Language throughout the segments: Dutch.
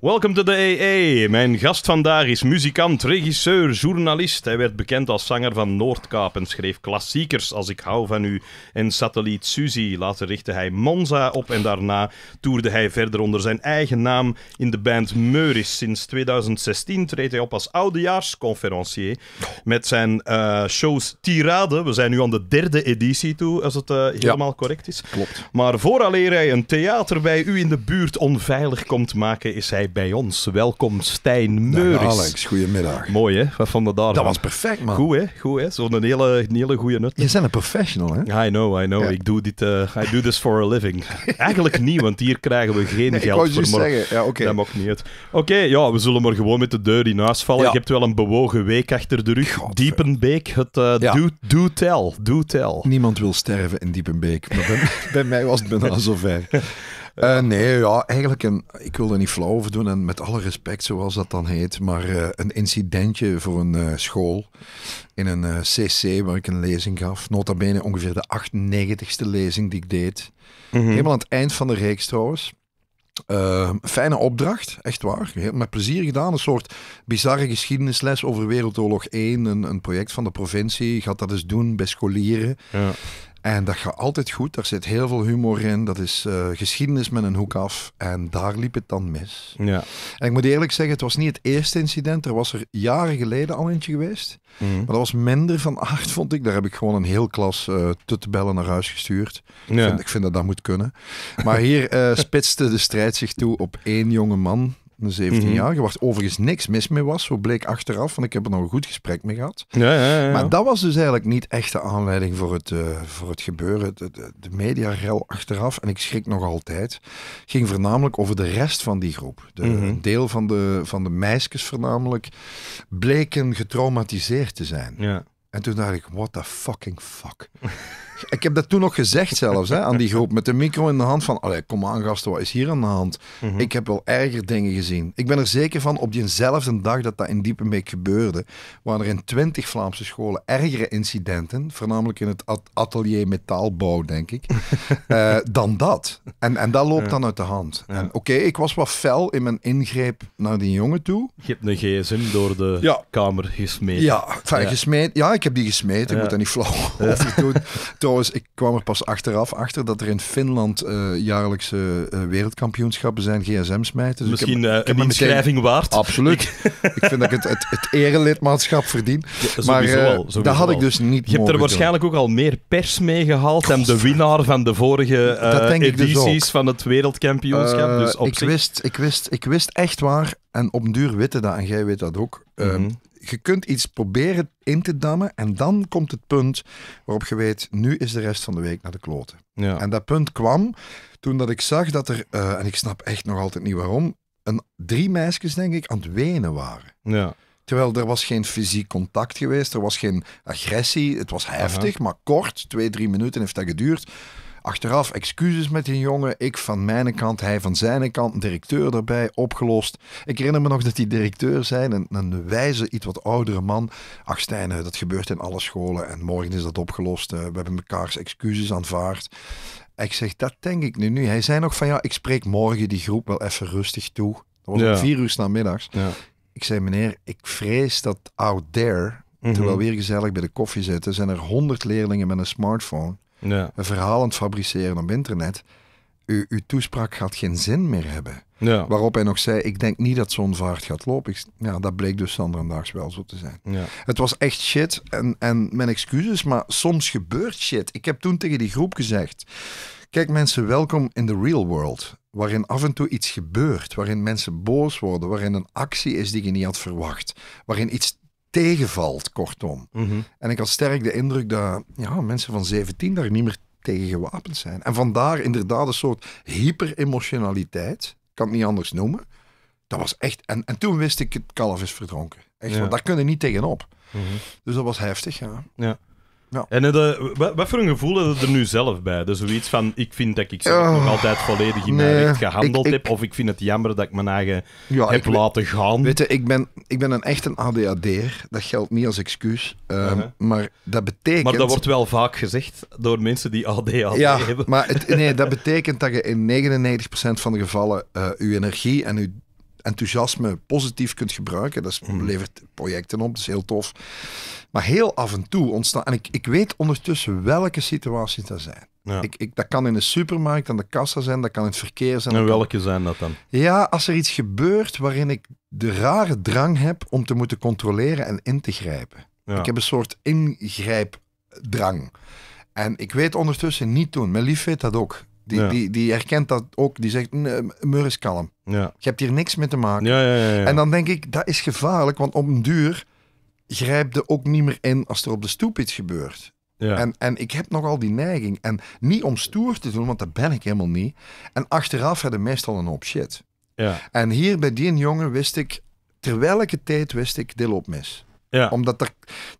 Welkom to de AA. Mijn gast vandaag is muzikant, regisseur, journalist. Hij werd bekend als zanger van Noordkaap en schreef klassiekers als Ik hou van u en Satelliet Suzy. Later richtte hij Monza op en daarna toerde hij verder onder zijn eigen naam in de band Meuris. Sinds 2016 treedt hij op als oudejaarsconferentier met zijn eh, shows Tirade. We zijn nu aan de derde editie toe, als het eh, helemaal correct is. Klopt. Maar vooraleer hij een theater bij u in de buurt onveilig komt maken, is hij bij ons. Welkom Stijn Meuris. Alex, goedemiddag. Mooi hè, wat je daar? Dat was perfect man. Goed hè, goed hè. Zo'n hele, hele goede nut. Je bent een professional hè. I know, I know. Ik doe dit, uh, I do this for a living. Eigenlijk niet, want hier krijgen we geen geld voor. Maar zeggen. Ja, dat mag niet Oké, ja, we zullen maar gewoon met de deur in huis vallen. Je hebt wel een bewogen week achter de rug. God, Diepenbeek, het uh, do, do, tell, do tell. Niemand wil sterven in Diepenbeek, maar bij, bij mij was het bijna zover. Eh, nee, ja, eigenlijk een, ik wil er niet flauw over doen en met alle respect zoals dat dan heet, maar eh, een incidentje voor een eh, school in een CC waar ik een lezing gaf. Nota bene ongeveer de 98ste lezing die ik deed. Mhm. Helemaal aan het eind van de reeks trouwens. Ehm, fijne opdracht, echt waar. Heel met plezier gedaan. Een soort bizarre geschiedenisles over Wereldoorlog 1. Een, een project van de provincie. Gaat dat eens doen bij scholieren. Ja. En dat gaat altijd goed, daar zit heel veel humor in. Dat is eh, geschiedenis met een hoek af. En daar liep het dan mis. Ja. En ik moet eerlijk zeggen, het was niet het eerste incident. Er was er jaren geleden al eentje geweest. Mhm. Maar dat was minder van aard, vond ik. Daar heb ik gewoon een heel klas uh, eh, bellen naar huis gestuurd. Ja. Ik, vind, ik, vind, dat dat moet kunnen. Maar hier uh, spitste de strijd zich toe op één jonge man een 17 mhm. jaar, waar overigens niks mis mee was. Zo bleek achteraf, want ik heb er nog een goed gesprek mee gehad. Ja, ja, ja. Maar dat was dus eigenlijk niet echt de aanleiding voor het, eh, voor het gebeuren. De, de, de mediarel achteraf, en ik schrik nog altijd, ging voornamelijk over de rest van die groep. De, mhm. Een deel van de, van de meisjes voornamelijk bleken getraumatiseerd te zijn. Ja. En toen dacht ik, what the fucking fuck. Ik heb dat toen nog gezegd zelfs hè, aan die groep met de micro in de hand van, allee, kom aan gasten, wat is hier aan de hand? Mhm. Ik heb wel erger dingen gezien. Ik ben er zeker van, op diezelfde dag dat dat in Diepenbeek gebeurde, waren er in twintig Vlaamse scholen ergere incidenten, voornamelijk in het atelier metaalbouw, denk ik, eh, dan dat. En, en dat loopt dan uit de hand. Oké, ik was wat fel in mijn ingreep naar die jongen toe. Je hebt een gsm door de kamer gesmeten. Ja, ja. Gesmeed, ja, ik heb die gesmeed. Ik moet dat niet flauw over doen. ik kwam er pas achteraf achter dat er in Finland eh, jaarlijkse eh, wereldkampioenschappen zijn gsm-smijten. Dus Misschien heb, eh, een inschrijving waard. Absoluut. ik vind dat ik het, het, erelidmaatschap verdien. maar dat had ik dus niet Je hebt er waarschijnlijk ook al meer pers mee gehaald dan de winnaar van de vorige dus edities van het wereldkampioenschap. dus ik, wist, ik, wist, ik wist echt waar, en op een duur witte dat, en jij weet dat ook... Mhm. Ehm, je kunt iets proberen in te dammen en dan komt het punt waarop je weet, nu is de rest van de week naar de kloten. Ja. En dat punt kwam toen dat ik zag dat er, eh, en ik snap echt nog altijd niet waarom, een, drie meisjes denk ik aan het wenen waren. Ja. Terwijl er was geen fysiek contact geweest, er was geen agressie. Het was heftig, maar kort. Twee, drie minuten heeft dat geduurd. Achteraf excuses met die jongen. Ik van mijn kant, hij van zijn kant. Directeur erbij, opgelost. Ik herinner me nog dat die directeur zijn een, een wijze, iets wat oudere man. Ach Stijn, eh, dat gebeurt in alle scholen en morgen is dat opgelost. Eh, we hebben mekaars excuses aanvaard. Ik zeg, dat denk ik nu, nu. Hij zei nog van, ja, ik spreek morgen die groep wel even rustig toe. Dat was ja. om vier uur namiddags. Ja. Ik zei, meneer, ik vrees dat out there, terwijl mhm. we weer gezellig bij de koffie zitten, zijn er honderd leerlingen met een smartphone ja. een verhaal aan het fabriceren op internet. uw toespraak gaat geen zin meer hebben. Ja. Waarop hij nog zei, ik denk niet dat zo'n vaart gaat lopen. ja, dat bleek dus anderendaags wel zo te zijn. Ja. Het was echt shit en, en mijn excuses, maar soms gebeurt shit. Ik heb toen tegen die groep gezegd, kijk mensen, welkom in the real world. Waarin af en toe iets gebeurt, waarin mensen boos worden, waarin een actie is die je niet had verwacht, waarin iets tegenvalt, kortom. Mhm. En ik had sterk de indruk dat ja, mensen van 17 daar niet meer tegen gewapend zijn. En vandaar inderdaad een soort hyper-emotionaliteit, kan het niet anders noemen. Dat was echt, en, en toen wist ik, het kalf is verdronken. Echt, want daar kunnen niet tegenop. Mhm. Dus dat was heftig, ja. ja. En eh, wat, wat, voor een gevoel hebben er nu zelf bij? Dus zoiets van, ik vind dat ik zelf oh. nog altijd volledig in mijn recht gehandeld heb, of ik vind het jammer dat ik mijn eigen heb laten gaan. Weet je, ik ben, ik ben een echte ADHD'er. Dat geldt niet als excuus. Ehm, uh-huh. Maar dat betekent... Maar dat wordt wel vaak gezegd door mensen die ADHD ja, hebben. maar nee, dat betekent dat je in 99% van de gevallen uh, eh, je energie en je enthousiasme positief kunt gebruiken. Dat hmm. levert projecten op, dat is heel tof. Maar heel af en toe ontstaan... En ik, ik weet ondertussen welke situaties dat zijn. Ik, ik, dat kan in de supermarkt, aan de kassa zijn, dat kan in het verkeer zijn. En welke zijn dat dan? Ja, als er iets gebeurt waarin ik de rare drang heb om te moeten controleren en in te grijpen. Ik heb een soort ingrijpdrang. En ik weet ondertussen niet doen. Mijn lief weet dat ook. Die, die, die herkent dat ook. Die zegt, Mur is kalm. Ja. Je hebt hier niks mee te maken. Ja, en dan denk ik, dat is gevaarlijk, want op een duur grijp je ook niet meer in als er op de stoep iets gebeurt. Ja. En, en ik heb nogal die neiging. En niet om stoer te doen, want dat ben ik helemaal niet. En achteraf hadden meestal een hoop shit. Ja. En hier bij die jongen wist ik, terwijl ik het tijd wist ik, dit op mis. Ja. Omdat er,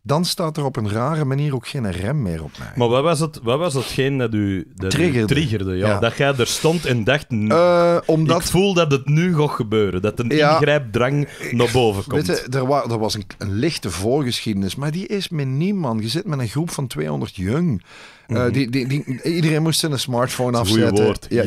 dan staat er op een rare manier ook geen rem meer op mij. Maar wat was, het, wat was hetgeen dat u dat triggerde? U triggerde ja. Dat jij er stond en dacht, uh, omdat... ik voel dat het nu gaat gebeuren. Dat een ja. ingrijpdrang naar boven komt. Weet je, er, wa er was een, een, lichte voorgeschiedenis, maar die is met niemand. Je zit met een groep van 200 jong. Eh, mhm. die, die, iedereen moest zijn smartphone afzetten. Ja,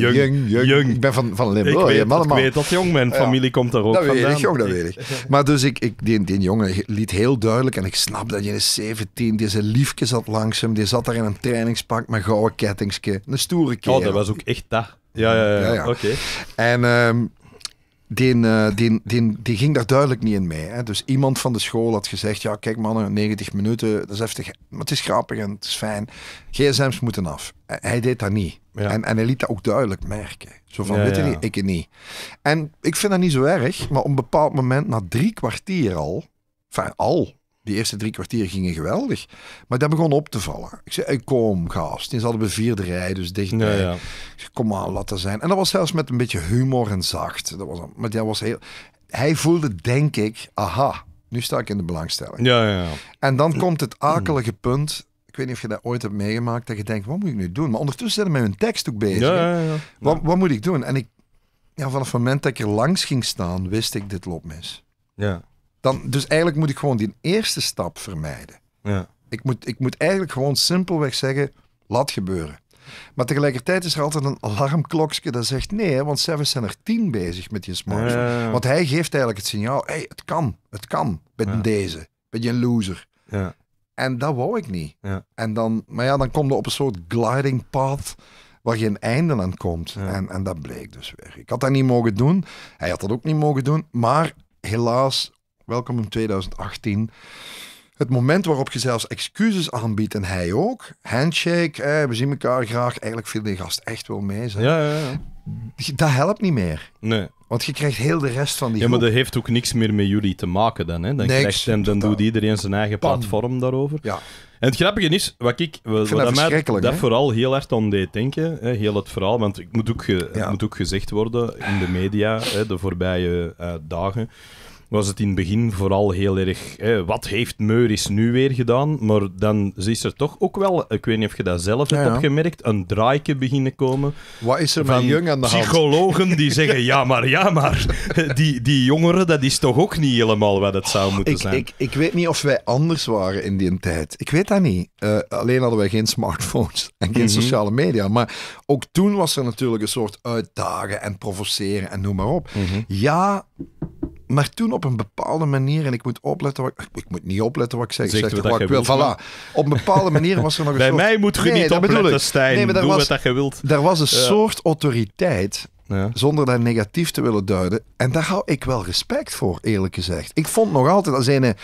Ik ben van, van Limburg. ja, ik weet dat jong, mijn familie komt daar ook dat vandaan. Weet ik, dat weet ik. Maar dus ik, ik, die, die jongen liet heel duidelijk. En ik snap dat je is 17, ze liefje zat langs hem. Die zat daar in een trainingspak met gouden kettingske. Een stoere oh, kerel. Oh, dat was ook echt dat. Ja, ja, ja. Oké. En... Um, die, eh, die, die, die, ging daar duidelijk niet in mee. Hè. Dus iemand van de school had gezegd: Ja, kijk, mannen, 90 minuten, dat is heftig, maar het is grappig en het is fijn. GSM's moeten af. Hij deed dat niet. En, en, hij liet dat ook duidelijk merken. Zo van: ja, Weet je niet, ik niet. En ik vind dat niet zo erg, maar op een bepaald moment, na drie kwartier al, Enfin, al. Die eerste drie kwartier gingen geweldig. Maar dat begon op te vallen. Ik zei, kom gast. En hadden we vierde rij, dus dichtbij. Nee, Ik kom aan, laat dat zijn. En dat was zelfs met een beetje humor en zacht. Dat was, maar dat was heel... Hij voelde, denk ik, aha, nu sta ik in de belangstelling. Ja, ja, ja. En dan komt het akelige punt ik weet niet of je dat ooit hebt meegemaakt, dat je denkt, wat moet ik nu doen? Maar ondertussen zijn we met mijn tekst ook bezig. Ja, ja, ja. Wat, wat, moet ik doen? En ik, ja, vanaf het moment dat ik er langs ging staan, wist ik, dit loopt mis. Ja. Dan, dus eigenlijk moet ik gewoon die eerste stap vermijden. Ja. Ik, moet, ik moet eigenlijk gewoon simpelweg zeggen, laat gebeuren. Maar tegelijkertijd is er altijd een alarmklokje dat zegt nee, want Seven zijn er tien bezig met je smartphone. Want hij geeft eigenlijk het signaal, hey, het kan, het kan, ben deze, ben je een loser. En dat wou ik niet. En dan, maar ja, dan kom je op een soort gliding path waar geen einde aan komt. En, en dat bleek dus weer. Ik had dat niet mogen doen, hij had dat ook niet mogen doen, maar helaas Welkom in 2018. Het moment waarop je zelfs excuses aanbiedt en hij ook. Handshake, eh, we zien elkaar graag. Eigenlijk viel die gast echt wel mee. Zeg. Ja, ja, ja. Dat helpt niet meer. Nee. Want je krijgt heel de rest van die Ja, maar dat heeft ook niks meer met jullie te maken dan. Hè? Dan, niks, krijgt dan doet iedereen zijn eigen platform daarover. Ja. En het grappige is, wat ik, wat, dat vooral heel hard aan deed denken, hè, heel het verhaal, want het moet ook, het moet ook gezegd worden in de media hè, de voorbije eh, dagen was het in het begin vooral heel erg. Hè, wat heeft Meuris nu weer gedaan? Maar dan is er toch ook wel, ik weet niet of je dat zelf hebt opgemerkt, een draaike beginnen komen. Wat is er van Jung aan de hand? Psychologen die zeggen: ja, maar ja, maar die, die jongeren, dat is toch ook niet helemaal wat het zou moeten zijn. Ik, ik weet niet of wij anders waren in die tijd. Ik weet dat niet. Eh, alleen hadden wij geen smartphones en geen mhm. sociale media. Maar ook toen was er natuurlijk een soort uitdagen en provoceren en noem maar op. Mhm. Ja maar toen op een bepaalde manier, en ik moet opletten wat ik, moet niet opletten wat ik zeg, ik zeg wat ik wil. Voilà. Op een bepaalde manier was er nog een Bij mij moet je niet opletten, Stijn. Nee, maar daar Doe was, wat je wilt. Er was een soort autoriteit ja. Zonder dat negatief te willen duiden. En daar hou ik wel respect voor, eerlijk gezegd. Ik vond nog altijd dat een.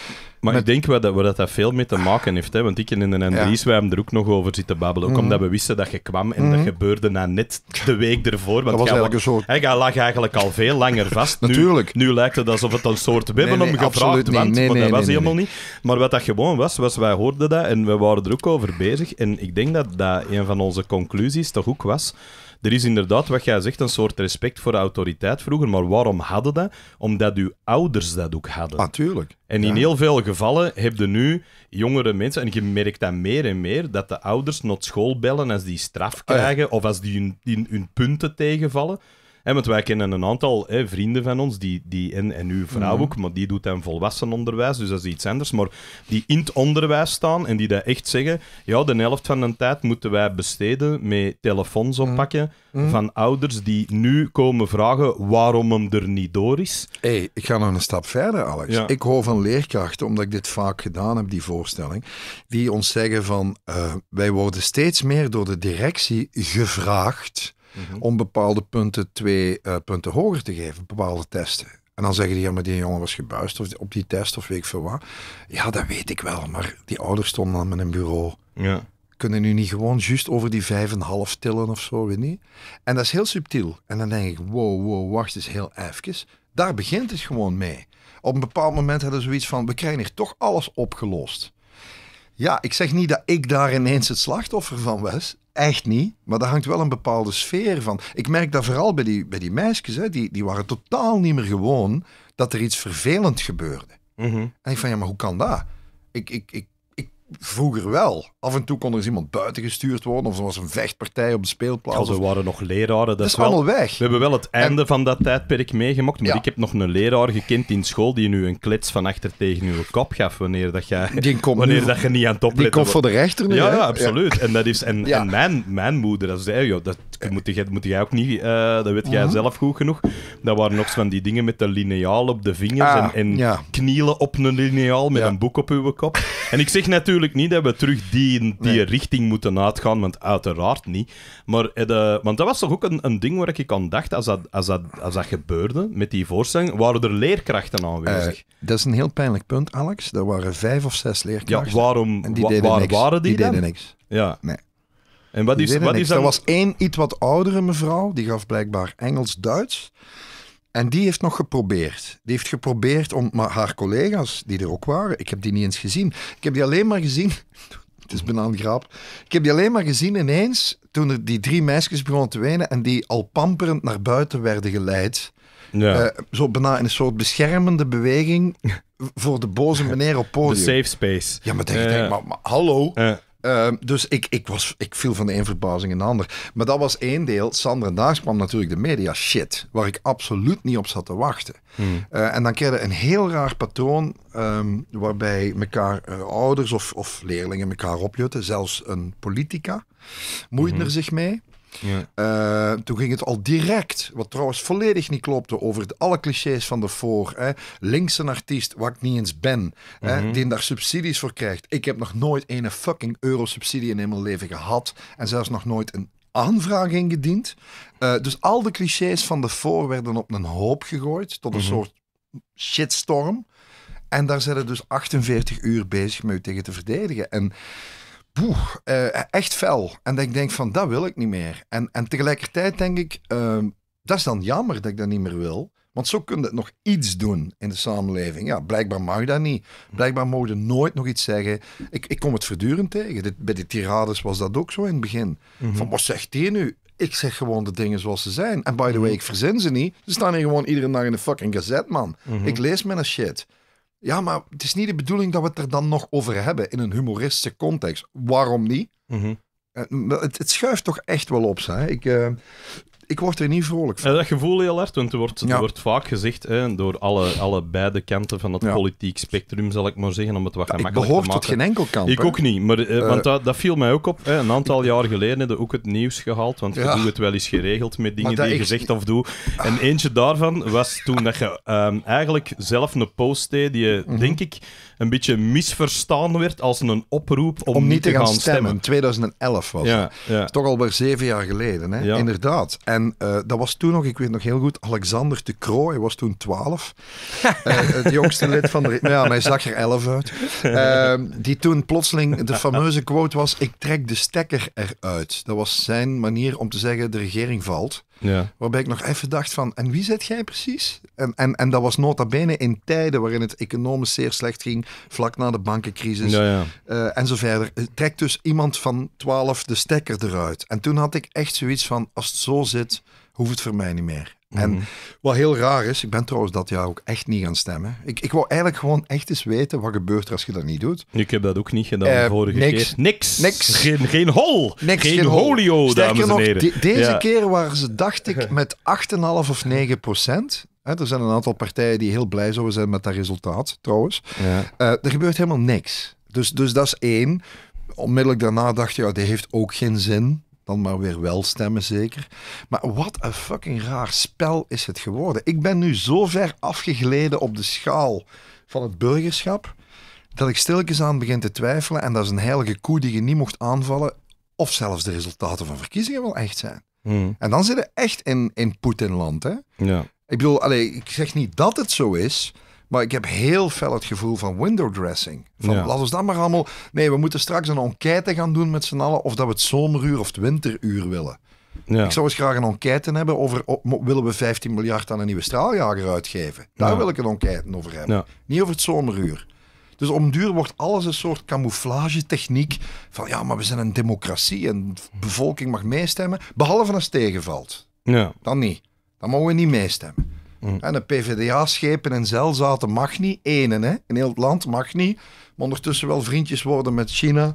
Maar ik denk wel dat, dat, veel mee te maken heeft. Hè? Want ik en in de Andries, ja. hebben er ook nog over zitten babbelen. Ook mhm. omdat we wisten dat je kwam en dat mhm. gebeurde net de week ervoor. Want dat was eigenlijk een soort... Hij lag eigenlijk al veel langer vast. Natuurlijk. Nu, lijkt het alsof het een soort webben nee, gevraagd nee, maar dat was helemaal niet. Maar wat dat gewoon was, was wij hoorden dat en we waren er ook over bezig. En ik denk dat dat een van onze conclusies toch ook was... Er is inderdaad, wat jij zegt, een soort respect voor de autoriteit vroeger. Maar waarom hadden dat? Omdat uw ouders dat ook hadden. Natuurlijk. Ah, en in heel veel gevallen hebben nu jongere mensen, en je merkt dat meer en meer, dat de ouders naar school bellen als die straf ah, krijgen of als die die hun punten tegenvallen want wij kennen een aantal vrienden van ons, die, die en, en uw vrouw mhm. ook, maar die doet dan volwassen onderwijs, dus dat is iets anders. Maar die in het onderwijs staan en die dat echt zeggen, ja, de helft van de tijd moeten wij besteden met telefoons mhm. oppakken mhm. van ouders die nu komen vragen waarom hem er niet door is. Hé, hey, ik ga nog een stap verder, Alex. Ik hoor van leerkrachten, omdat ik dit vaak gedaan heb, die voorstelling, die ons zeggen van, eh, wij worden steeds meer door de directie gevraagd Mhm. om bepaalde punten twee eh, punten hoger te geven, bepaalde testen. En dan zeggen die, ja, maar die jongen was gebuist of op die test of weet ik veel wat. Ja, dat weet ik wel, maar die ouders stonden dan met een bureau. Ja. Kunnen nu niet gewoon juist over die vijf en half tillen of zo, weet niet? En dat is heel subtiel. En dan denk ik, wow, wow, wacht eens heel even. Daar begint het gewoon mee. Op een bepaald moment hadden ze zoiets van, we krijgen hier toch alles opgelost. Ja, ik zeg niet dat ik daar ineens het slachtoffer van was. Echt niet, maar daar hangt wel een bepaalde sfeer van. Ik merk dat vooral bij die, bij die meisjes, hè, die, die waren totaal niet meer gewoon dat er iets vervelend gebeurde. Mhm. En ik van, ja, maar hoe kan dat? Ik, ik, ik, vroeger wel. Af en toe kon er eens iemand buiten gestuurd worden, of er was een vechtpartij op de speelplaats. We waren nog leraren. Dat, dat is wel, weg. We hebben wel het einde van dat tijdperk meegemaakt, maar ik heb nog een leraar gekend in school die nu een klets van achter tegen uw kop gaf wanneer dat jij, wanneer dat je niet aan het opletten Die komt voor de rechter nu, Ja, ja absoluut. En, dat is, en, en mijn, mijn moeder, dat zei, joh, dat, dat moet jij, moet jij ook niet, eh, dat weet jij mhm. zelf goed genoeg. Dat waren nog van die dingen met de lineaal op de vingers ah, en, en knielen op een lineaal met een boek op uw kop. En ik zeg natuurlijk niet dat we terug die, die richting moeten uitgaan, want uiteraard niet. Maar eh, want dat was toch ook een, een ding waar ik aan dacht, als dat, als, dat, als dat gebeurde met die voorstelling, waren er leerkrachten aanwezig? Eh, dat is een heel pijnlijk punt, Alex. Er waren vijf of zes leerkrachten. Ja, waarom, en die waar waren die, die deden niks. Ja. Nee. En wat is, wat is dat? Er was één iets wat oudere mevrouw, die gaf blijkbaar Engels-Duits. En die heeft nog geprobeerd. Die heeft geprobeerd om, maar haar collega's die er ook waren, ik heb die niet eens gezien. Ik heb die alleen maar gezien. Het is bijna een grap. Ik heb die alleen maar gezien ineens toen er die drie meisjes begonnen te wenen en die al pamperend naar buiten werden geleid. Ja. Eh, zo bijna in een soort beschermende beweging voor de boze meneer op podium. De safe space. Ja, maar denk, je eh. denk maar, hallo. Eh. Ehm, dus ik, ik, was, ik viel van de een verbazing in de ander. Maar dat was één deel. Sander en Daags kwam natuurlijk de media shit. Waar ik absoluut niet op zat te wachten. Hmm. Eh, en dan keerde een heel raar patroon. Ehm, waarbij elkaar eh, ouders of, of leerlingen elkaar opjutten. Zelfs een politica moeide hmm. er zich mee. Ja. Eh, toen ging het al direct, wat trouwens volledig niet klopte, over alle clichés van de Hè. Links een artiest, wat ik niet eens ben, hè, mhm. die daar subsidies voor krijgt. Ik heb nog nooit ene fucking euro subsidie in mijn leven gehad. En zelfs nog nooit een aanvraag ingediend. Uh, dus al de clichés van de voor werden op een hoop gegooid, tot een mhm. soort shitstorm. En daar zijn er dus 48 uur bezig mee tegen te verdedigen. En Poeh, eh, echt fel. En dat ik denk van, dat wil ik niet meer. En, en tegelijkertijd denk ik, ehm, dat is dan jammer dat ik dat niet meer wil. Want zo kun je nog iets doen in de samenleving. Ja, blijkbaar mag dat niet. Blijkbaar mogen nooit nog iets zeggen. Ik, ik kom het voortdurend tegen. Dit, bij de tirades was dat ook zo in het begin. Mhm. Van, wat zegt die nu? Ik zeg gewoon de dingen zoals ze zijn. En by the mhm. way, ik verzin ze niet. Ze staan hier gewoon iedere dag in de fucking gazette, man. Mhm. Ik lees mijn shit. Ja, maar het is niet de bedoeling dat we het er dan nog over hebben in een humoristische context. Waarom niet? Mhm. Eh, het, het, schuift toch echt wel op. Hè? Ik, eh, ik word er niet vrolijk van. dat gevoel heel hard, want er wordt, er wordt vaak gezegd hè, door alle, alle beide kanten van het politiek spectrum, zal ik maar zeggen, om het wat gemakkelijk te maken. Ik tot geen enkel kant. Ik ook niet, maar, eh, eh, want dat, dat, viel mij ook op. Hè. Een aantal jaar geleden hebben ook het nieuws gehaald, want je het wel eens geregeld met dingen die je gezegd of doet. En eentje daarvan was toen dat je ehm, eigenlijk zelf een post deed die je, mhm. denk ik een beetje misverstaan werd als een oproep om, niet te gaan, stemmen. stemmen. 2011 was ja, Toch al zeven jaar geleden, hè? inderdaad. En eh, dat was toen nog, ik weet nog heel goed, Alexander de Croo, hij was toen 12. Eh, het jongste lid van de... Ja, hij zag er 11 uit. Ehm, die toen plotseling de fameuze quote was, ik trek de stekker eruit. Dat was zijn manier om te zeggen, de regering valt. Ja. Waarbij ik nog even dacht van, en wie zit jij precies? En, en, en dat was nota bene in tijden waarin het economisch zeer slecht ging, vlak na de bankencrisis ja, ja. Eh, en zo verder. Eh, trekt dus iemand van 12 de stekker eruit. En toen had ik echt zoiets van, als het zo zit, hoeft het voor mij niet meer. En mhm. wat heel raar is, ik ben trouwens dat jaar ook echt niet gaan stemmen. Ik, ik wou eigenlijk gewoon echt eens weten wat gebeurt er als je dat niet doet. Ik heb dat ook niet gedaan eh, vorige niks, keer. Niks. Niks. Geen, hol. geen, holio, Sterker nog, deze keer waren ze, dacht ik, met 8,5 of 9 procent. er zijn een aantal partijen die heel blij zouden zijn met dat resultaat, trouwens. Ja. Eh, er gebeurt helemaal niks. Dus, dus dat is één. Onmiddellijk daarna dacht je, ja, die heeft ook geen zin dan maar weer wel stemmen zeker. Maar wat een fucking raar spel is het geworden. Ik ben nu zo ver afgegleden op de schaal van het burgerschap dat ik stilletjes aan begin te twijfelen en dat is een heilige koe die je niet mocht aanvallen of zelfs de resultaten van verkiezingen wel echt zijn. Hmm. En dan zitten echt in, in Poetinland. Hè? Ja. Ik bedoel, allee, ik zeg niet dat het zo is, maar ik heb heel fel het gevoel van window dressing. Van laten we dat maar allemaal. Nee, we moeten straks een enquête gaan doen met z'n allen. Of dat we het zomeruur of het winteruur willen. Ja. Ik zou eens graag een enquête hebben over oh, willen we 15 miljard aan een nieuwe straaljager uitgeven. Daar wil ik een enquête over hebben. Niet over het zomeruur. Dus om duur wordt alles een soort camouflage techniek. van ja, maar we zijn een democratie en de bevolking mag meestemmen, behalve als het tegenvalt. Dan niet. Dan mogen we niet meestemmen. Mm. En de PvdA-schepen en zeilzaten mag niet. Enen, hè. In heel het land mag niet. Maar ondertussen wel vriendjes worden met China.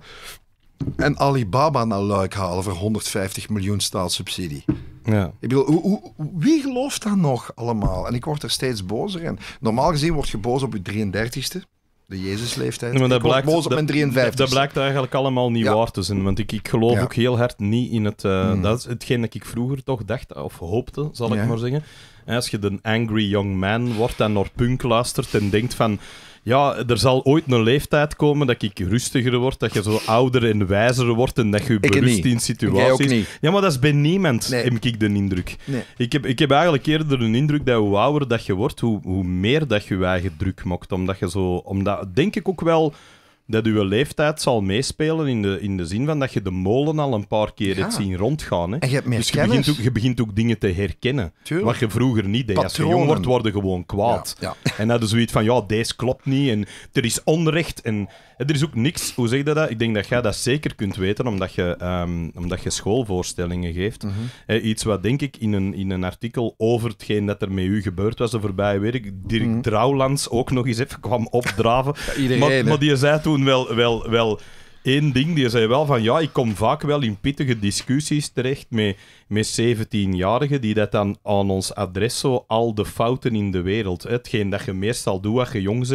En Alibaba naar Luik halen voor 150 miljoen staatssubsidie. Ja. Ik bedoel, hoe, wie gelooft dat nog allemaal? En ik word er steeds bozer in. Normaal gezien word je boos op je 33ste. De Jezusleeftijd. leeftijd. maar dat blijkt, Dat, eigenlijk allemaal niet ja. waar te zijn. Want ik, ik geloof ook heel hard niet in het... Eh, mm. Dat is hetgeen dat ik vroeger toch dacht, of hoopte, zal ik maar zeggen. Als je de angry young man wordt en naar punk luistert en denkt van... Ja, er zal ooit een leeftijd komen dat ik rustiger word, dat je zo ouder en wijzer wordt en dat je ik berust niet. in situaties. Ja, maar dat is bij niemand, heb ik de indruk. Ik, heb, ik heb eigenlijk eerder een indruk dat hoe ouder dat je wordt, hoe, hoe meer dat je je eigen druk maakt. Omdat je zo... Omdat, denk ik ook wel dat uw leeftijd zal meespelen in de, in de zin van dat je de molen al een paar keer hebt zien rondgaan. Hè. je dus je begint, ook, je begint, ook, dingen te herkennen. Wat je vroeger niet deed. Als je jong wordt, worden gewoon kwaad. En dat is zoiets van, ja, deze klopt niet en er is onrecht. En er is ook niks, hoe zeg je dat? Ik denk dat jij dat zeker kunt weten, omdat je, ehm, omdat je schoolvoorstellingen geeft. Mhm. Eh, iets wat denk ik in een, in een artikel over hetgeen dat er met u gebeurd was de voorbije week, Dirk mm ook nog eens even kwam opdraven. maar, maar, die zei toen wel, wel, wel één ding. Die zei wel van ja, ik kom vaak wel in pittige discussies terecht met, met 17-jarigen die dat dan aan ons adres zo al de fouten in de wereld. Hetgeen dat je meestal doet wat je jong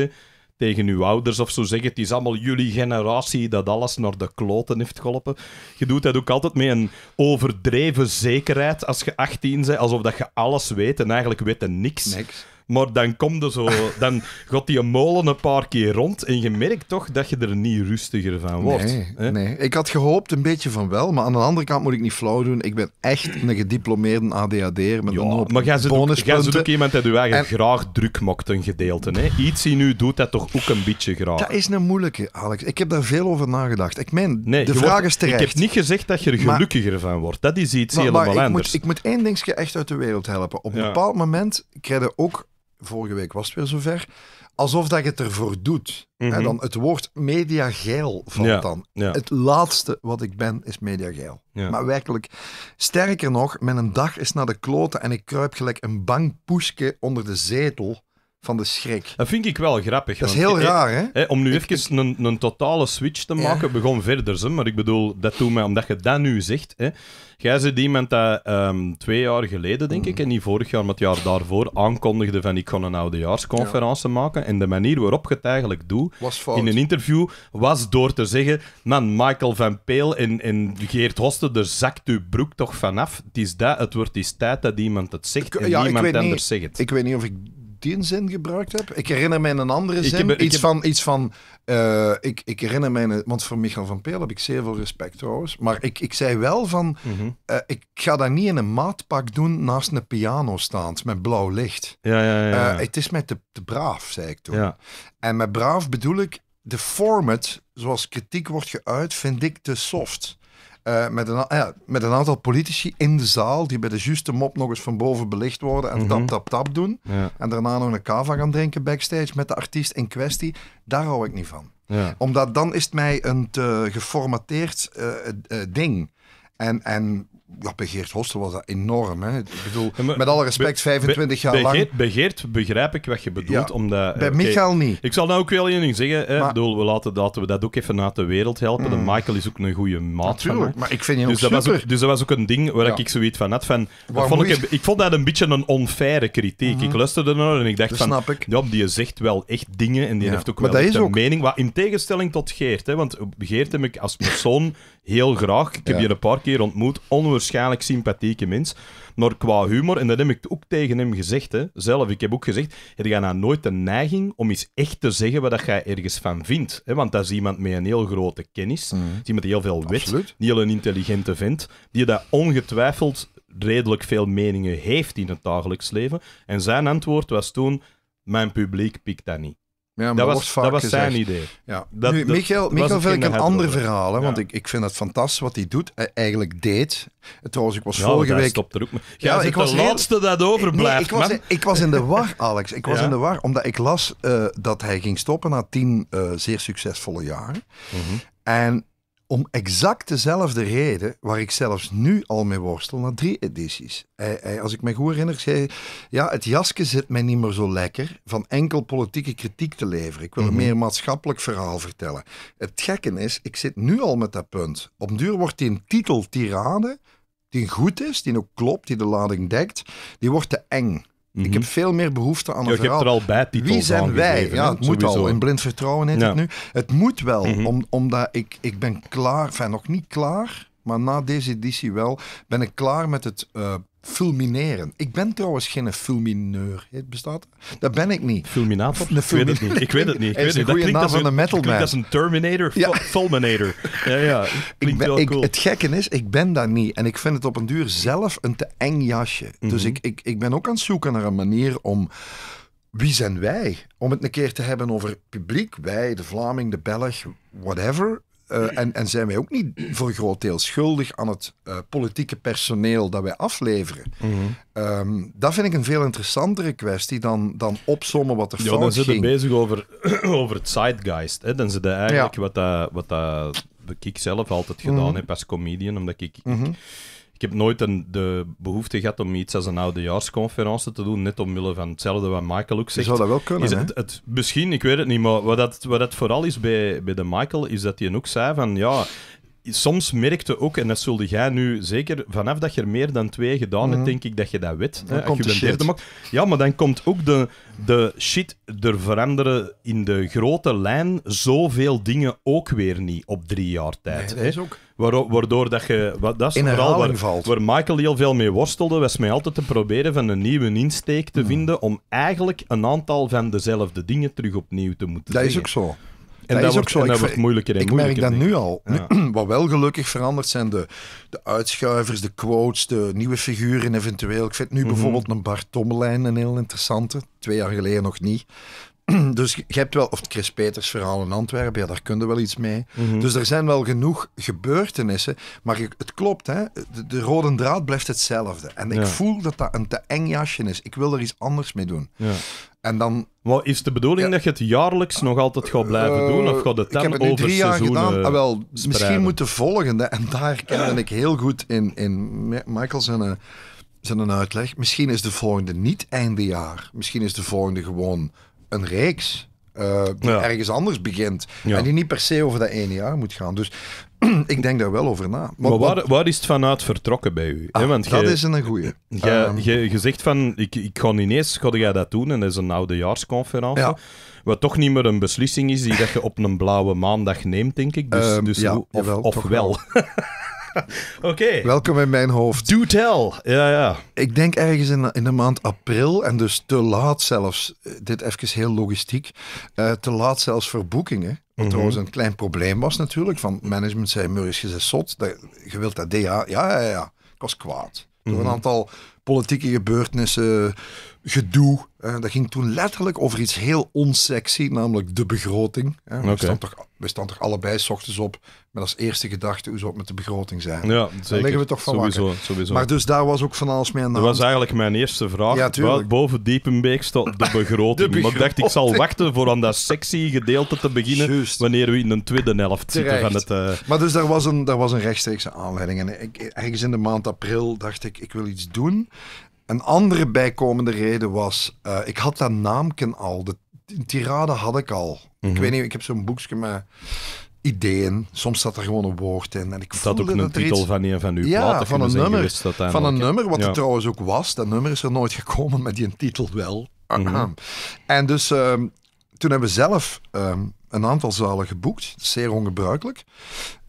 tegen uw ouders of zo zeggen. Het is allemaal jullie generatie dat alles naar de kloten heeft geholpen. Je doet dat ook altijd met een overdreven zekerheid als je 18 bent, alsof dat je alles weet en eigenlijk weet je niks. niks. Maar dan komt er zo... Dan gaat die molen een paar keer rond en je merkt toch dat je er niet rustiger van wordt. Nee, nee. ik had gehoopt een beetje van wel, maar aan de andere kant moet ik niet flauw doen. Ik ben echt een gediplomeerde ADHD'er met ja, een hoop Maar ook, iemand dat je graag druk maakt, een gedeelte. Hè? Iets die nu doet dat toch ook een beetje graag. Dat is een moeilijke, Alex. Ik heb daar veel over nagedacht. Ik meen, de vraag terecht. Ik heb niet gezegd dat je er gelukkiger van wordt. Dat is iets maar, helemaal maar ik Moet, ik moet één dingetje echt uit de wereld helpen. Op een bepaald moment krijg je ook vorige week was het weer zover, alsof dat je het ervoor doet. En mhm. dan het woord mediageil valt dan. Het laatste wat ik ben is mediageil. geil. Maar werkelijk, sterker nog, een dag is naar de kloten en ik kruip gelijk een bang poesje onder de zetel van de schrik. Dat vind ik wel grappig. Dat is heel raar, hè? Om nu even Een, een totale switch te maken, begon verder, ze, maar ik bedoel, dat doet mij, omdat je dat nu zegt, Gij Jij zit iemand dat ehm, twee jaar geleden, denk ik, en niet vorig jaar, maar het jaar daarvoor, aankondigde van ik kon een oudejaarsconferentie ja. maken. En de manier waarop je het eigenlijk doet in een interview was door te zeggen: Man, Michael van Peel en, en Geert Hosten, er zakt uw broek toch vanaf. Het is dat, het wordt die tijd dat iemand het zegt en ja, niemand anders zegt zegt. Ik weet niet of ik die zin gebruikt heb. Ik herinner mij een andere zin. iets, van, iets van. Eh, ik, ik herinner mij. Want voor Michael van Peel heb ik zeer veel respect trouwens. Maar ik, ik zei wel van. Mhm. Eh, ik ga dat niet in een maatpak doen naast een piano staand met blauw licht. Ja, ja, ja. Eh, het is mij te, braaf, zei ik toen. Ja. En met braaf bedoel ik. De format, zoals kritiek wordt geuit, vind ik te soft. Eh, met, een, ah ja, met een aantal politici in de zaal die bij de juiste mop nog eens van boven belicht worden en mhm. tap, tap, tap doen. En daarna nog een kava gaan drinken backstage met de artiest in kwestie. Daar hou ik niet van. Ja. Omdat dan is het mij een te geformateerd eh, eh, ding. En, en ja, bij Geert Hostel was dat enorm. Hè? Ik bedoel, met alle respect, 25 jaar lang. begeert bij Geert begrijp ik wat je bedoelt. Ja, omdat, eh, bij okay, Michael niet. Ik zal nou ook wel één ding zeggen. Hè? bedoel, we laten, laten we dat ook even uit de wereld helpen. De mm. Michael is ook een goede maat maar ik vind je dus dat Was ook, dus dat was ook een ding waar ik zoiets van had. Van, vond ik, ik, vond dat een beetje een onfaire kritiek. Mhm. Ik luisterde naar en ik dacht van... Ja, die zegt wel echt dingen en die heeft ook wel een mening. Maar in tegenstelling tot Geert. Hè? Want Geert heb ik als persoon heel graag... Ik heb je een paar keer ontmoet, onwaarschijnlijk Waarschijnlijk sympathieke mens. Maar qua humor, en dat heb ik ook tegen hem gezegd, hè, zelf, ik heb ook gezegd, heb je nou nooit de neiging om iets echt te zeggen wat jij ergens van vindt? Hè? Want dat is iemand met een heel grote kennis, mhm. is iemand die heel veel weet, Absoluut. die heel een intelligente vent, die dat ongetwijfeld redelijk veel meningen heeft in het dagelijks leven. En zijn antwoord was toen, mijn publiek pikt dat niet. Ja, dat, was, dat was zijn idee. Ja. nu, Michael, Michael vind ik een ander verhaal, hè, want ik, ik vind het fantastisch wat hij doet, eh, eigenlijk deed. Trouwens, ik was nou, vorige week... Ja, ik was de laatste dat overblijft, ik, was, ik was in de war, Alex. Ik was in de war, omdat ik las eh, dat hij ging stoppen na tien eh, zeer succesvolle jaren. Mhm. En om exact dezelfde reden waar ik zelfs nu al mee worstel na drie edities. als ik me goed herinner, zei ja, het jasje zit mij niet meer zo lekker van enkel politieke kritiek te leveren. Ik wil een mhm. meer maatschappelijk verhaal vertellen. Het gekke is, ik zit nu al met dat punt. Op duur wordt die een titel tirade, die goed is, die ook klopt, die de lading dekt, die wordt te eng. Ik heb veel meer behoefte aan een verhaal. Je hebt er al bij Wie zijn wij? ja, het moet al. In blind vertrouwen heet ja. het nu. Het moet wel, mhm. omdat ik, ik ben klaar, enfin nog niet klaar, maar na deze editie wel, ben ik klaar met het eh, fulmineren. Ik ben trouwens geen fulmineur. Bestaat dat? ben ik niet. Fulminator? ik weet het niet. Ik weet het niet. Ik weet het niet. Dat klinkt als een, metalman. Dat is een Terminator, ja. Fulminator. Ja, ja. Klinkt ik cool. Ik, het gekke is, ik ben dat niet. En ik vind het op een duur zelf een te eng jasje. Dus mhm. ik, ik, ik ben ook aan het zoeken naar een manier om wie zijn wij? Om het een keer te hebben over publiek, wij, de Vlaming, de Belg, whatever. Eh, en, en, zijn wij ook niet voor een groot deel schuldig aan het eh, politieke personeel dat wij afleveren? Mhm. Ehm, dat vind ik een veel interessantere kwestie dan, dan opzommen wat er ja, fout dan zitten Dan bezig over, over het zeitgeist. Hè? Dan zitten eigenlijk wat, dat, wat dat ik zelf altijd gedaan mm heb als comedian, omdat ik mhm ik heb nooit de behoefte gehad om iets als een oudejaarsconferentie te doen, net omwille van hetzelfde wat Michael ook zegt. zou dat wel kunnen, is het, het, Misschien, ik weet het niet, maar wat dat, wat dat vooral is bij, bij de Michael, is dat hij ook zei van, ja, soms merkte ook, en dat zulde jij nu zeker, vanaf dat je er meer dan twee gedaan hebt, mhm. denk ik dat je dat weet. hè, je de Ja, maar dan komt ook de, de shit er veranderen in de grote lijn zoveel dingen ook weer niet op drie jaar tijd. dat is ook waardoor dat je... Wat, dat is vooral waar, valt. waar Michael heel veel mee worstelde, was mij altijd te proberen van een nieuwe insteek te vinden om eigenlijk een aantal van dezelfde dingen terug opnieuw te moeten Dat is ook zo. dat, is ook zo. En dat ik, wordt moeilijker en moeilijker. Ik merk dat nu al. Wat wel gelukkig veranderd zijn de, de uitschuivers, de quotes, de nieuwe figuren eventueel. Ik vind nu mhm. bijvoorbeeld een Bart Tommelijn een heel interessante. Twee jaar geleden nog niet. dus je hebt wel, of het Chris Peters verhaal in Antwerpen, ja, daar kun je wel iets mee. Mhm. Dus er zijn wel genoeg gebeurtenissen, maar het klopt, hè? De, rode draad blijft hetzelfde. En ik voel dat dat een te eng jasje is. Ik wil er iets anders mee doen. Ja. En dan... wat is de bedoeling dat je het jaarlijks nog altijd gaat blijven doen? Of eh, gaat het dan over drie jaar gedaan. Ah, wel, misschien moet de volgende, en daar kende ik heel goed in, in Michael zijn, eh, zijn een uitleg, misschien is de volgende niet einde jaar. Misschien is de volgende gewoon een reeks. Eh, die ergens anders begint. En die niet per se over dat ene jaar moet gaan. Dus ik denk daar wel over na. Maar, waar, is het vanuit vertrokken bij u? Ah, want dat is een goeie. Ehm, je zegt van, ik, ik ga ineens ga jij dat doen en dat is een oudejaarsconferentie. Ja. Wat toch niet meer een beslissing is die dat je op een blauwe maandag neemt, denk ik. Dus, ehm, dus of, of wel. Oké. Welkom in mijn hoofd. Do tell. Ja, ja. Ik denk ergens in, in de maand april, en dus te laat zelfs, eh, dit even heel logistiek, eh, te laat zelfs voor boekingen. Wat mhm. trouwens een klein probleem was natuurlijk. Van management zei, Murray, je zot. Dat, je wilt dat DA. Ja, ja, ja. Ik was kwaad. Door mhm. een aantal politieke gebeurtenissen, gedoe. Eh, dat ging toen letterlijk over iets heel onsexy, namelijk de begroting. Eh, we, staan toch, we staan toch allebei s ochtends op met als eerste gedachte hoe zou het met de begroting zijn. Ja, zeker. Daar liggen we toch van Maar dus daar was ook van alles mee aan de hand. Dat was eigenlijk mijn eerste vraag. Ja, boven Diepenbeek stond de begroting. de begroting. Maar ik dacht, ik zal wachten voor aan dat sexy gedeelte te beginnen wanneer we in de tweede helft zitten van het... Eh, maar dus daar was een, daar was een rechtstreekse aanleiding. En ik, ergens in de maand april dacht ik, ik wil iets doen. Een andere bijkomende reden was, eh, ik had dat naamken al, de tirade had ik al. Ik mhm. weet niet, ik heb zo'n boekje met ideeën. Soms staat er gewoon een woord in. En ik dat voelde ook een titel van een van uw ja, Van een nummer. van een nummer, wat het trouwens ook was. Dat nummer is er nooit gekomen, met die een titel wel. Mhm. En dus ehm, toen hebben we zelf ehm, een aantal zalen geboekt. Zeer ongebruikelijk.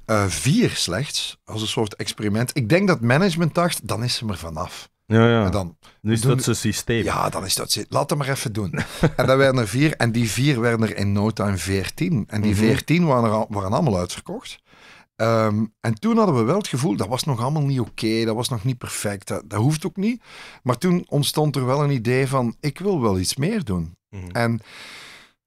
Eh, vier slechts, als een soort experiment. Ik denk dat management dacht, dan is ze er vanaf. Ja, ja. dan nu is dat zijn systeem. Ja, dan is dat Laat hem maar even doen. en dan werden er vier. En die vier werden er in nota en veertien. En die mhm. veertien waren, waren allemaal uitverkocht. Ehm, en toen hadden we wel het gevoel, dat was nog allemaal niet oké, dat was nog niet perfect, dat, dat, hoeft ook niet. Maar toen ontstond er wel een idee van, ik wil wel iets meer doen. Mhm. En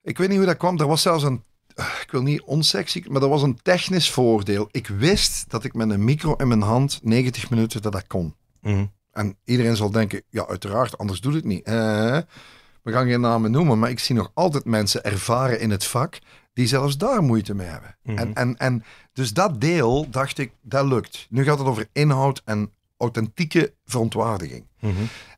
ik weet niet hoe dat kwam, er was zelfs een, eh, ik wil niet onsexy, maar er was een technisch voordeel. Ik wist dat ik met een micro in mijn hand 90 minuten dat dat kon. Mm. En iedereen zal denken, ja uiteraard, anders doet het niet. we gaan geen namen noemen, maar ik zie nog altijd mensen ervaren in het vak die zelfs daar moeite mee hebben. Mhm. en, en, en dus dat deel dacht ik, dat lukt. Nu gaat het over inhoud en authentieke verontwaardiging. Mhm.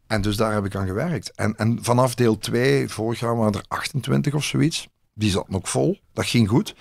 En dus daar heb ik aan gewerkt. En, en vanaf deel 2, vorig jaar waren er 28 of zoiets. Die zat nog vol. Dat ging goed.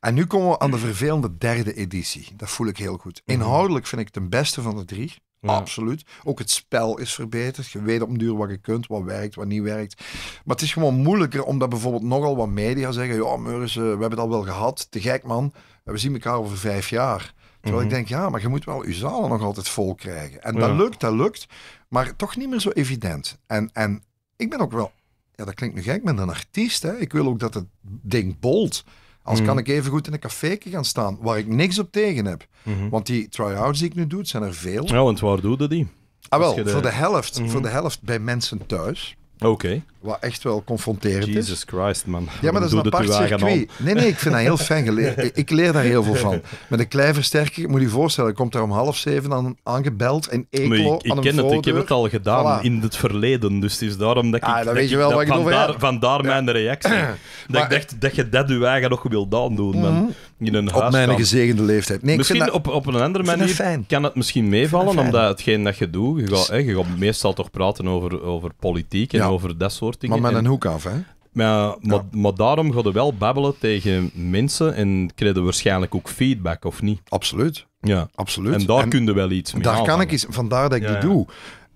En nu komen we aan de vervelende derde editie. Dat voel ik heel goed. Mhm. Inhoudelijk vind ik het de beste van de drie. Absoluut. Ook het spel is verbeterd. Je weet op een duur wat je kunt, wat werkt, wat niet werkt. Maar het is gewoon moeilijker omdat bijvoorbeeld nogal wat media zeggen: Ja, Meuris, eh, we hebben het al wel gehad. Te gek, man. We zien elkaar over vijf jaar. Terwijl ik mhm. denk, ja, maar je moet wel je zalen nog altijd vol krijgen. En dat lukt, dat lukt. Maar toch niet meer zo evident. En, en ik ben ook wel, ja, dat klinkt nu gek, ik ben een artiest. Hè. Ik wil ook dat het ding bolt. Als mhm. kan ik even goed in een café gaan staan, waar ik niks op tegen heb. Mhm. Want die try-outs die ik nu doe, zijn er veel. Ja, want waar doe die? Ah wel, voor de, helft, voor mhm. de helft bij mensen thuis. Oké. Wat echt wel confronterend is. Jesus Christ, man. Ja, maar dat is een apart circuit. Nee, nee, ik vind dat heel fijn. Geleerd. Ik leer daar heel veel van. Met een klei versterker, moet je je voorstellen, komt daar om half zeven aan, aangebeld en Eeklo ik, ik ken het, ik heb het al gedaan in het verleden. Dus het is daarom dat ik... Ah, dat weet je wel wat ik vandaar, ja. vandaar mijn reactie. dat ik dacht dat je dat je eigen nog wil doen, doen mhm. in een Op mijn gezegende leeftijd. Nee, misschien op, op een andere manier kan het misschien meevallen, omdat hetgeen dat je doet... Je gaat, hè, je gaat meestal toch praten over, over politiek en over dat soort maar met een hoek af, hè? Maar, maar, daarom gaan we wel babbelen tegen mensen en krijgen waarschijnlijk ook feedback, of niet? Absoluut. Ja. Absoluut. En daar kun je wel iets mee Daar kan ik iets... Vandaar dat ik die doe.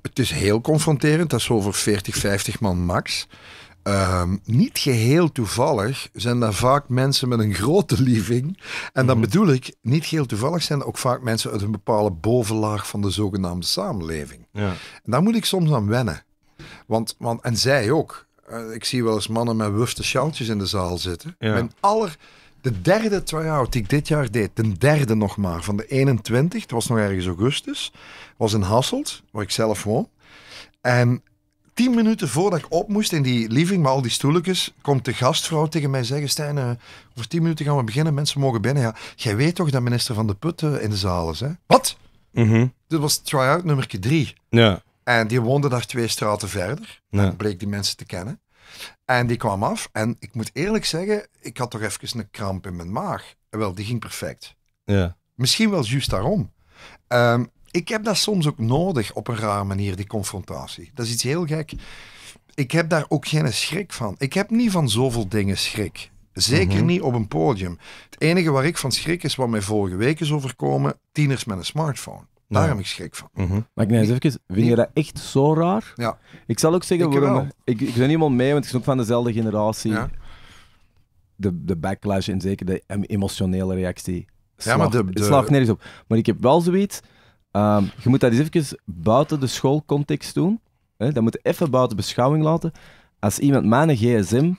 Het is heel confronterend. Dat is over 40, 50 man max. Ehm, niet geheel toevallig zijn daar vaak mensen met een grote lieving. En dan mhm. bedoel ik, niet geheel toevallig zijn er ook vaak mensen uit een bepaalde bovenlaag van de zogenaamde samenleving. Ja. En daar moet ik soms aan wennen. Want, want, en zij ook. Eh, ik zie wel eens mannen met wufte sjaaltjes in de zaal zitten. Ja. aller... De derde try-out die ik dit jaar deed, de derde nog maar, van de 21, het was nog ergens augustus, was in Hasselt, waar ik zelf woon. En tien minuten voordat ik op moest in die living met al die stoeltjes, komt de gastvrouw tegen mij zeggen, Stijn, eh, over tien minuten gaan we beginnen, mensen mogen binnen. Ja, jij weet toch dat minister Van de Putten in de zaal is, hè? Wat? Mm -hmm. Dit was try-out nummer drie. Ja. En die woonde daar twee straten verder. Ja. bleek die mensen te kennen. En die kwam af. En ik moet eerlijk zeggen, ik had toch even een kramp in mijn maag. Wel, die ging perfect. Ja. Misschien wel juist daarom. Ehm, ik heb dat soms ook nodig op een rare manier, die confrontatie. Dat is iets heel gek. Ik heb daar ook geen schrik van. Ik heb niet van zoveel dingen schrik. Zeker mhm. niet op een podium. Het enige waar ik van schrik is wat mij vorige week is overkomen: tieners met een smartphone. Daar heb ik schrik van. Mm Maar ik eens even, vind je dat echt zo raar? Ja. Ik zal ook zeggen, ik, waarom, ik, ik ben iemand mee, want ik ben ook van dezelfde generatie. Ja. De, de backlash en zeker de emotionele reactie. Slaag, ja, maar nergens op. Maar ik heb wel zoiets. Ehm, je moet dat eens even buiten de schoolcontext doen. Hè? Dat moet je even buiten beschouwing laten. Als iemand mijn gsm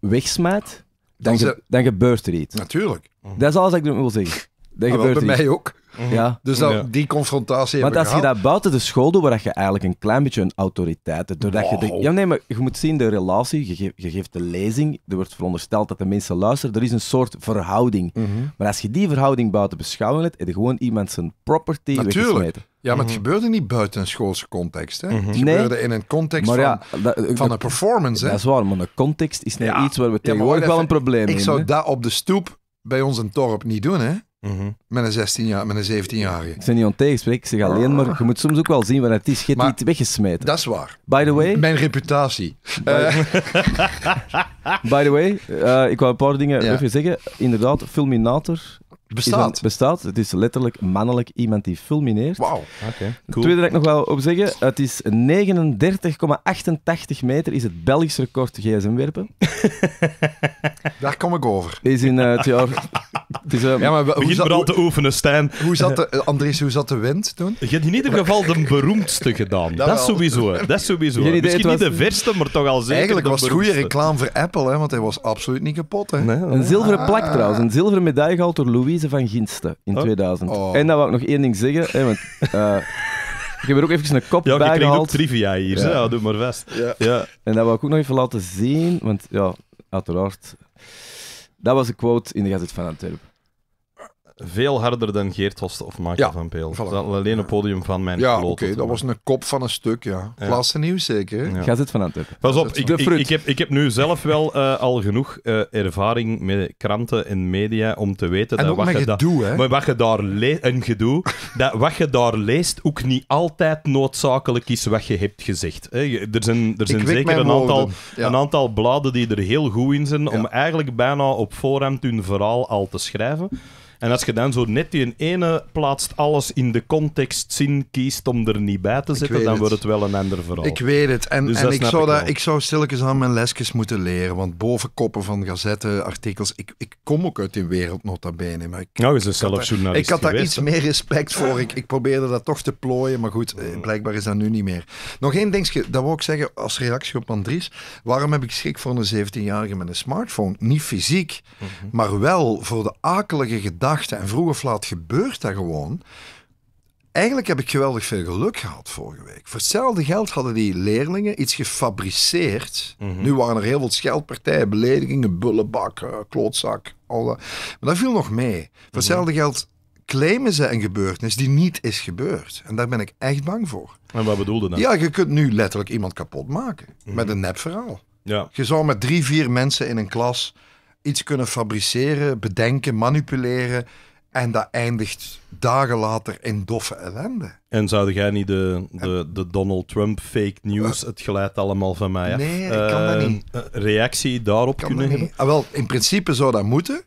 wegsmijt, dan, dan, dan gebeurt er iets. Natuurlijk. Dat is alles wat ik wil zeggen. Dat ah, gebeurt bij mij ook. Mhm. Ja. Dus dat, die confrontatie Want als je dat buiten de school doet, waar je eigenlijk een klein beetje een autoriteit hebt. Doordat je de, ja, nee, maar je moet zien de relatie. Je, geeft, de lezing. Er wordt verondersteld dat de mensen luisteren. Er is een soort verhouding. Mhm. Maar als je die verhouding buiten beschouwing hebt, heb je gewoon iemand zijn property Natuurlijk. Ja, maar het mhm. gebeurde niet buiten een schoolse context. Hè? Het nee. gebeurde in een context van, van een performance. Hè? Dat is waar, maar de context is niet iets waar we tegenwoordig wel een probleem hebben. Ik zou dat op de stoep bij ons in dorp niet doen, hè? Mhm. Met een 16 jaar, met een 17-jarige. Ik niet ontegensprek, ik zeg alleen maar, je moet soms ook wel zien wat het is. geen niet weggesmeten. Dat is waar. By the way... Mijn reputatie. By, eh. by the way, eh, ik wou een paar dingen even zeggen. Inderdaad, Fulminator Bestaat. bestaat. Het is letterlijk mannelijk iemand die fulmineert. Wauw. oké, cool. Tweede dat ik nog wel op zeggen. Het is 39,88 meter is het Belgisch record gsm werpen. Daar kom ik over. Is in eh, het jaar... is, eh, ja, maar hoe zat, al te oefenen, Stijn. Hoe zat de, eh, Andries, hoe zat de wind toen? Je hebt in ieder geval de beroemdste gedaan. dat, sowieso. Dat sowieso. Misschien niet de verste, maar toch al zeker Eigenlijk was het goede reclame voor Apple, hè, want hij was absoluut niet kapot. Hè. een zilveren plak ah. trouwens. Een zilveren medaille gehaald door Louis van Ginsten in 2000. En dan wil ik nog één ding zeggen. Hè, want, eh, ik heb er ook even een kop ja, bij kreeg Ja, trivia hier. Ja. ja. doe maar vast. Ja. En dat wil ik ook nog even laten zien. Want ja, uiteraard. Dat was een quote in de Gazet van Antwerpen veel harder dan Geert Host of Maarten van Peel. Voilà. Dat alleen een podium van mijn Ja, oké, dat was een kop van een stuk, ja. Klasse nieuws zeker. Ga zitten vanuit van Antwerpen. Pas op, ik, ik, heb, ik heb nu zelf wel eh, al genoeg eh, ervaring met kranten en media om te weten... dat wat je gedoe, Maar wat je daar leest... Een gedoe. dat wat je daar leest ook niet altijd noodzakelijk is wat je hebt gezegd. Hè? Er zijn, er zijn zeker een aantal, een aantal bladen die er heel goed in zijn om eigenlijk bijna op voorhand hun verhaal al te schrijven. En als je dan zo net die ene plaatst alles in de context zin kiest om er niet bij te zitten, dan wordt het wel een ander verhaal. Ik weet het. En, dus en ik, zou ik dat, ik zou stilletjes aan mijn lesjes moeten leren. Want bovenkoppen van gazetten, artikels... Ik, ik kom ook uit die wereld, nota bene. Maar ik, nou, is het Ik had daar iets meer respect voor. Ik, ik probeerde dat toch te plooien. Maar goed, eh, blijkbaar is dat nu niet meer. Nog één ding, dat wil ik zeggen als reactie op Andries. Waarom heb ik schrik voor een 17-jarige met een smartphone? Niet fysiek, mhm. maar wel voor de akelige gedachten gedachten. En vroeg of laat gebeurt dat gewoon. Eigenlijk heb ik geweldig veel geluk gehad vorige week. Voor hetzelfde geld hadden die leerlingen iets gefabriceerd. Mhm. Nu waren er heel veel scheldpartijen, beledigingen, bullenbak, eh, klootzak, al Maar dat viel nog mee. Voor mhm. hetzelfde geld claimen ze een gebeurtenis die niet is gebeurd. En daar ben ik echt bang voor. En wat bedoelde dat? Ja, je kunt nu letterlijk iemand kapot maken met mhm. een nepverhaal. Ja. Je zou met drie, vier mensen in een klas iets kunnen fabriceren, bedenken, manipuleren. En dat eindigt dagen later in doffe ellende. En zou jij niet de, de, de Donald Trump fake news, eh. het glijdt allemaal van mij af, nee, ik kan dat eh, niet. reactie daarop kunnen hebben? Ah, wel, in principe zou dat moeten.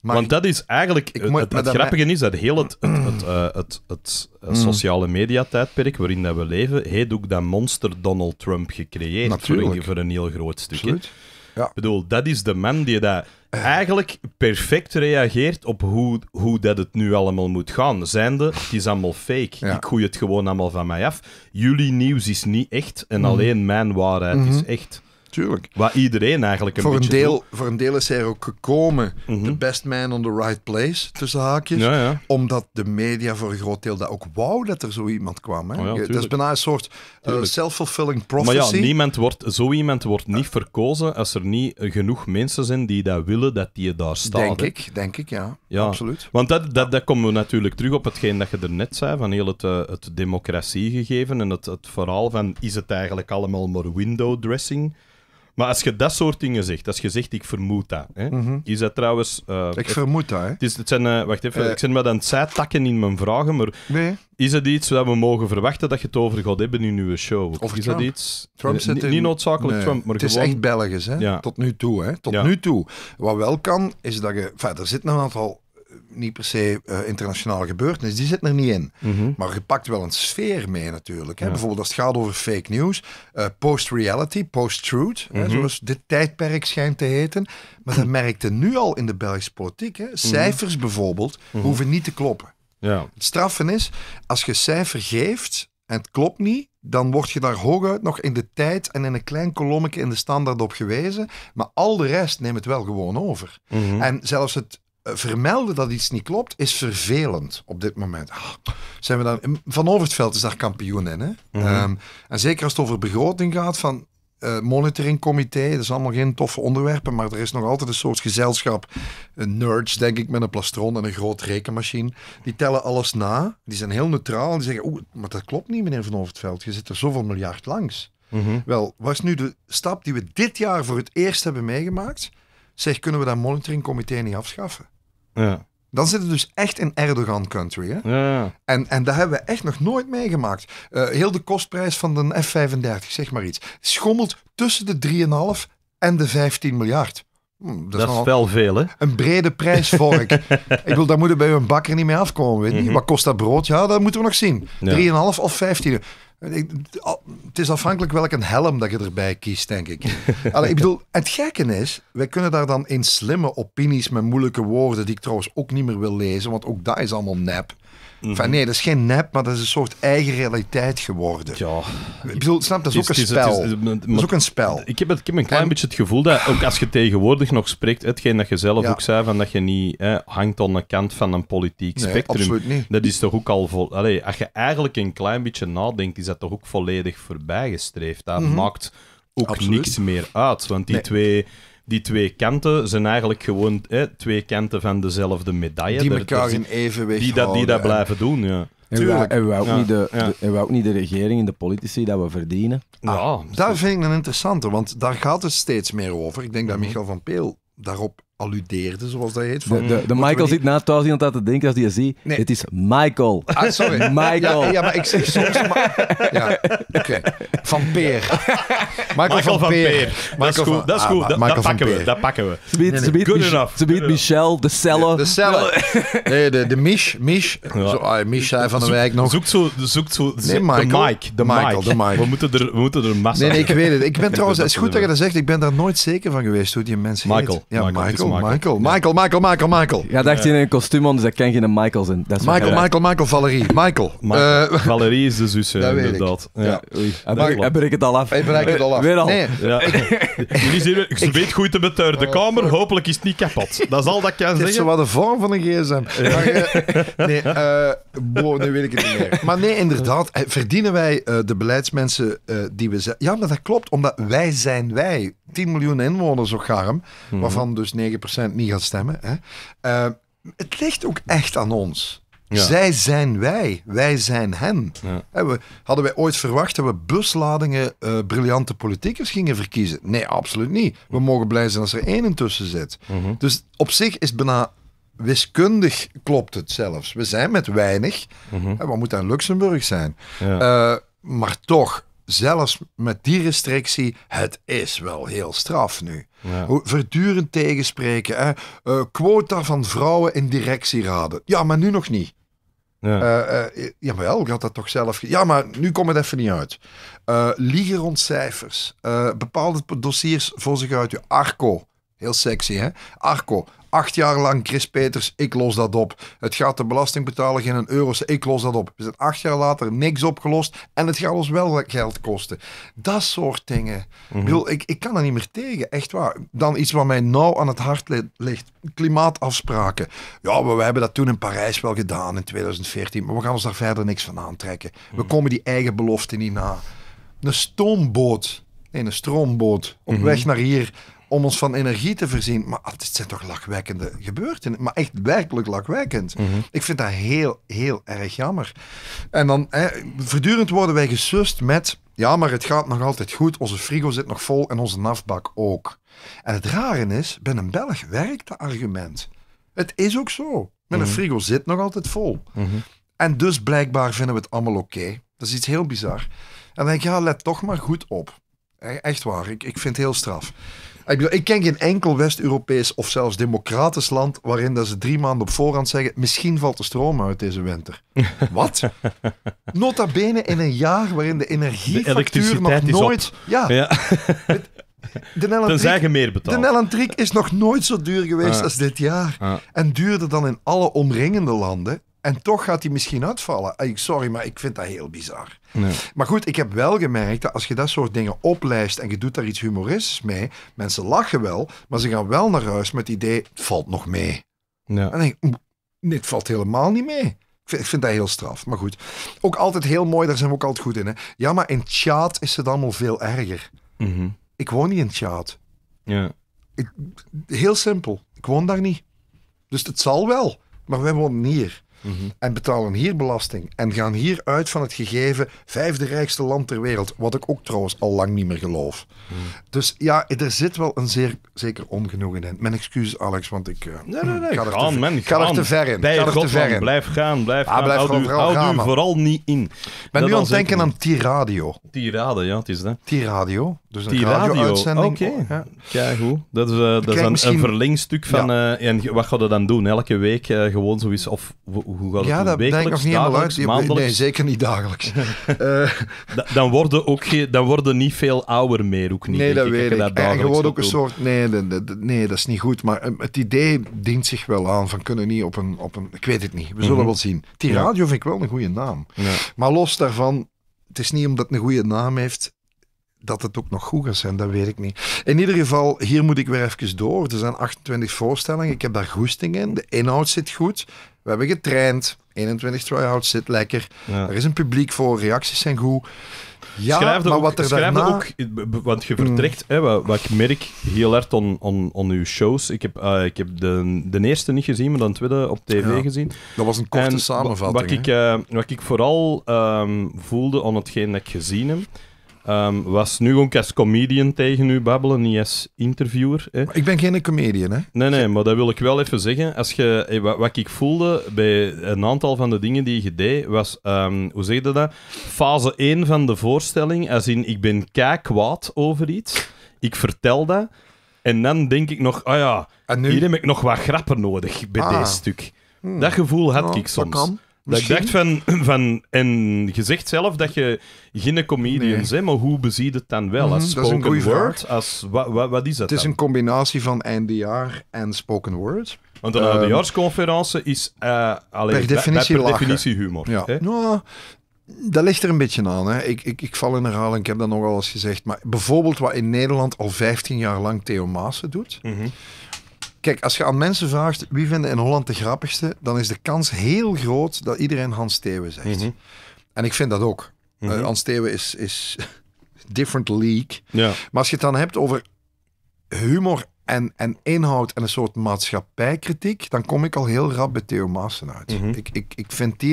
Want dat is eigenlijk... Ik, het, grappige is dat heel het, het, het, eh, het sociale media-tijdperk waarin dat we leven, heeft ook dat monster Donald Trump gecreëerd. Natuurlijk. Voor een, voor een heel groot stuk. Ja. Ik bedoel, dat is de man die dat eigenlijk perfect reageert op hoe, hoe dat het nu allemaal moet gaan. Zijnde, het is allemaal fake. Ik gooi het gewoon allemaal van mij af. Jullie nieuws is niet echt en mhm. alleen mijn waarheid is mhm. echt tuurlijk. iedereen eigenlijk een voor beetje een deel, Voor een deel is hij er ook gekomen, de mhm. best man on the right place, tussen haakjes. Omdat de media voor een groot deel dat ook wou dat er zo iemand kwam. Hè? Oh dat is bijna een soort eh, self-fulfilling prophecy. Maar ja, niemand wordt, zo iemand wordt niet verkozen als er niet genoeg mensen zijn die dat willen, dat die daar staan Denk ik, denk ik, ja. Absoluut. Want dat, dat, dat komen we natuurlijk terug op hetgeen dat je er net zei, van heel het, uh, het democratiegegeven en het, het verhaal van is het eigenlijk allemaal maar window dressing? Maar als je dat soort dingen zegt, als je zegt ik vermoed dat, hè, mhm. is dat trouwens... Eh, ik vermoed dat, hè. Het, is, het zijn, uh, wacht even, eh. ik zit met aan het zijtakken in mijn vragen, maar is het iets dat we mogen verwachten dat je het over gaat hebben in uw show? Of is Trump. dat iets... Trump zit Niet noodzakelijk Trump, maar Het gewoon... is echt Belgisch, hè. Tot nu toe, hè. Tot nu toe. Wat wel kan, is dat je... Enfin, er zit een aantal niet per se eh, internationale gebeurtenis, dus die zit er niet in. Mhm. Maar je pakt wel een sfeer mee natuurlijk. Hè? Bijvoorbeeld als het gaat over fake news, eh, post-reality, post-truth, mhm. zoals dit tijdperk schijnt te heten. Maar dat merkte nu al in de Belgische politiek. Hè? Mhm. Cijfers bijvoorbeeld hoeven niet te kloppen. Ja. Het straffen is, als je cijfer geeft en het klopt niet, dan word je daar hooguit nog in de tijd en in een klein kolommetje in de standaard op gewezen. Maar al de rest neemt het wel gewoon over. En zelfs het eh, vermelden dat iets niet klopt, is vervelend op dit moment. Ah, zijn we dan, van Overtveld is daar kampioen in. Hè? Mhm. Ehm, en zeker als het over begroting gaat van uh, monitoringcomité, dat is allemaal geen toffe onderwerpen, maar er is nog altijd een soort gezelschap, een nerds denk ik, met een plastron en een grote rekenmachine. Die tellen alles na, die zijn heel neutraal en die zeggen, oeh, maar dat klopt niet meneer Van Overtveld, je zit er zoveel miljard langs. Mm -hmm. Wel, was nu de stap die we dit jaar voor het eerst hebben meegemaakt? Zeg, kunnen we dat monitoringcomité niet afschaffen? Ja. Dan zitten we dus echt in Erdogan-country. Hè? Ja. En, en dat hebben we echt nog nooit meegemaakt. Uh, eh, heel de kostprijs van de F-35, zeg maar iets, schommelt tussen de 3,5 en de 15 miljard. Hm, dat, is, wel veel, hè? Een brede prijsvork. ik bedoel, daar moeten bij een bakker niet mee afkomen. Weet mm Wat kost dat brood? Ja, dat moeten we nog zien. 3,5 of 15. Eh, ik, het is afhankelijk welke helm dat je erbij kiest, denk ik. Allee, ik bedoel, het gekke is, wij kunnen daar dan in slimme opinies met moeilijke woorden, die ik trouwens ook niet meer wil lezen, want ook dat is allemaal nep. Mm. nee, dat is geen nep, maar dat is een soort eigen realiteit geworden. Ja. Ik bedoel, snap, dat is, ook een spel. dat is ook een spel. Ik heb, het, ik heb een klein beetje het gevoel dat, ook als je tegenwoordig nog spreekt, hetgeen dat je zelf ook zei, van dat je niet hè, hangt aan de kant van een politiek spectrum. absoluut niet. Dat is toch ook al... Vol, als je eigenlijk een klein beetje nadenkt, is dat toch ook volledig voorbijgestreefd. Dat mhm. maakt ook absoluut. niks meer uit, want die twee die twee kanten zijn eigenlijk gewoon hè, twee kanten van dezelfde medaille. Die elkaar in evenwicht dat, die dat blijven doen, ja. Tuurlijk. En we, ook niet de, en ook niet de regering en de politici dat we verdienen. ja, ah, dat vind ik een interessante, want daar gaat het steeds meer over. Ik denk dat Michel van Peel daarop alludeerde, zoals dat heet. Van, de, de, Michael niet... zit naast thuis iemand aan te denken als hij je ziet. Het is Michael. Ah, sorry. Michael. Ja, maar ik zeg soms... Ja, okay. Van Peer. Michael, van, Peer. Peer. dat is goed. dat, is ah, goed. dat, pakken we. Dat pakken we. Ze biedt, nee, Ze biedt Michel, de cellen. de cellen. Nee, de, de Mich. Mich. Zo, ah, Mich zei van de Wijk nog. Zoekt zo... Zoekt zo nee, Michael. De Mike. De Michael. De Mike. We moeten er, we moeten er massa... Nee, nee, ik weet het. Ik ben trouwens... Het is goed dat je dat zegt. Ik ben daar nooit zeker van geweest hoe die mensen Michael. Ja, Michael. Michael, Michael, Michael, Michael, Michael, Michael, Ja, dacht je in een kostuum aan, dus dat kan geen Michael zijn. Dat is Michael, Michael, Michael, Michael, Valerie. Michael. Michael. Eh, Valerie is de zus, inderdaad. Weet ik. Ja. heb, ik, het al af? Heb ik het al af? Weer al. Nee. Ja. Jullie zien, ik weet goed te betuigen. De oh, kamer, hopelijk is het niet kapot. Dat is al dat ik kan zeggen. Het is zo wat de vorm van een gsm. Eh, nee, uh, nu weet ik het niet meer. Maar nee, inderdaad, verdienen wij de beleidsmensen die we zijn? Ja, maar dat klopt, omdat wij zijn wij. 10 miljoen inwoners op Garm, mhm. waarvan dus 9 9% niet gaat stemmen. Hè? Eh, het ligt ook echt aan ons. Zij zijn wij, wij zijn hen. Ja. We, hadden wij ooit verwacht dat we busladingen uh, briljante politiekers gingen verkiezen? Nee, absoluut niet. We mogen blij zijn als er één intussen zit. Mhm. Dus op zich is bijna wiskundig klopt het zelfs. We zijn met weinig. Mm -hmm. We moeten aan Luxemburg zijn. Eh, maar toch, zelfs met die restrictie, het is wel heel straf nu. Ja. Verdurend tegenspreken. Hè? Eh, quota van vrouwen in directieraden. Ja, maar nu nog niet. Ja. Uh, uh, jawel, ik had dat toch zelf. Ja, maar nu komt het even niet uit. liegen rond cijfers. bepaalde dossiers voor zich uit. Arco. Heel sexy, hè? Arco. Acht jaar lang Chris Peters, ik los dat op. Het gaat de belastingbetaler geen een euro, ik los dat op. We zijn acht jaar later niks opgelost en het gaat ons wel geld kosten. Dat soort dingen. Ik mhm. ik, kan er niet meer tegen, echt waar. Dan iets wat mij nauw aan het hart ligt. Klimaatafspraken. Ja, we hebben dat toen in Parijs wel gedaan in 2014, maar we gaan ons daar verder niks van aantrekken. We mhm. komen die eigen belofte niet na. Een stoomboot. Nee, een stroomboot. Op mhm. weg naar hier om ons van energie te voorzien. Maar dit ah, zijn toch lachwekkende gebeurtenissen. Maar echt werkelijk lachwekkend. Mhm. Ik vind dat heel, heel erg jammer. En dan voortdurend worden wij gesust met... Ja, maar het gaat nog altijd goed. Onze frigo zit nog vol en onze nafbak ook. En het rare is, bij een Belg werkt dat argument. Het is ook zo. mijn mhm. frigo zit nog altijd vol. Mhm. En dus blijkbaar vinden we het allemaal oké. Dat is iets heel bizar. En dan denk ik, ja, let toch maar goed op. E-, echt waar, ik, ik vind het heel straf. Ik bedoel, ik ken geen enkel West-Europees of zelfs democratisch land waarin dat ze drie maanden op voorhand zeggen, misschien valt de stroom uit deze winter. Wat? Nota bene in een jaar waarin de energiefactuur de nog nooit... Ja. ja. de meer betaald. De Nellentriek is nog nooit zo duur geweest als dit jaar. En duurder dan in alle omringende landen. En toch gaat hij misschien uitvallen. Sorry, maar ik vind dat heel bizar. Maar goed, ik heb wel gemerkt dat als je dat soort dingen oplijst en je doet daar iets humoristisch mee, mensen lachen wel, maar ze gaan wel naar huis met het idee, het valt nog mee. Ja. En denk ik, dit valt helemaal niet mee. Ik vind, ik vind, dat heel straf. Maar goed, ook altijd heel mooi, daar zijn we ook altijd goed in. Hè? Ja, maar in chat is het allemaal veel erger. Mhm. Ik woon niet in chat. Ja. heel simpel, ik woon daar niet. Dus het zal wel, maar wij wonen hier en betalen hier belasting en gaan hier uit van het gegeven vijfde rijkste land ter wereld, wat ik ook trouwens al lang niet meer geloof. Dus ja, er zit wel een zeer, zeker ongenoegen in. Mijn excuses Alex, want ik eh, ga, er, te, ver in. te ver Blijf gaan, blijf ah, gaan. Blijf houd, u, houd u vooral niet in. ben nu aan het denken aan T-radio. T-radio, ja, het is dat. T-radio. Dus een radio-uitzending. ja. ja. goed. Dat is, eh, dat is een, misschien... verlengstuk van... Eh, en wat gaat dat dan doen? Elke week gewoon zoiets... Of ja, dat wekelijks, nog niet helemaal uit. Nee, zeker niet dagelijks. Eh, dan, worden ook dan worden niet veel ouder meer, ook niet. Nee, dat weet ik. en je ook een soort... Nee, nee, dat is niet goed. Maar ehm, het idee dient zich wel aan van kunnen niet op een... Op een ik weet het niet. We zullen mhm. wel zien. Die radio vind ik wel een goede naam. Ja. Maar los daarvan, het is niet omdat het een goede naam heeft dat het ook nog goed gaat zijn, dat weet ik niet. In ieder geval, hier moet ik weer even door. Er zijn 28 voorstellingen, ik heb daar goesting in. De inhoud zit goed. We hebben getraind. 21 tryouts zit lekker. Er is een publiek voor, reacties zijn goed. Ja, schrijf maar ook, wat er daarna... ook, want je vertrekt, mm. hè, wat, wat, ik merk heel hard on, uw shows. Ik heb, ah, ik heb de, de eerste niet gezien, maar de tweede op tv gezien. Dat was een korte samenvatting. Wat, wat ik, eh, wat ik vooral ehm, voelde aan hetgeen dat ik gezien heb, Ehm, was nu ook als comedian tegen u babbelen, niet als interviewer. Hè. Ik ben geen comedian, hè? Nee, nee, maar dat wil ik wel even zeggen. Als je, eh, wat, ik voelde bij een aantal van de dingen die je deed, was, ehm, hoe zeg je dat? Fase 1 van de voorstelling, als in ik ben kei kwaad over iets, ik vertel dat, en dan denk ik nog, ah oh ja, hier heb ik nog wat grappen nodig bij ah. dit stuk. Hmm. Dat gevoel had ik soms. Dat ik dacht van, van, en je zegt zelf dat je geen comedian nee. maar hoe bezie je het dan wel? als mhm, spoken word? Als, wat, wat, is dat Het is een combinatie van eindejaar en spoken word. Want een um, is uh, eh, alleen, per, definitie, per definitie humor. Ja. Hè? Nou, dat ligt er een beetje aan. Hè. Ik, ik, ik val in herhaling, ik heb dat nogal eens gezegd. Maar bijvoorbeeld wat in Nederland al 15 jaar lang Theo Maassen doet... Mm Kijk, als je aan mensen vraagt wie vinden in Holland de grappigste, dan is de kans heel groot dat iedereen Hans Theeuwen zegt. Mhm. En ik vind dat ook. Eh, mhm. Hans Theeuwen is, is different league. Ja. Maar als je het dan hebt over humor en, en inhoud en een soort maatschappijkritiek, dan kom ik al heel rap bij Theo Maassen uit. Mhm. ik, ik, ik vind die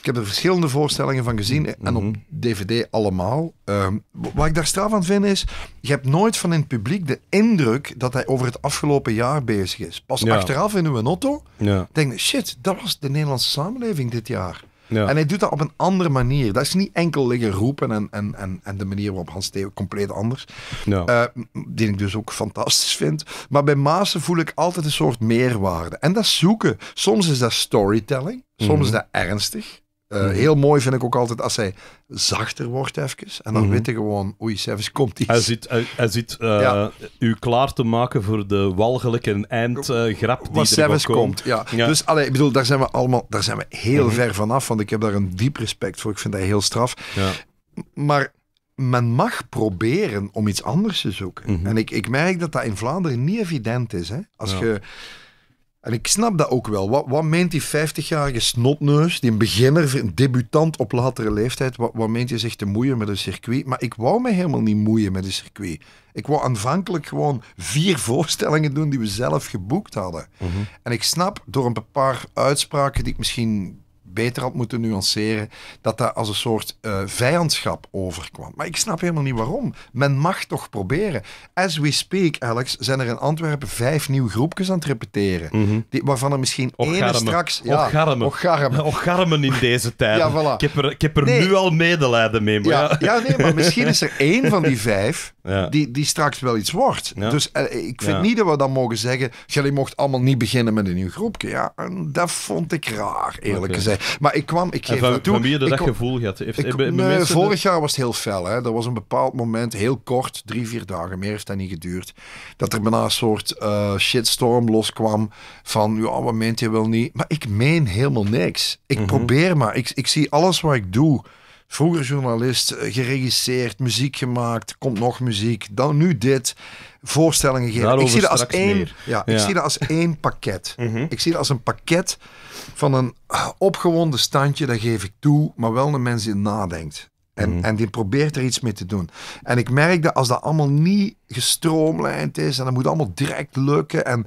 Ik heb er verschillende voorstellingen van gezien en op DVD mhm. allemaal. Ehm, wat ik daar straf aan vind is. Je hebt nooit van in het publiek de indruk dat hij over het afgelopen jaar bezig is. Pas achteraf in uw auto. Ja. Denk shit, dat was de Nederlandse samenleving dit jaar. Ja. En hij doet dat op een andere manier. Dat is niet enkel liggen roepen en, en, en, en de manier waarop Hans Theo compleet anders. Ja. Eh, die ik dus ook fantastisch vind. Maar bij Maassen voel ik altijd een soort meerwaarde. En dat zoeken. Soms is dat storytelling. Soms mhm. is dat ernstig. Eh, mhm. Heel mooi vind ik ook altijd als hij zachter wordt even. En dan mhm. weet je gewoon, oei, zelfs komt iets. Hij zit, hij, zit eh, u klaar te maken voor de walgelijke eindgrap eh, uh, die Wat er komt. komt ja. Dus allee, ik bedoel, daar zijn we allemaal daar zijn we heel mhm. ver vanaf. Want ik heb daar een diep respect voor. Ik vind dat heel straf. Ja. Maar men mag proberen om iets anders te zoeken. En ik, ik merk dat dat in Vlaanderen niet evident is. Hè? Als je... En ik snap dat ook wel. Wat, wat meent die 50-jarige snotneus, die een beginner, een debutant op latere leeftijd, wat, wat meent je zich te moeien met een circuit? Maar ik wou me helemaal niet moeien met een circuit. Ik wou aanvankelijk gewoon vier voorstellingen doen die we zelf geboekt hadden. Mhm. En ik snap door een paar uitspraken die ik misschien beter had moeten nuanceren, dat dat als een soort eh, vijandschap overkwam. Maar ik snap helemaal niet waarom. Men mag toch proberen. As we speak, Alex, zijn er in Antwerpen vijf nieuwe groepjes aan het repeteren. Mhm. die, waarvan er misschien één straks... Ja, ogarmen, ogarmen, ogarmen in deze tijd. Ja, Ik heb er, ik heb er nu al medelijden mee. Maar ja, ja. ja, nee, maar misschien is er één van die vijf ja. die, die straks wel iets wordt. Dus eh, ik vind niet dat we dan mogen zeggen, jullie mocht allemaal niet beginnen met een nieuw groepje. Ja, dat vond ik raar, eerlijk gezegd. Maar ik kwam, ik geef je dat gevoel gehad? ik, vorig jaar was het heel fel. Hè. Er was een bepaald moment, heel kort, drie, vier dagen, meer heeft dat niet geduurd, dat er bijna een soort eh, shitstorm loskwam van, ja, wat meent je wel niet? Maar ik meen helemaal niks. Ik mhm. probeer maar. Ik, ik zie alles wat ik doe vroeger journalist, eh, geregisseerd, muziek gemaakt, komt nog muziek, dan nu dit, voorstellingen geven. ik zie, dat als één, ja, ik zie dat als één pakket. Mhm. Ik zie dat als een pakket van een eh, opgewonden standje, dat geef ik toe, maar wel een mens die nadenkt. En, mhm. en die probeert er iets mee te doen. En ik merk dat als dat allemaal niet gestroomlijnd is en dat moet allemaal direct lukken. En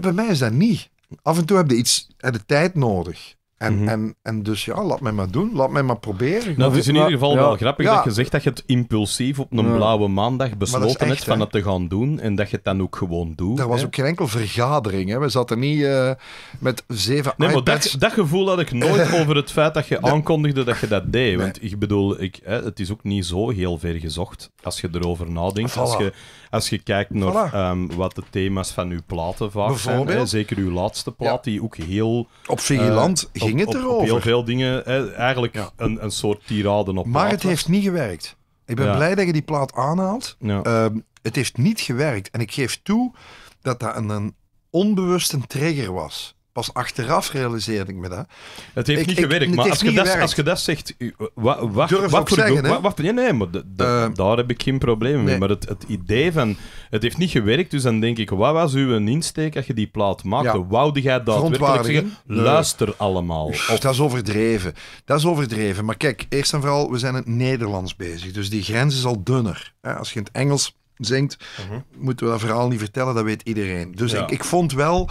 bij mij is dat niet. Af en toe heb je iets, heb je tijd nodig. En, mhm. en, en dus ja, laat mij maar doen, laat mij maar proberen. Nou, het is in ieder geval wel grappig dat je zegt dat je het impulsief op een blauwe maandag besloten hebt van he? het te gaan doen en dat je het dan ook gewoon doet. Er was ook geen enkel vergadering. Hè? We zaten niet uh, met zeven nee, Maar dat, gevoel had ik nooit over het feit dat je aankondigde dat je dat deed. Want ik bedoel, ik, hè, het is ook niet zo heel ver gezocht als je erover nadenkt. Ah, als je als je kijkt naar ehm, wat de thema's van uw platen vaak zijn, hè, zeker uw laatste plaat, die ook heel... Op Vigilant eh, ging het erover. Op, heel veel dingen, hè, eigenlijk een, een soort tirade op Maar het heeft niet gewerkt. Ik ben blij dat je die plaat aanhaalt. Ehm, het heeft niet gewerkt. En ik geef toe dat dat een, een onbewuste trigger was als achteraf realiseerde ik me dat. Het heeft niet gewerkt, maar als je, dat, als je zegt... Wacht. Durf wat, zeggen, Nee, nee maar eh, daar heb ik geen probleem mee. Maar het, het, idee van... Het heeft niet gewerkt, dus dan denk ik... Wat was uw insteek als je die plaat maakte? Ja. Woude jij daadwerkelijk zeggen... Luister allemaal. Of... Dat is overdreven. Dat is overdreven. Maar kijk, eerst en vooral, we zijn in het Nederlands bezig. Dus die grens is al dunner. Als je in het Engels zingt, mhm. moeten we dat verhaal niet vertellen. Dat weet iedereen. Dus ik, ik vond wel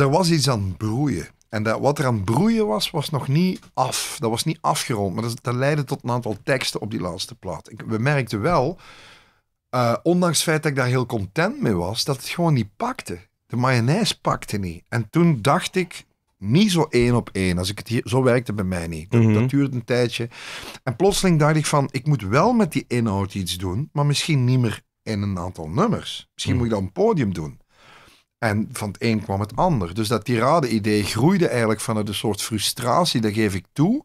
er was iets aan broeien. En dat, wat er aan broeien was, was nog niet af. Dat was niet afgerond. Maar dat, leidde tot een aantal teksten op die laatste plaat. Ik, we merkten wel, eh, ondanks het feit dat ik daar heel content mee was, dat het gewoon niet pakte. De mayonaise pakte niet. En toen dacht ik, niet zo één op één. Als ik het zo werkte bij mij niet. Mhm. Dat, duurde een tijdje. En plotseling dacht ik van, ik moet wel met die inhoud iets doen, maar misschien niet meer in een aantal nummers. Misschien mhm. moet ik dat een podium doen. En van het een kwam het ander. Dus dat tirade-idee groeide eigenlijk vanuit een soort frustratie, dat geef ik toe.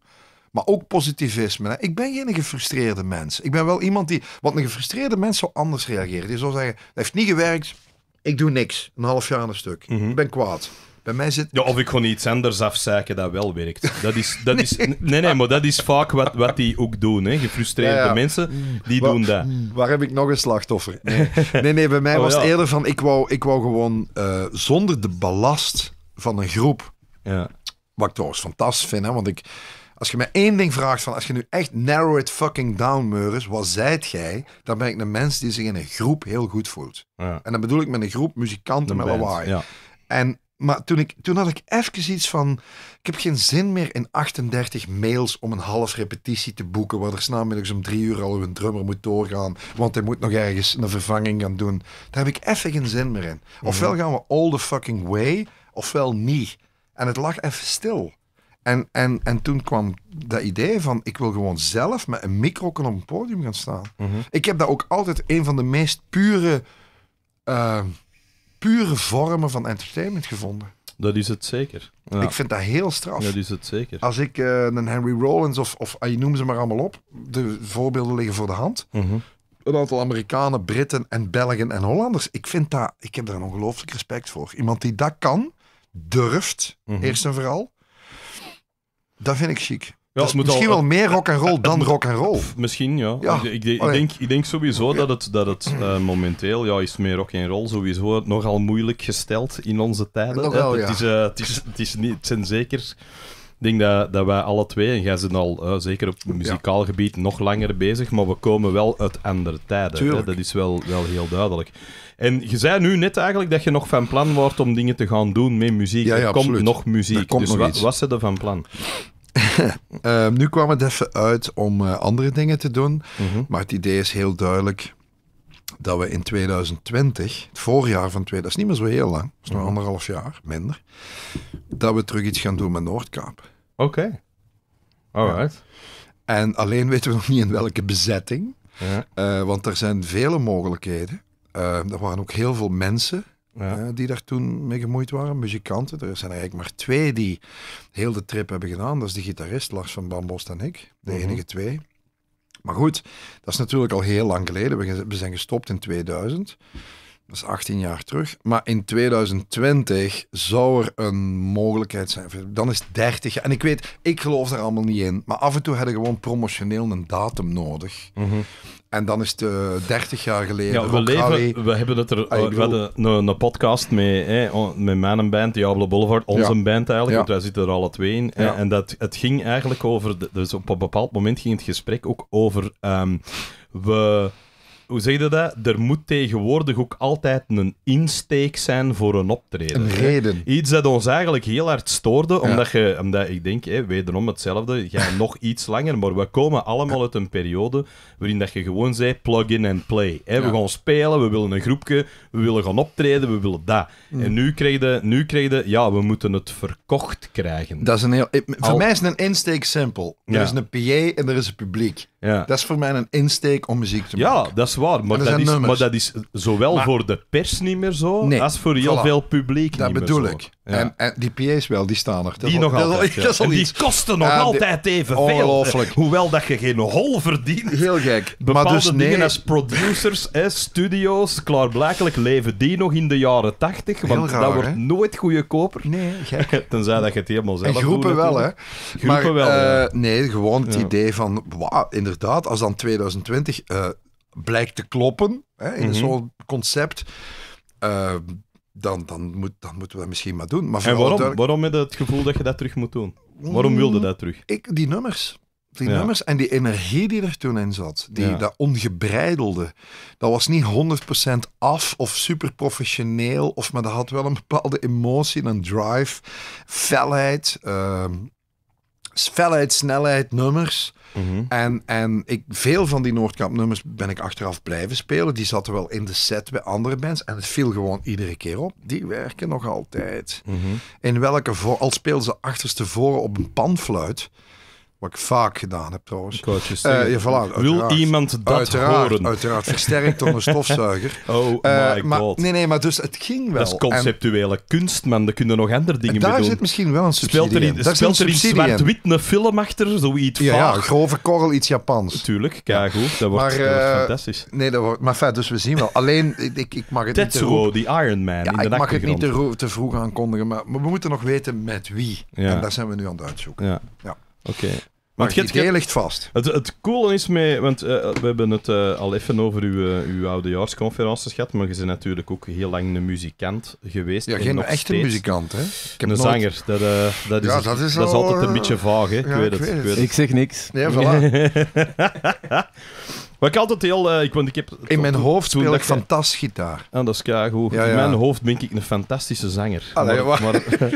Maar ook positivisme. Ik ben geen gefrustreerde mens. Ik ben wel iemand die. Want een gefrustreerde mens zou anders reageren. Die zou zeggen: dat heeft niet gewerkt, ik doe niks. Een half jaar aan een stuk. Mhm. Ik ben kwaad. Bij mij zit... Ja, of ik gewoon iets anders afzeiken dat wel werkt. Dat is, dat is, nee. nee, maar dat is vaak wat, wat die ook doen. Hè. Gefrustreerde mensen, die doen dat. Waar heb ik nog een slachtoffer? Nee, nee, nee bij mij oh, was het eerder van... Ik wou, ik wou gewoon eh, zonder de ballast van een groep... Ja. Wat ik trouwens fantastisch vind, hè, want ik... Als je mij één ding vraagt van, als je nu echt narrow it fucking down, Meuris, wat zijt jij? Dan ben ik een mens die zich in een groep heel goed voelt. Ja. En dan bedoel ik met een groep muzikanten met band, lawaai. Ja. En maar toen, ik, toen had ik even iets van. Ik heb geen zin meer in 38 mails om een half repetitie te boeken. Waar er snamiddags om drie uur al een drummer moet doorgaan. Want hij moet nog ergens een vervanging gaan doen. Daar heb ik even geen zin meer in. Mhm. Ofwel gaan we all the fucking way, ofwel niet. En het lag even stil. En, en, en toen kwam dat idee van, ik wil gewoon zelf met een microfoon op een podium gaan staan. Mhm. Ik heb dat ook altijd een van de meest pure eh, pure vormen van entertainment gevonden. Dat is het zeker. Ik vind dat heel straf. Dat is het zeker. Als ik eh, een Henry Rollins of, of ah, je noem ze maar allemaal op, de voorbeelden liggen voor de hand. Mhm. Een aantal Amerikanen, Britten en Belgen en Hollanders. Ik vind dat, ik heb daar een ongelooflijk respect voor. Iemand die dat kan, durft, mhm. eerst en vooral. Dat vind ik chic. Dus misschien wel meer rock en roll dan eh, eh, rock en roll. Misschien, ja. ik, ik, denk, ik denk sowieso dat het, dat het eh, momenteel ja, is meer rock en roll sowieso nogal moeilijk gesteld in onze tijden. het, is, het, is, het, is niet, zijn zeker. Ik denk dat, dat wij alle twee, en jij zijn al zeker op muzikaal gebied nog langer bezig, maar we komen wel uit andere tijden. Dat is wel, wel heel duidelijk. En je zei nu net eigenlijk dat je nog van plan wordt om dingen te gaan doen met muziek. er komt nog muziek. dus wat, wat ze er van plan? Ehm, nu kwam het even uit om eh, andere dingen te doen. Mhm. Maar het idee is heel duidelijk dat we in 2020, het voorjaar van 2020, dat is niet meer zo heel lang, dat is nog mhm. anderhalf jaar, minder, dat we terug iets gaan doen met Noordkaap. Oké. Okay. Alright. En alleen weten we nog niet in welke bezetting, ja. Eh, want er zijn vele mogelijkheden. Ehm, er waren ook heel veel mensen ja. die daar toen mee gemoeid waren, muzikanten. Er zijn eigenlijk maar twee die heel de trip hebben gedaan. Dat is de gitarist Lars van Bambost en ik, de mhm. enige twee. Maar goed, dat is natuurlijk al heel lang geleden. We zijn gestopt in 2000 dat is 18 jaar terug. Maar in 2020 zou er een mogelijkheid zijn. Dan is 30 jaar. En ik weet, ik geloof daar allemaal niet in. Maar af en toe hadden gewoon promotioneel een datum nodig. Mhm. En dan is het 30 jaar geleden. we, leven, we hebben het er. Ah, we hadden een, podcast met, hè, met mijn band, Diablo Boulevard, onze band eigenlijk, want wij zitten er alle twee in. En dat, het ging eigenlijk over. Dus op een bepaald moment ging het gesprek ook over. Ehm, we hoe zeg je dat? Er moet tegenwoordig ook altijd een insteek zijn voor een optreden. Een reden. Iets dat ons eigenlijk heel hard stoorde, omdat, je, omdat ik denk, wederom hetzelfde, ga nog iets langer, maar we komen allemaal uit een periode waarin dat je gewoon zei, plug in and play. we gaan spelen, we willen een groepje, we willen gaan optreden, we willen dat. Mm. En nu kreeg, je, nu kreeg ja, we moeten het verkocht krijgen. Dat is een heel... Voor mij is een insteek simpel. Er is een PA en er is een publiek. Ja. Dat is voor mij een insteek om muziek te maken. Ja, dat is waar. Maar, dat, is, maar dat, is, zowel voor de pers niet meer zo, als voor heel veel publiek dat bedoel ik. En, en die PA's wel, die staan er. die nog altijd. die kosten ah, nog altijd even veel. Hoewel dat je geen hol verdient. Heel gek. maar dus dingen als producers, en studio's, klaarblijkelijk leven die nog in de jaren tachtig. Want dat wordt nooit goedkoper. koper. Nee, gek. Tenzij dat je het helemaal zelf en groepen wel, hè. Groepen wel, eh, Nee, gewoon het idee van, wow, inderdaad, als dan 2020 eh, blijkt te kloppen, hè, in mhm. zo'n concept... Eh, dan, dan, moet, dan moeten we dat misschien maar doen. Maar en waarom? Duidelijk... Waarom heb je het gevoel dat je dat terug moet doen? Waarom wilde mm, dat terug? Ik, die nummers. Die nummers en die energie die er toen in zat, die, dat ongebreidelde, dat was niet 100% af of super professioneel, of, maar dat had wel een bepaalde emotie, een drive, felheid. Ehm, felheid, snelheid, nummers. Mhm. En, en ik, veel van die Noordkamp-nummers ben ik achteraf blijven spelen. Die zaten wel in de set bij andere bands. En het viel gewoon iedere keer op. Die werken nog altijd. Mhm. In welke al speelden ze achterstevoren op een panfluit. Wat ik vaak gedaan heb trouwens. Uh, Wil iemand dat uiteraard, horen? Uiteraard, versterkt door een stofzuiger. oh eh, my maar, god. Nee, nee, maar dus het ging wel. Dat is conceptuele kunst, man. Daar kunnen nog andere dingen daar mee doen. Daar zit misschien wel een subsidie speelt er in. speelt zwart-wit een film achter, zoiets ja, Ja, grove korrel, iets Japans. Tuurlijk, kijk Dat wordt, dat wordt eh, fantastisch. Nee, dat wordt... Maar fijn, dus we zien wel. Alleen, ik, ik mag het niet te roep... die Iron Man ja, in de ik mag het niet te, vroeg aankondigen, maar, maar, we moeten nog weten met wie. En daar zijn we nu aan het uitzoeken. ja. Oké. Okay. Maar het idee ligt vast. Het, het coole is mee, want eh, we hebben het eh, al even over uw, oude eh, uw oudejaarsconferenties gehad, maar je bent natuurlijk ook heel lang een muzikant geweest. Ja, geen echte muzikant, hè? een zanger, dat, is, dat, is, dat altijd een beetje vaag, hè? ik, weet het. ik, zeg niks. Nee, voilà. Wat ik altijd heel... Uh, ik, want ik heb In mijn hoofd speel ik fantastisch gitaar. Ah, dat is keigoed. Ja, ja. In mijn hoofd ben ik een fantastische zanger. Allee, maar, maar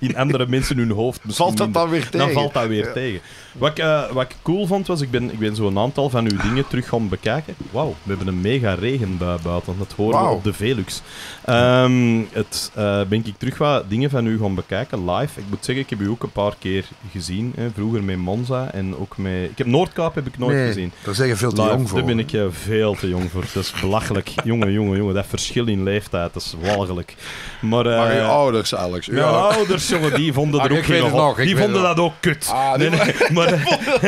in andere mensen hun hoofd misschien Valt dat minder. dan weer tegen? Dan valt dat weer tegen. Wat ik, eh, wat ik cool vond was, ik ben, ik ben zo'n aantal van uw dingen terug gaan bekijken. Wauw, we hebben een mega regenbui buiten. Dat horen we op de Velux. Ehm, het, ben eh, ik terug wat dingen van u gaan bekijken live. Ik moet zeggen, ik heb u ook een paar keer gezien. Hè. Vroeger met Monza en ook met. Ik heb Noordkaap heb ik nooit gezien. Daar zeggen veel te jong voor. Daar ben ik eh, veel te jong voor. Dat is belachelijk. jongen, jongen, jongen. Dat verschil in leeftijd, dat is walgelijk. Maar, maar je ouders, Alex. Mijn ouders, jongen, die vonden ah, er ook nog, Die vonden dat ook kut. Ah, nee, nee.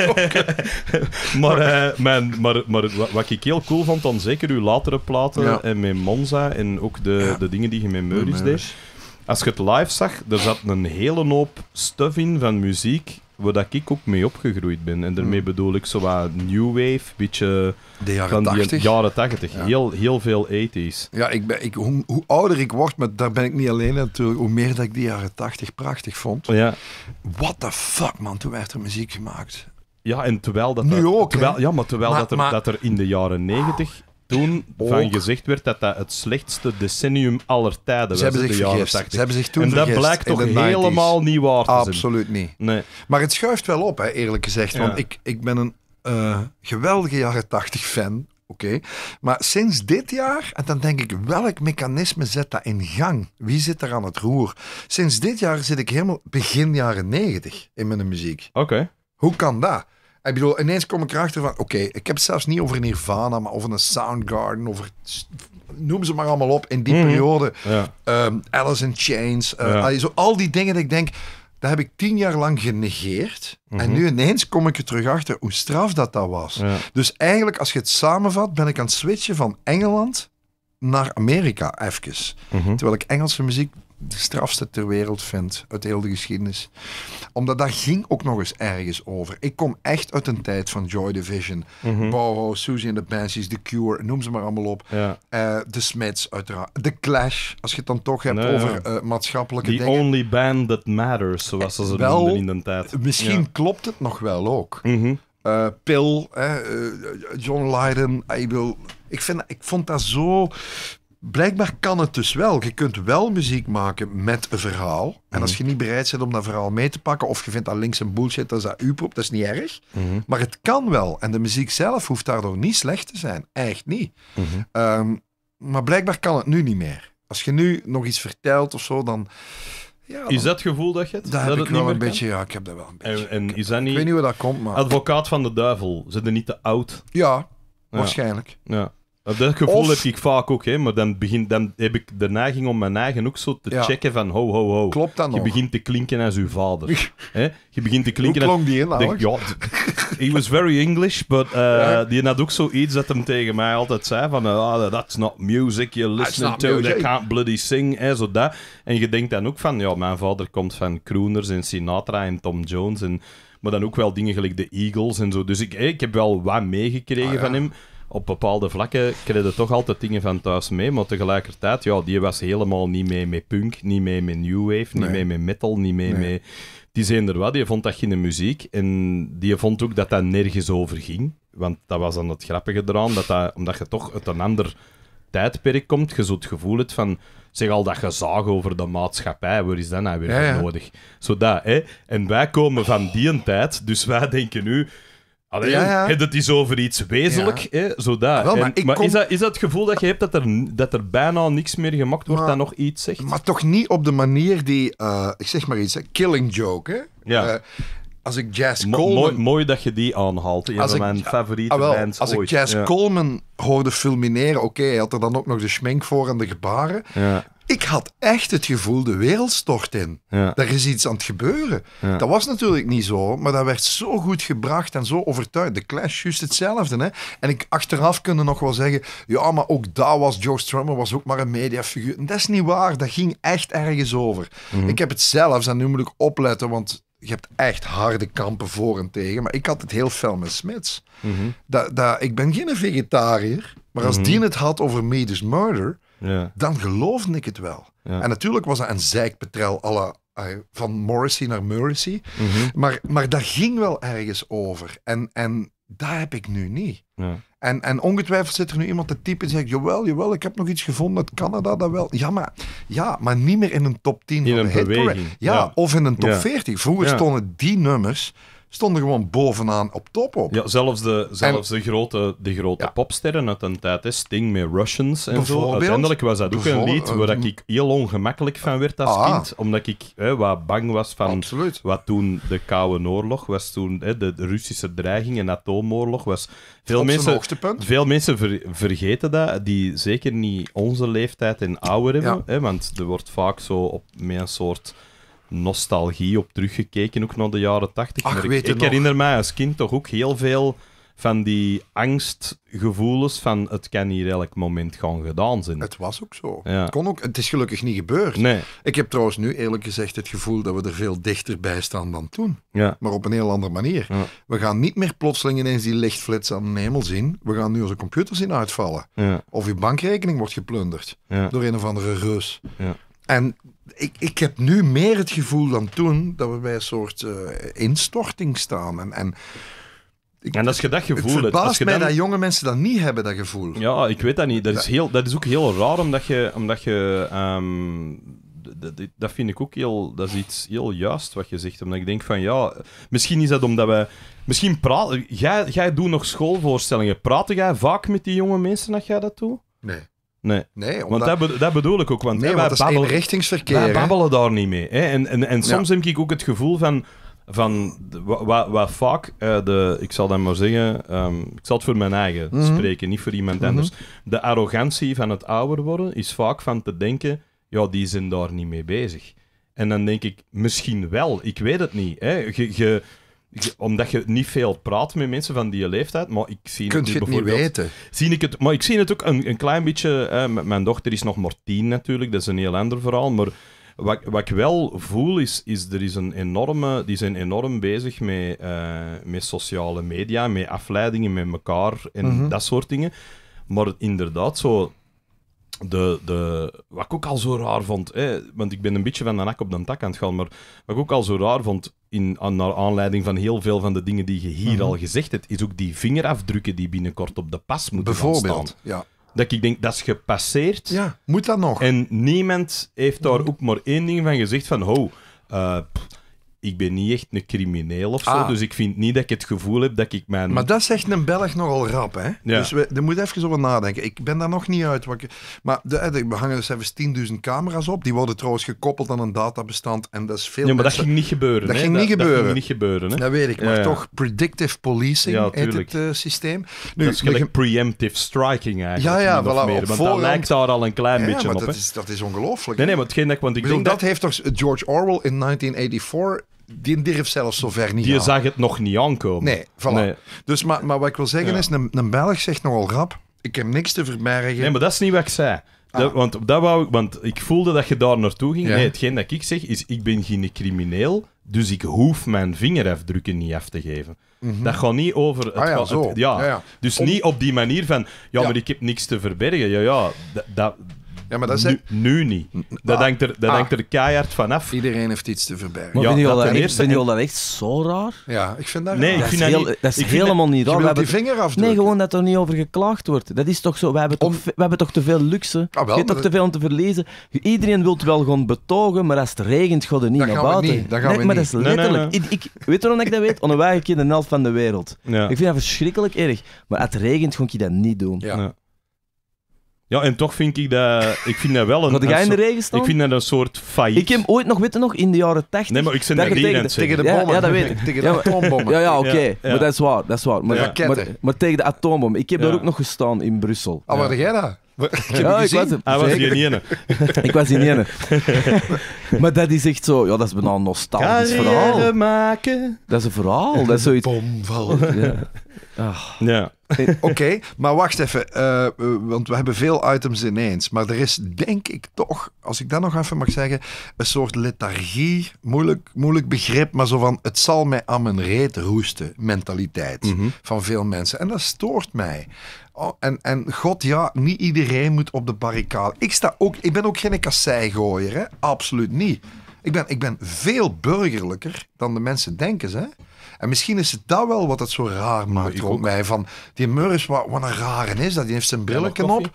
Eh, maar, maar, maar, maar wat ik heel cool vond, dan zeker uw latere platen en met Monza en ook de, de dingen die je met Meuris deed. Als je het live zag, er zat een hele hoop stuff in van muziek waar dat ik ook mee opgegroeid ben. En daarmee hmm. bedoel ik zo wat New Wave, beetje... De jaren van 80. Die jaren 80. Ja. Heel, heel veel 80s. Ja, ik ben, ik, hoe, hoe, ouder ik word, maar daar ben ik niet alleen natuurlijk, hoe meer dat ik die jaren 80 prachtig vond. Ja. What the fuck, man, toen werd er muziek gemaakt. Ja, en terwijl dat... Nu er, ook, terwijl, Ja, maar terwijl maar, dat, er, maar, dat er in de jaren 90 toen van gezegd werd dat dat het slechtste decennium aller tijden was. Hebben de jaren Ze hebben zich toen En dat blijkt toch helemaal niet waar te zijn. Absoluut niet. Nee. Maar het schuift wel op, hè, eerlijk gezegd. Want ik, ik ben een eh, geweldige jaren 80 fan. Oké, maar sinds dit jaar, en dan denk ik, welk mechanisme zet dat in gang? Wie zit er aan het roer? Sinds dit jaar zit ik helemaal begin jaren negentig in mijn muziek. Oké. Hoe kan dat? Ik bedoel, ineens kom ik erachter van, oké, ik heb het zelfs niet over Nirvana, maar over een Soundgarden, noem ze maar allemaal op in die mhm. periode. Ehm, Alice in Chains, eh, al die dingen dat ik denk, dat heb ik tien jaar lang genegeerd. En mhm. nu ineens kom ik er terug achter hoe straf dat dat was. Dus eigenlijk, als je het samenvat, ben ik aan het switchen van Engeland naar Amerika even. Mhm. Terwijl ik Engelse muziek de strafste ter wereld vindt uit heel de geschiedenis. Omdat daar ging ook nog eens ergens over. Ik kom echt uit een tijd van Joy Division, mm Bauhaus, Susie and the Banshees, The Cure, noem ze maar allemaal op. Ja. Uh, eh, de Smiths uiteraard. The Clash, als je het dan toch hebt over ja. uh, eh, maatschappelijke The dingen. only band that matters, zoals ze noemden in de tijd. Misschien klopt het nog wel ook. Mm eh, Pill, John Lydon, Ik, vind, ik vond dat zo blijkbaar kan het dus wel. Je kunt wel muziek maken met een verhaal. En mhm. als je niet bereid bent om dat verhaal mee te pakken, of je vindt dat links een bullshit, dan is dat uw prop, dat is niet erg. Mhm. Maar het kan wel. En de muziek zelf hoeft daardoor niet slecht te zijn. Echt niet. Mhm. Ehm, maar blijkbaar kan het nu niet meer. Als je nu nog iets vertelt of zo, dan. Ja, is dat gevoel dat je het? Dat, heb ik het wel een beetje, ja, ik heb dat wel een beetje. En, is dat niet... Ik weet niet hoe dat komt, maar... Advocaat van de duivel, er niet te oud? Ja, ja. waarschijnlijk. Ja. Dat gevoel heb ik vaak ook, hè, maar dan, begin, dan heb ik de neiging om mijn eigen ook zo te checken van ho, ho, ho. Klopt dat Je begint te klinken als uw vader. hè? Je begint te klinken... Hoe klonk die in, ja, He was very English, but uh, die had ook zoiets dat hem tegen mij altijd zei van oh, that's not music you're listening to, music. they can't bloody sing, hè, zo dat. En je denkt dan ook van, ja, mijn vader komt van Crooners en Sinatra en Tom Jones en... Maar dan ook wel dingen gelijk de Eagles en zo. Dus ik, ik heb wel wat meegekregen ah, van hem op bepaalde vlakken kreeg je toch altijd dingen van thuis mee, maar tegelijkertijd, ja, die was helemaal niet mee met punk, niet mee met new wave, niet mee met metal, niet mee met... Die zijn er wat, die vond dat geen muziek en die vond ook dat dat nergens over ging. Want dat was dan het grappige eraan, dat dat, omdat je toch uit een ander tijdperk komt, je zo het gevoel hebt van, zeg al dat gezag over de maatschappij, waar is dat nou weer nodig? Zo hè? En wij komen van die tijd, dus wij denken nu, ja, ja. dat is over iets wezenlijk, hè, zo daar. maar, is, dat, is dat het gevoel dat je hebt dat er, dat er bijna niks meer gemaakt wordt maar, dat nog iets zegt? Maar toch niet op de manier die, eh, ik zeg maar iets, killing joke. Hè? Ja. Eh, als ik Jazz Coleman... Mooi, dat je die aanhaalt. Een van mijn favoriete ah, bands Als ik Jazz Coleman hoorde fulmineren, oké, hij had er dan ook nog de schmink voor en de gebaren ik had echt het gevoel, de wereld stort in. Er is iets aan het gebeuren. Dat was natuurlijk niet zo, maar dat werd zo goed gebracht en zo overtuigd. De Clash, juist hetzelfde. Hè? En ik achteraf kunnen nog wel zeggen, ja, maar ook daar was Joe Strummer was ook maar een mediafiguur. dat is niet waar, dat ging echt ergens over. Mhm. Ik heb het zelfs, en nu moet ik opletten, want je hebt echt harde kampen voor en tegen. Maar ik had het heel fel met Smits. Mm -hmm. ik ben geen vegetariër, maar als mhm. die het had over Medus Murder ja. dan geloofde ik het wel. En natuurlijk was dat een zeikpetrel alle van Morrissey naar Morrissey. Mhm. maar, maar dat ging wel ergens over. En, en dat heb ik nu niet. Ja. En, en ongetwijfeld zit er nu iemand te typen die zegt: Jawel, jawel, ik heb nog iets gevonden uit Canada dat wel. Ja, maar, ja, maar niet meer in een top 10 van een de Ja, ja, of in een top ja. 40. Vroeger stonden die nummers stonden gewoon bovenaan op top op. Ja, zelfs de, zelfs de grote, de grote popsterren uit een tijd, hè, Sting met Russians en zo. Uiteindelijk was dat ook een lied waar uh, ik heel ongemakkelijk van werd als ah. kind, omdat ik hè, wat bang was van wat toen de Koude Oorlog was, toen hè, de, Russische dreiging en atoomoorlog was. Veel mensen, veel mensen ver, vergeten dat, die zeker niet onze leeftijd en ouder hebben, hè, want er wordt vaak zo op, met een soort nostalgie op teruggekeken, ook naar de jaren tachtig. Ik, ik herinner mij als kind toch ook heel veel van die angstgevoelens van het kan hier elk moment gewoon gedaan zijn. Het was ook zo. Het, kon ook, het is gelukkig niet gebeurd. Ik heb trouwens nu eerlijk gezegd het gevoel dat we er veel dichter bij staan dan toen. Ja. Maar op een heel andere manier. We gaan niet meer plotseling ineens die lichtflits aan de hemel zien. We gaan nu onze computers zien uitvallen. Of je bankrekening wordt geplunderd door een of andere reus. En ik, ik heb nu meer het gevoel dan toen dat we bij een soort eh, instorting staan. En, en, ik, en als je dat gevoel het verbaast mij dat jonge mensen dat niet hebben, dat gevoel. Ja, ik weet dat niet. Dat is, heel, dat is ook heel raar, omdat je... Omdat je ehm, dat, dat vind ik ook heel... Dat is iets heel juist wat je zegt. Omdat ik denk van, ja... Misschien is dat omdat wij... Misschien praat. Jij, jij doet nog schoolvoorstellingen. Praten jij vaak met die jonge mensen dat jij dat doet? Nee. Nee, nee omdat... want dat, dat, bedoel ik ook. Want, dat is babbelen, richtingsverkeer. Wij babbelen daar niet mee. Hè. En, en, en soms heb ik ook het gevoel van van wat, vaak eh, de, ik zal dat maar zeggen, ehm, ik zal het voor mijn eigen mhm. spreken, niet voor iemand mhm. anders. De arrogantie van het ouder worden is vaak van te denken, ja, die zijn daar niet mee bezig. En dan denk ik, misschien wel, ik weet het niet. Hè. Je, je, omdat je niet veel praat met mensen van die leeftijd, maar ik zie het, je het niet weten. Zie ik het, maar ik zie het ook een, een klein beetje... Hè, mijn dochter is nog maar tien natuurlijk, dat is een heel ander verhaal, maar... Wat, wat, ik wel voel is, is er is een enorme, die zijn enorm bezig met, eh, met sociale media, met afleidingen met elkaar en mhm. dat soort dingen. Maar inderdaad, zo de, de, wat ik ook al zo raar vond, hè, want ik ben een beetje van de nak op de tak aan het gaan, maar wat ik ook al zo raar vond, in, aan, naar aanleiding van heel veel van de dingen die je hier mhm. al gezegd hebt, is ook die vingerafdrukken die binnenkort op de pas moeten Bijvoorbeeld, staan. ja. Dat ik denk, dat is gepasseerd. Ja, moet dat nog? En niemand heeft daar mhm. ook maar één ding van gezegd van, ho, uh, ik ben niet echt een crimineel of zo. Ah. Dus ik vind niet dat ik het gevoel heb dat ik mijn... Maar dat zegt een Belg nogal rap, hè? Ja. Dus we, daar moet even over nadenken. Ik ben daar nog niet uit. Wat maar de, we hangen dus even 10.000 camera's op. Die worden trouwens gekoppeld aan een databestand. En dat is veel... Ja, maar dat ging niet gebeuren, Dat, Ging, niet gebeuren. dat ging niet gebeuren. Hè? Dat weet ik. Maar toch, predictive policing ja, heet het eh, systeem. Nu, dat is gelijk preemptive striking eigenlijk. Ja, ja, voilà. Meer, want voorhand... dat lijkt daar al een klein beetje maar op. Dat is, dat is ongelooflijk. Nee, nee, maar hetgeen dat ik... Want ik denk dat... dat heeft toch George Orwell in 1984 die durft zelfs zover niet Die zag het nog niet aankomen. Nee, voilà. Dus, maar, maar wat ik wil zeggen is, een, een Belg zegt nogal rap, ik heb niks te verbergen. Nee, maar dat is niet wat ik zei. Ah. want, dat wou, want ik voelde dat je daar naartoe ging. Nee, hetgeen dat ik zeg is, ik ben geen crimineel, dus ik hoef mijn vingerafdrukken niet af te geven. Mhm. Dat gaat niet over... Het ah, ja, het, ja. Dus niet op die manier van, ja, maar ik heb niks te verbergen. Ja, ja, dat ja, maar dat is... Nu, nu niet. Dat denkt ah. er, dat ah, er keihard vanaf. Iedereen heeft iets te verbergen. ja, vind, je dat, echt, je dat echt zo raar? Ja, ik vind dat Nee, dat, is, dat is helemaal niet raar. Je wilt vinger Nee, gewoon dat er niet over geklaagd wordt. Dat is toch zo. We hebben, toch, we hebben toch te veel luxe. Ah, je hebt toch te veel om te verlezen. Iedereen wil wel gewoon betogen, maar als het regent, gaat er niet naar buiten. nee, maar dat is letterlijk. ik, ik, weet waarom ik dat weet? Onderweg ik in de helft van de wereld. Ik vind dat verschrikkelijk erg. Maar als het regent, kon ik dat niet doen. Ja. Ja, en toch vind ik dat... Ik vind dat wel een... wat jij in de regen staan? Ik vind dat een soort failliet. Ik heb ooit nog, weten nog, in de jaren 80... Nee, maar ik ben dat niet tegen, tegen de bommen. Ja, ja, dat weet ik. Tegen de atoombommen. Ja, ja, oké. Okay. Ja, ja. Maar dat is waar, dat is waar. Maar, maar, maar, tegen de atoombom. Ik heb daar ook nog gestaan in Brussel. Ah, waar jij dat? Ik heb ja, ik was, het, ah, Hij was die ene. ik was in ene. maar dat is echt zo... Ja, dat is bijna een nostalgisch Carrière verhaal. maken. Dat is een verhaal. Dat is zoiets... Bomval. Ja. Ah. Ja. Oké, maar wacht even, eh, eh, want we hebben veel items ineens. Maar er is denk ik toch, als ik dat nog even mag zeggen, een soort lethargie, moeilijk, moeilijk begrip, maar zo van het zal mij aan mijn reet roesten mentaliteit mhm. van veel mensen. En dat stoort mij. Oh, en, en god ja, niet iedereen moet op de barricade. Ik, sta ook, ik ben ook geen kasseigooier, hè? absoluut niet. Ik ben, ik ben veel burgerlijker dan de mensen denken. Hè? En misschien is het dat wel wat het zo raar maakt rond mij. Van, die Murris, wat, wat een rare is dat. Die heeft zijn brilken op.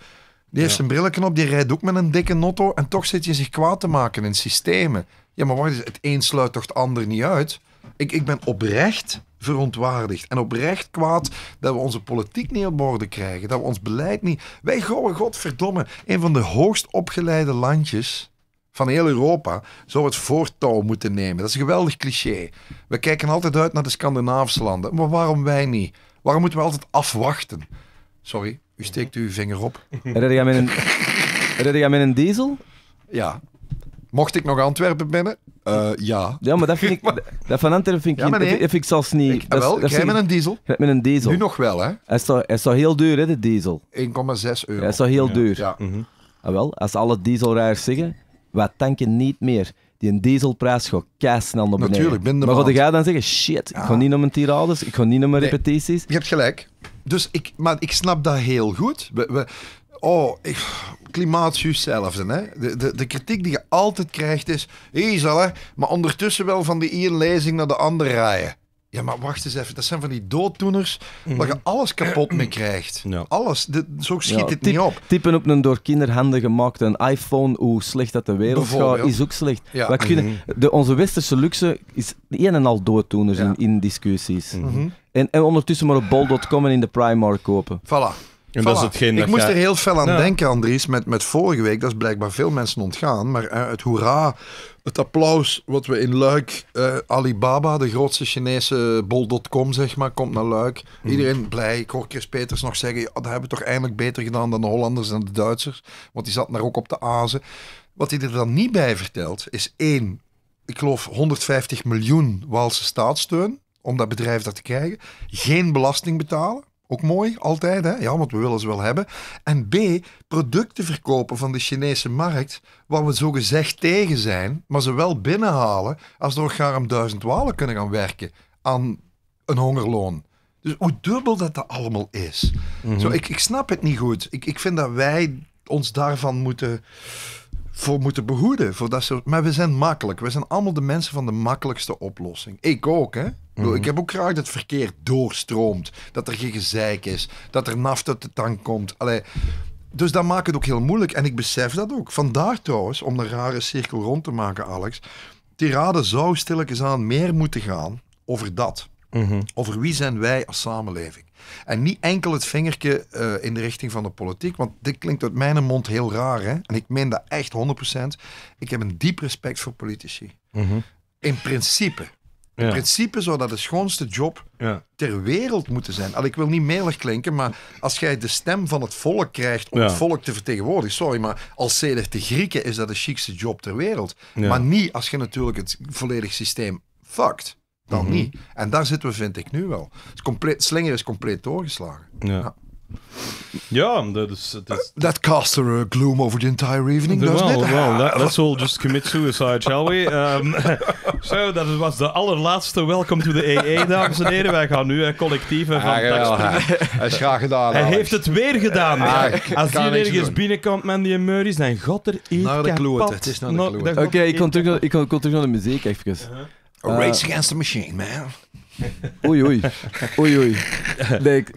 Die heeft zijn brilken op, die rijdt ook met een dikke notto. En toch zit je zich kwaad te maken in systemen. Ja, maar wacht eens, het een sluit toch het ander niet uit? Ik, ik ben oprecht verontwaardigd en oprecht kwaad dat we onze politiek niet op orde krijgen, dat we ons beleid niet... Wij gooien, godverdomme, een van de hoogst opgeleide landjes van heel Europa zou het voortouw moeten nemen. Dat is een geweldig cliché. We kijken altijd uit naar de Scandinavische landen. Maar waarom wij niet? Waarom moeten we altijd afwachten? Sorry, u steekt uw vinger op. Redde jij met een, redde jij met een diesel? Ja. Mocht ik nog Antwerpen binnen? Eh, ja. Ja, maar dat vind ik... Dat van Antwerpen vind ik, ja, nee. vind ik zelfs niet... Ik, dat, wel, jij met een diesel. Met een diesel. Nu nog wel, hè. Hij is heel duur, hè, de diesel? 1,6 euro. Hij is heel duur? Ja. Mm -hmm. wel, als alle dieselrijders zeggen wat tanken niet meer. Die dieselprijs gaat keisnel naar beneden. Natuurlijk, binnen Maar ga je dan zeggen, shit, ik ga ah. niet naar mijn tirades, ik ga niet naar mijn repetities? Je hebt gelijk. Dus ik, maar ik snap dat heel goed. We, we, oh, ik, klimaat zelf. Hè? De, de, de, kritiek die je altijd krijgt is, zal hè, maar ondertussen wel van de ene lezing naar de andere rijden. Ja, maar wacht eens even. Dat zijn van die dooddoeners mm waar mhm. je alles kapot mee krijgt. Alles. zo schiet dit het niet op. Typen op een door kinderhanden gemaakte iPhone, hoe slecht dat de wereld gaat, is ook slecht. kunnen, mhm. de, onze westerse luxe is een en al dooddoeners in, discussies. Mhm. en, en ondertussen maar op bol.com en in de Primark kopen. Voilà. En ik moest er heel fel aan denken, Andries, met, met vorige week. Dat is blijkbaar veel mensen ontgaan. Maar eh, het hoera, het applaus wat we in Luik... Uh, Alibaba, de grootste Chinese bol.com, zeg maar, komt naar Luik. Mhm. Iedereen blij. Ik hoor Chris Peters nog zeggen... Oh, dat hebben we toch eindelijk beter gedaan dan de Hollanders en de Duitsers. Want die zat daar ook op de azen. Wat hij er dan niet bij vertelt, is één... Ik geloof 150 miljoen Waalse staatssteun om dat bedrijf daar te krijgen. Geen belasting betalen. Ook mooi, altijd, hè? Ja, want we willen ze wel hebben. En B, producten verkopen van de Chinese markt, waar we zo gezegd tegen zijn, maar ze wel binnenhalen als er nog gaar duizend walen kunnen gaan werken aan een hongerloon. Dus hoe dubbel dat dat allemaal is. Mhm. zo, ik, ik snap het niet goed. Ik, ik vind dat wij ons daarvan moeten, voor moeten behoeden. Voor dat soort, maar we zijn makkelijk. We zijn allemaal de mensen van de makkelijkste oplossing. Ik ook, hè? Ik mhm. heb ook graag dat verkeer doorstroomt, dat er geen gezeik is, dat er naft uit de tank komt. Allee, dus dat maakt het ook heel moeilijk en ik besef dat ook. Vandaar trouwens, om een rare cirkel rond te maken, Alex, tirade zou stilletjes aan meer moeten gaan over dat. Mhm. Over wie zijn wij als samenleving. En niet enkel het vingertje eh, in de richting van de politiek, want dit klinkt uit mijn mond heel raar. Hè? En ik meen dat echt 100%. Ik heb een diep respect voor politici. Mhm. In principe. In principe zou dat de schoonste job ter wereld moeten zijn. Al ik wil niet melig klinken, maar als jij de stem van het volk krijgt om het volk te vertegenwoordigen, sorry, maar als Zedig de Grieken is dat de chicste job ter wereld. Maar niet als je natuurlijk het volledig systeem fuckt. Dan mhm. niet. En daar zitten we, vind ik, nu wel. Het compleet, slinger is compleet doorgeslagen. ja. Ja, dat is, Dat, eh, cast a uh, gloom over the entire evening, doesn't it? let's all just commit suicide, shall we? Um, zo, dat was de allerlaatste Welcome to the AA, dames en heren. Wij gaan nu eh, collectief ah, van ah, Hij is graag gedaan. Hij heeft het weer gedaan. Ah, Als je ergens binnenkomt met die meuries, dan god er iets Naar de kloot. Het Oké, ik kom terug naar de muziek even. Uh Race Against the Machine, man. Oei, oei. Oei, oei. ik,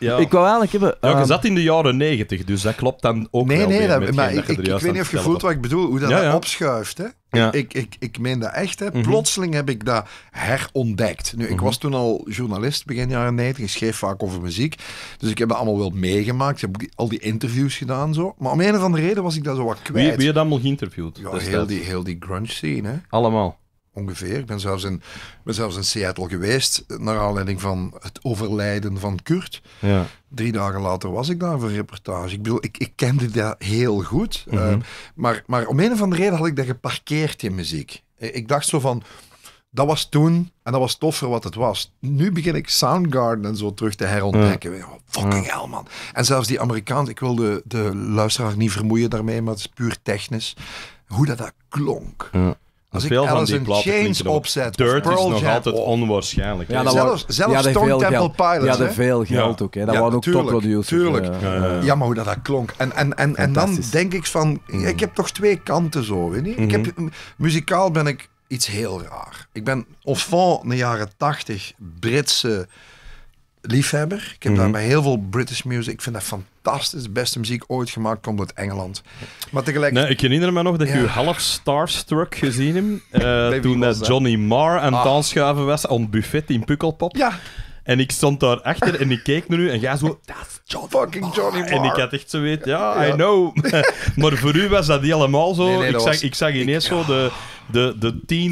ik wou eigenlijk hebben... Ja, je ehm, zat in de jaren negentig, dus dat klopt dan ook nee, wel Nee, nee, maar ik, ik, ik weet niet of je voelt wat ik bedoel, hoe dat, opschuift. Hè? Ja. Ik, ik, ik meen dat echt. Hè. Mhm. Plotseling heb ik dat herontdekt. Nu, ik mhm. was toen al journalist begin jaren 90. Ik schreef vaak over muziek. Dus ik heb dat allemaal wel meegemaakt. Ik heb al die interviews gedaan. Zo. Maar om een of andere reden was ik dat zo wat kwijt. Wie, wie je dan nog geïnterviewd? Ja, heel die, heel die grunge scene. Hè. Allemaal ongeveer. Ik ben zelfs in, Seattle geweest naar aanleiding van het overlijden van Kurt. Ja. Drie dagen later was ik daar voor een reportage. Ik bedoel, ik, ik kende dat heel goed. Eh, mhm. maar, maar om een of andere reden had ik dat geparkeerd in muziek. Ik dacht zo van, dat was toen en dat was tof voor wat het was. Nu begin ik Soundgarden en zo terug te herontdekken. Oh, fucking hell, man. En zelfs die Amerikaans, ik wil de, de luisteraar niet vermoeien daarmee, maar het is puur technisch. Hoe dat, dat klonk. Ja. Als veel ik Alice van die Chains opzet, Dirt is nog altijd oh. onwaarschijnlijk. Ja, zelfs ja, Stone Temple Pilots. Ja, dat veel geld ook. Hè. Dat waren ook topproducers. Tuurlijk. Uh, ja, maar hoe dat, dat klonk. En, en, en, en dan denk ik van... Mm. Ik heb toch twee kanten zo, weet je? ik heb, mhm. muzikaal ben ik iets heel raar. Ik ben of in de jaren tachtig Britse liefhebber. Ik heb mm daarbij heel veel British music. Ik vind dat fantastisch fantastisch beste muziek ooit gemaakt komt uit Engeland. Maar tegelijk... Nee, ik herinner me nog dat ik ja. u half starstruck gezien heb eh, toen Johnny Marr aan het ah. was aan buffet in Pukkelpop. Ja. En ik stond daar achter en ik keek naar u en jij zo... Dat is fucking Johnny Marr. En ik had echt zo weet, ja, I know. maar voor u was dat helemaal zo. ik, zag, ik zag ineens zo de, de, de die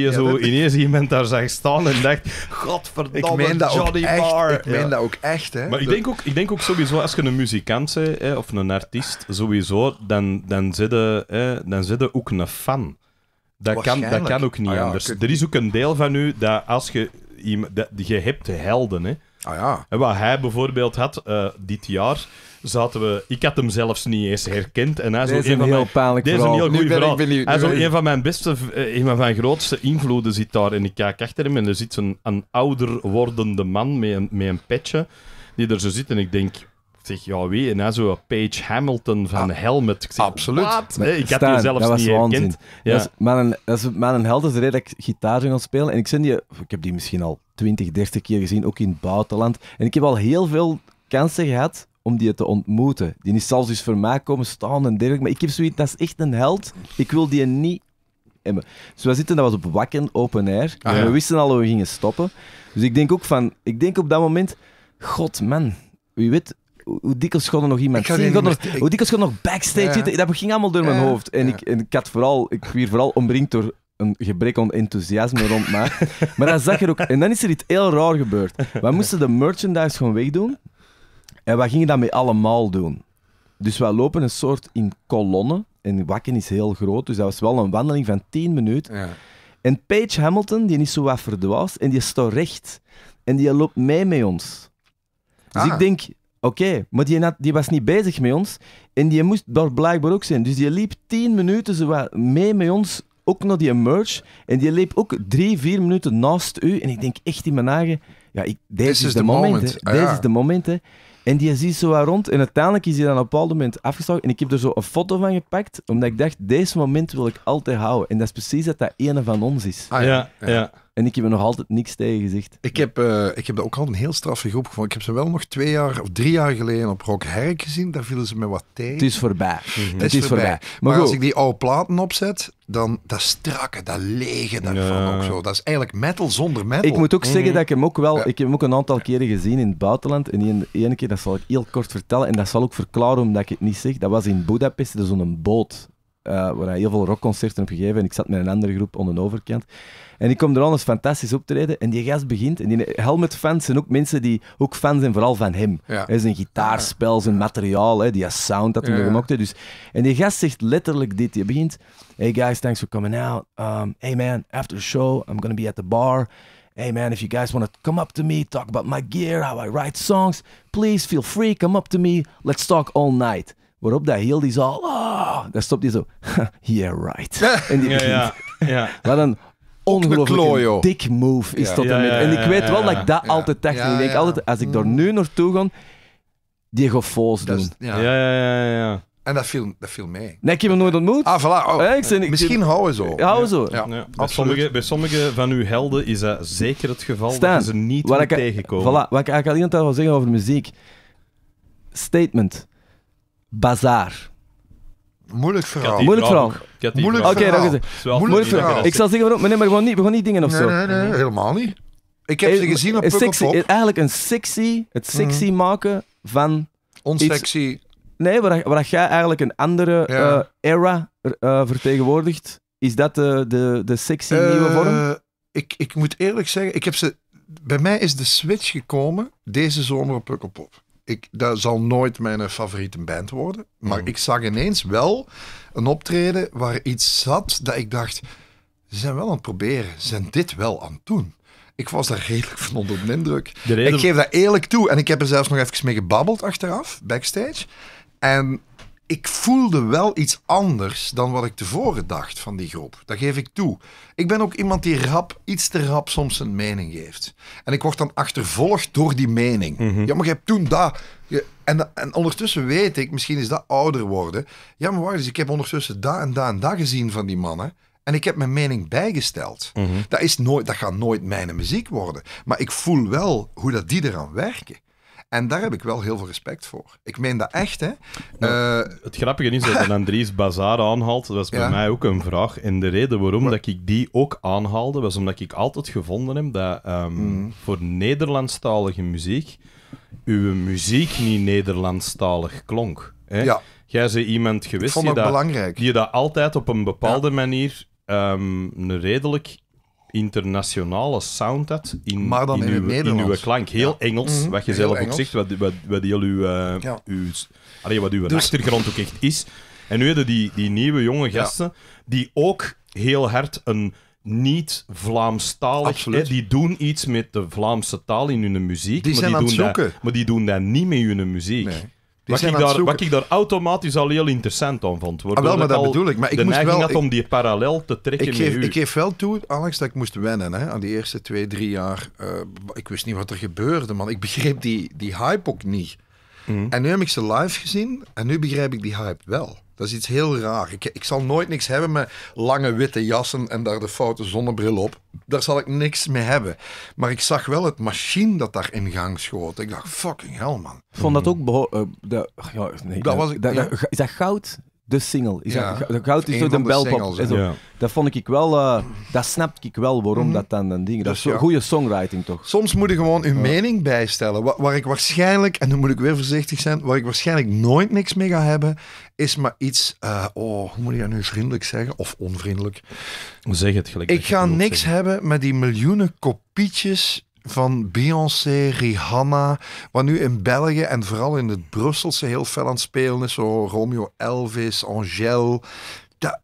je zo ineens iemand daar zag staan en dacht... Godverdomme, ik Johnny ook Ik meen dat ook echt, hè. Maar ik denk ook, ik denk ook sowieso, als je een muzikant bent, hè, of een artiest, sowieso, dan, dan zit hè, dan zit ook een fan. Dat kan, dat kan ook niet ah anders. Er is ook een deel van u dat als je je hebt helden, hè. Ah ja. En wat hij bijvoorbeeld had eh, dit jaar, zaten we... Ik had hem zelfs niet eens herkend. En hij is een, van heel mijn, pijnlijk Deze is een heel goede verhaal. hij is een van mijn beste, eh, een van mijn grootste invloeden zit daar. En ik kijk achter hem en er zit een, een ouder wordende man met een, met een petje die er zo zit. En ik denk, zeg, ja, wie? En zo Page Hamilton van ah, Helmet. Ik absoluut. Nee, ik had die zelfs niet herkend. Ja. Dat, een held is de reden dat ik gitaar ging spelen. En ik, die, ik heb die misschien al 20, 30 keer gezien, ook in het buitenland. En ik heb al heel veel kansen gehad om die te ontmoeten. Die is zelfs dus voor mij komen staan en dergelijke. Maar ik heb zoiets, dat is echt een held. Ik wil die niet hebben. Dus we zitten, dat was op Wakken, open air. Ah, we wisten al dat we gingen stoppen. Dus ik denk ook van, ik denk op dat moment, god man, wie weet, hoe dikwijls kon er nog iemand zien? hoe dikwijls kon er nog backstage zitten? Dat ging allemaal door mijn hoofd. En, ik, en ik, had vooral, ik werd vooral omringd door een gebrek aan enthousiasme rond mij. maar dat zag je ook... En dan is er iets heel raar gebeurd. We moesten de merchandise gewoon wegdoen. En wat gingen dat met allemaal doen? Dus wij lopen een soort in kolonnen. En Wakken is heel groot, dus dat was wel een wandeling van 10 minuten. Ja. En Paige Hamilton, die is zo wat verdwaasd, en die staat recht. En die loopt mee met ons. Dus ik ah. denk, Oké, maar die, was niet bezig met ons en die moest daar blijkbaar ook zijn. Dus die liep tien minuten mee met ons, ook naar die merch. En die liep ook drie, vier minuten naast u. En ik denk echt in mijn nagen. ja, deze ah, is, de moment. is de moment, En die ziet zo rond. En uiteindelijk is hij dan op een bepaald moment afgeslagen. En ik heb er zo een foto van gepakt, omdat ik dacht, deze moment wil ik altijd houden. En dat is precies dat dat ene van ons is. Ah, ja. ja. En ik heb er nog altijd niks tegen gezegd. Ik heb, uh, ik heb ook al een heel straffe groep van. Ik heb ze wel nog twee jaar of drie jaar geleden op Rock Herk gezien. Daar vielen ze me wat tegen. Het is voorbij. Mhm. Het is, voorbij. Maar, als ik die oude platen opzet, dan dat strakke, dat lege daarvan ook zo. Dat is eigenlijk metal zonder metal. Ik moet ook zeggen mhm. dat ik hem ook wel... Ik heb hem ook een aantal keren gezien in het buitenland. En die ene keer, dat zal ik heel kort vertellen. En dat zal ook verklaren omdat ik het niet zeg. Dat was in Budapest, dus zo'n boot. Eh, waar hij heel veel rockconcerten op gegeven. En ik zat met een andere groep onder de overkant. En ik kom er eens fantastisch optreden. En die gast begint. En die Helmet-fans zijn ook mensen die ook fan zijn, vooral van hem. hij is zijn gitaarspel, zijn materiaal, he, die sound dat hij ja. heeft. Dus, en die gast zegt letterlijk dit. Je begint: Hey guys, thanks for coming out. Um, hey man, after the show, I'm gonna be at the bar. Hey man, if you guys want to come up to me, talk about my gear, how I write songs, please feel free, come up to me. Let's talk all night. Waarop dat heel die zaal, ah, dan stopt hij zo, yeah right. En die ja, ja, Wat een ongelooflijk dik move is tot ja, En ik weet wel dat ik dat altijd dacht. ik denk altijd, als ik daar mm. nu naartoe ga, die gaat vols doen. ja, ja, ja. ja. En dat viel, dat viel mee. Nee, ik heb hem nooit ontmoet. Ah, voilà. Oh. Eh, Misschien hou houden zo. Houden ze Ja. Bij, sommige, van uw helden is dat zeker het geval dat ze niet wat ik, tegenkomen. Voilà, wat ik eigenlijk iemand wil zeggen over muziek. Statement. Bazaar. Moeilijk verhaal. Moeilijk verhaal. Oké, dat is Moeilijk verhaal. Ik zal zeggen waarom, nee, maar gewoon niet, gewoon niet dingen of zo. Nee, helemaal niet. Ik heb eh, ze gezien op een sexy, eh, Eigenlijk een sexy, het mhm. sexy maken van... Onsexy. Iets, nee, waar, jij eigenlijk een andere eh, era vertegenwoordigt. Is dat de, de, de sexy nieuwe vorm? Ik, ik moet eerlijk zeggen, ik heb ze... Bij mij is de switch gekomen deze zomer op Pukkelpop ik, dat zal nooit mijn favoriete band worden. Maar mm. ik zag ineens wel een optreden waar iets zat dat ik dacht, ze zijn wel aan het proberen, ze zijn dit wel aan het doen. Ik was daar redelijk van onder de indruk. Ik geef dat eerlijk toe. En ik heb er zelfs nog even mee gebabbeld achteraf, backstage. En ik voelde wel iets anders dan wat ik tevoren dacht van die groep. Dat geef ik toe. Ik ben ook iemand die rap, iets te rap soms een mening geeft. En ik word dan achtervolgd door die mening. Mhm. Ja, maar je hebt toen dat... en, en ondertussen weet ik, misschien is dat ouder worden. Ja, maar wacht ik heb ondertussen daar en daar en daar gezien van die mannen. En ik heb mijn mening bijgesteld. Mhm. dat, is nooit, dat gaat nooit mijn muziek worden. Maar ik voel wel hoe dat die eraan werken. En daar heb ik wel heel veel respect voor. Ik meen dat echt, hè. Eh, het grappige is dat Andries Bazaar aanhaalt, dat is bij mij ook een vraag. En de reden waarom dat ik die ook aanhaalde, was omdat ik altijd gevonden heb dat um, voor Nederlandstalige muziek uw muziek niet Nederlandstalig klonk. Hè? Ja. Jij zei iemand geweest die dat, die dat, altijd op een bepaalde manier ehm, een redelijk internationale sound had in, maar uw, klank. Heel Engels, mhm. wat je zelf ook zegt, wat, wat, wat heel uw, eh, dus- achtergrond ook echt is. En nu hebben die, die nieuwe jonge gasten, die ook heel hard een niet-Vlaamstalig... Die doen iets met de Vlaamse taal in hun muziek, maar, die doen dat, maar die doen dat niet met hun muziek. Nee. Wat ik, daar, wat ik, daar, automatisch al heel interessant aan vond. Ah, wel, maar dat bedoel Maar ik de moest wel, om die parallel te trekken ik geef, met u. Ik geef wel toe, Alex, dat ik moest wennen hè, aan die eerste twee, drie jaar. Eh, ik wist niet wat er gebeurde, man. Ik begreep die, die hype ook niet. Mhm. En nu heb ik ze live gezien en nu begrijp ik die hype wel. Dat is iets heel raar. Ik, ik zal nooit niks hebben met lange witte jassen en daar de foute zonnebril op. Daar zal ik niks mee hebben. Maar ik zag wel het machine dat daar in gang schoot. Ik dacht, fucking hell, man. vond dat mhm. ook... Eh, ja, nee, was, ik, is dat goud? de single. Is dat, goud is zo de belpop. Dat vond ik wel, uh, dat snapte ik wel waarom mhm. dat dan een ding. Dat is goede songwriting toch? Soms moet je gewoon je mening bijstellen. Waar, ik waarschijnlijk, en dan moet ik weer voorzichtig zijn, waar ik waarschijnlijk nooit niks mee ga hebben, is maar iets, eh, oh, hoe moet je dat nu vriendelijk zeggen? Of onvriendelijk. Zeg het gelijk. Ik ga niks hebben met die miljoenen kopietjes van Beyoncé, Rihanna, wat nu in België en vooral in het Brusselse heel fel aan het spelen is, zo Romeo Elvis, Angel.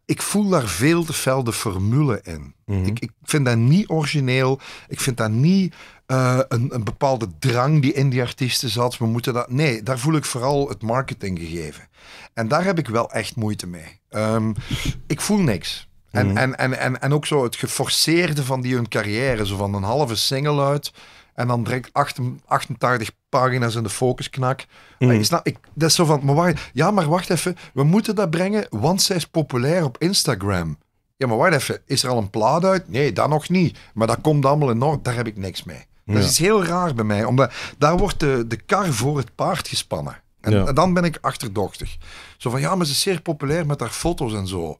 ik voel daar veel te fel de formule in. Mhm. ik, ik, vind dat niet origineel. Ik vind dat niet eh, een, een, bepaalde drang die in die artiesten zat. We moeten dat. Nee, daar voel ik vooral het marketing gegeven. En daar heb ik wel echt moeite mee. Ehm, ik voel niks. En, mhm. en, en, en, en ook zo het geforceerde van die hun carrière. Zo van een halve single uit. En dan direct 88 pagina's in de focus knak. Mhm. ik, dat is zo van, maar wacht, ja, maar wacht even. We moeten dat brengen, want zij is populair op Instagram. Ja, maar wacht even. Is er al een plaat uit? Nee, dat nog niet. Maar dat komt allemaal in orde. Daar heb ik niks mee. Dat is heel raar bij mij. Omdat daar wordt de, de kar voor het paard gespannen. En, en dan ben ik achterdochtig. Zo van, ja, maar ze is zeer populair met haar foto's en zo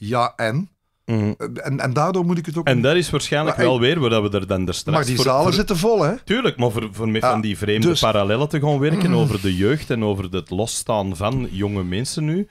ja en. Mhm. Eh, en, en daardoor moet ik het ook... En dat is waarschijnlijk wel weer waar we er dan er straks... Maar die zalen zitten vol, hè? Tuurlijk, maar voor, voor ja, van die vreemde dus... parallellen te gaan werken over de jeugd en over het losstaan van jonge mensen nu.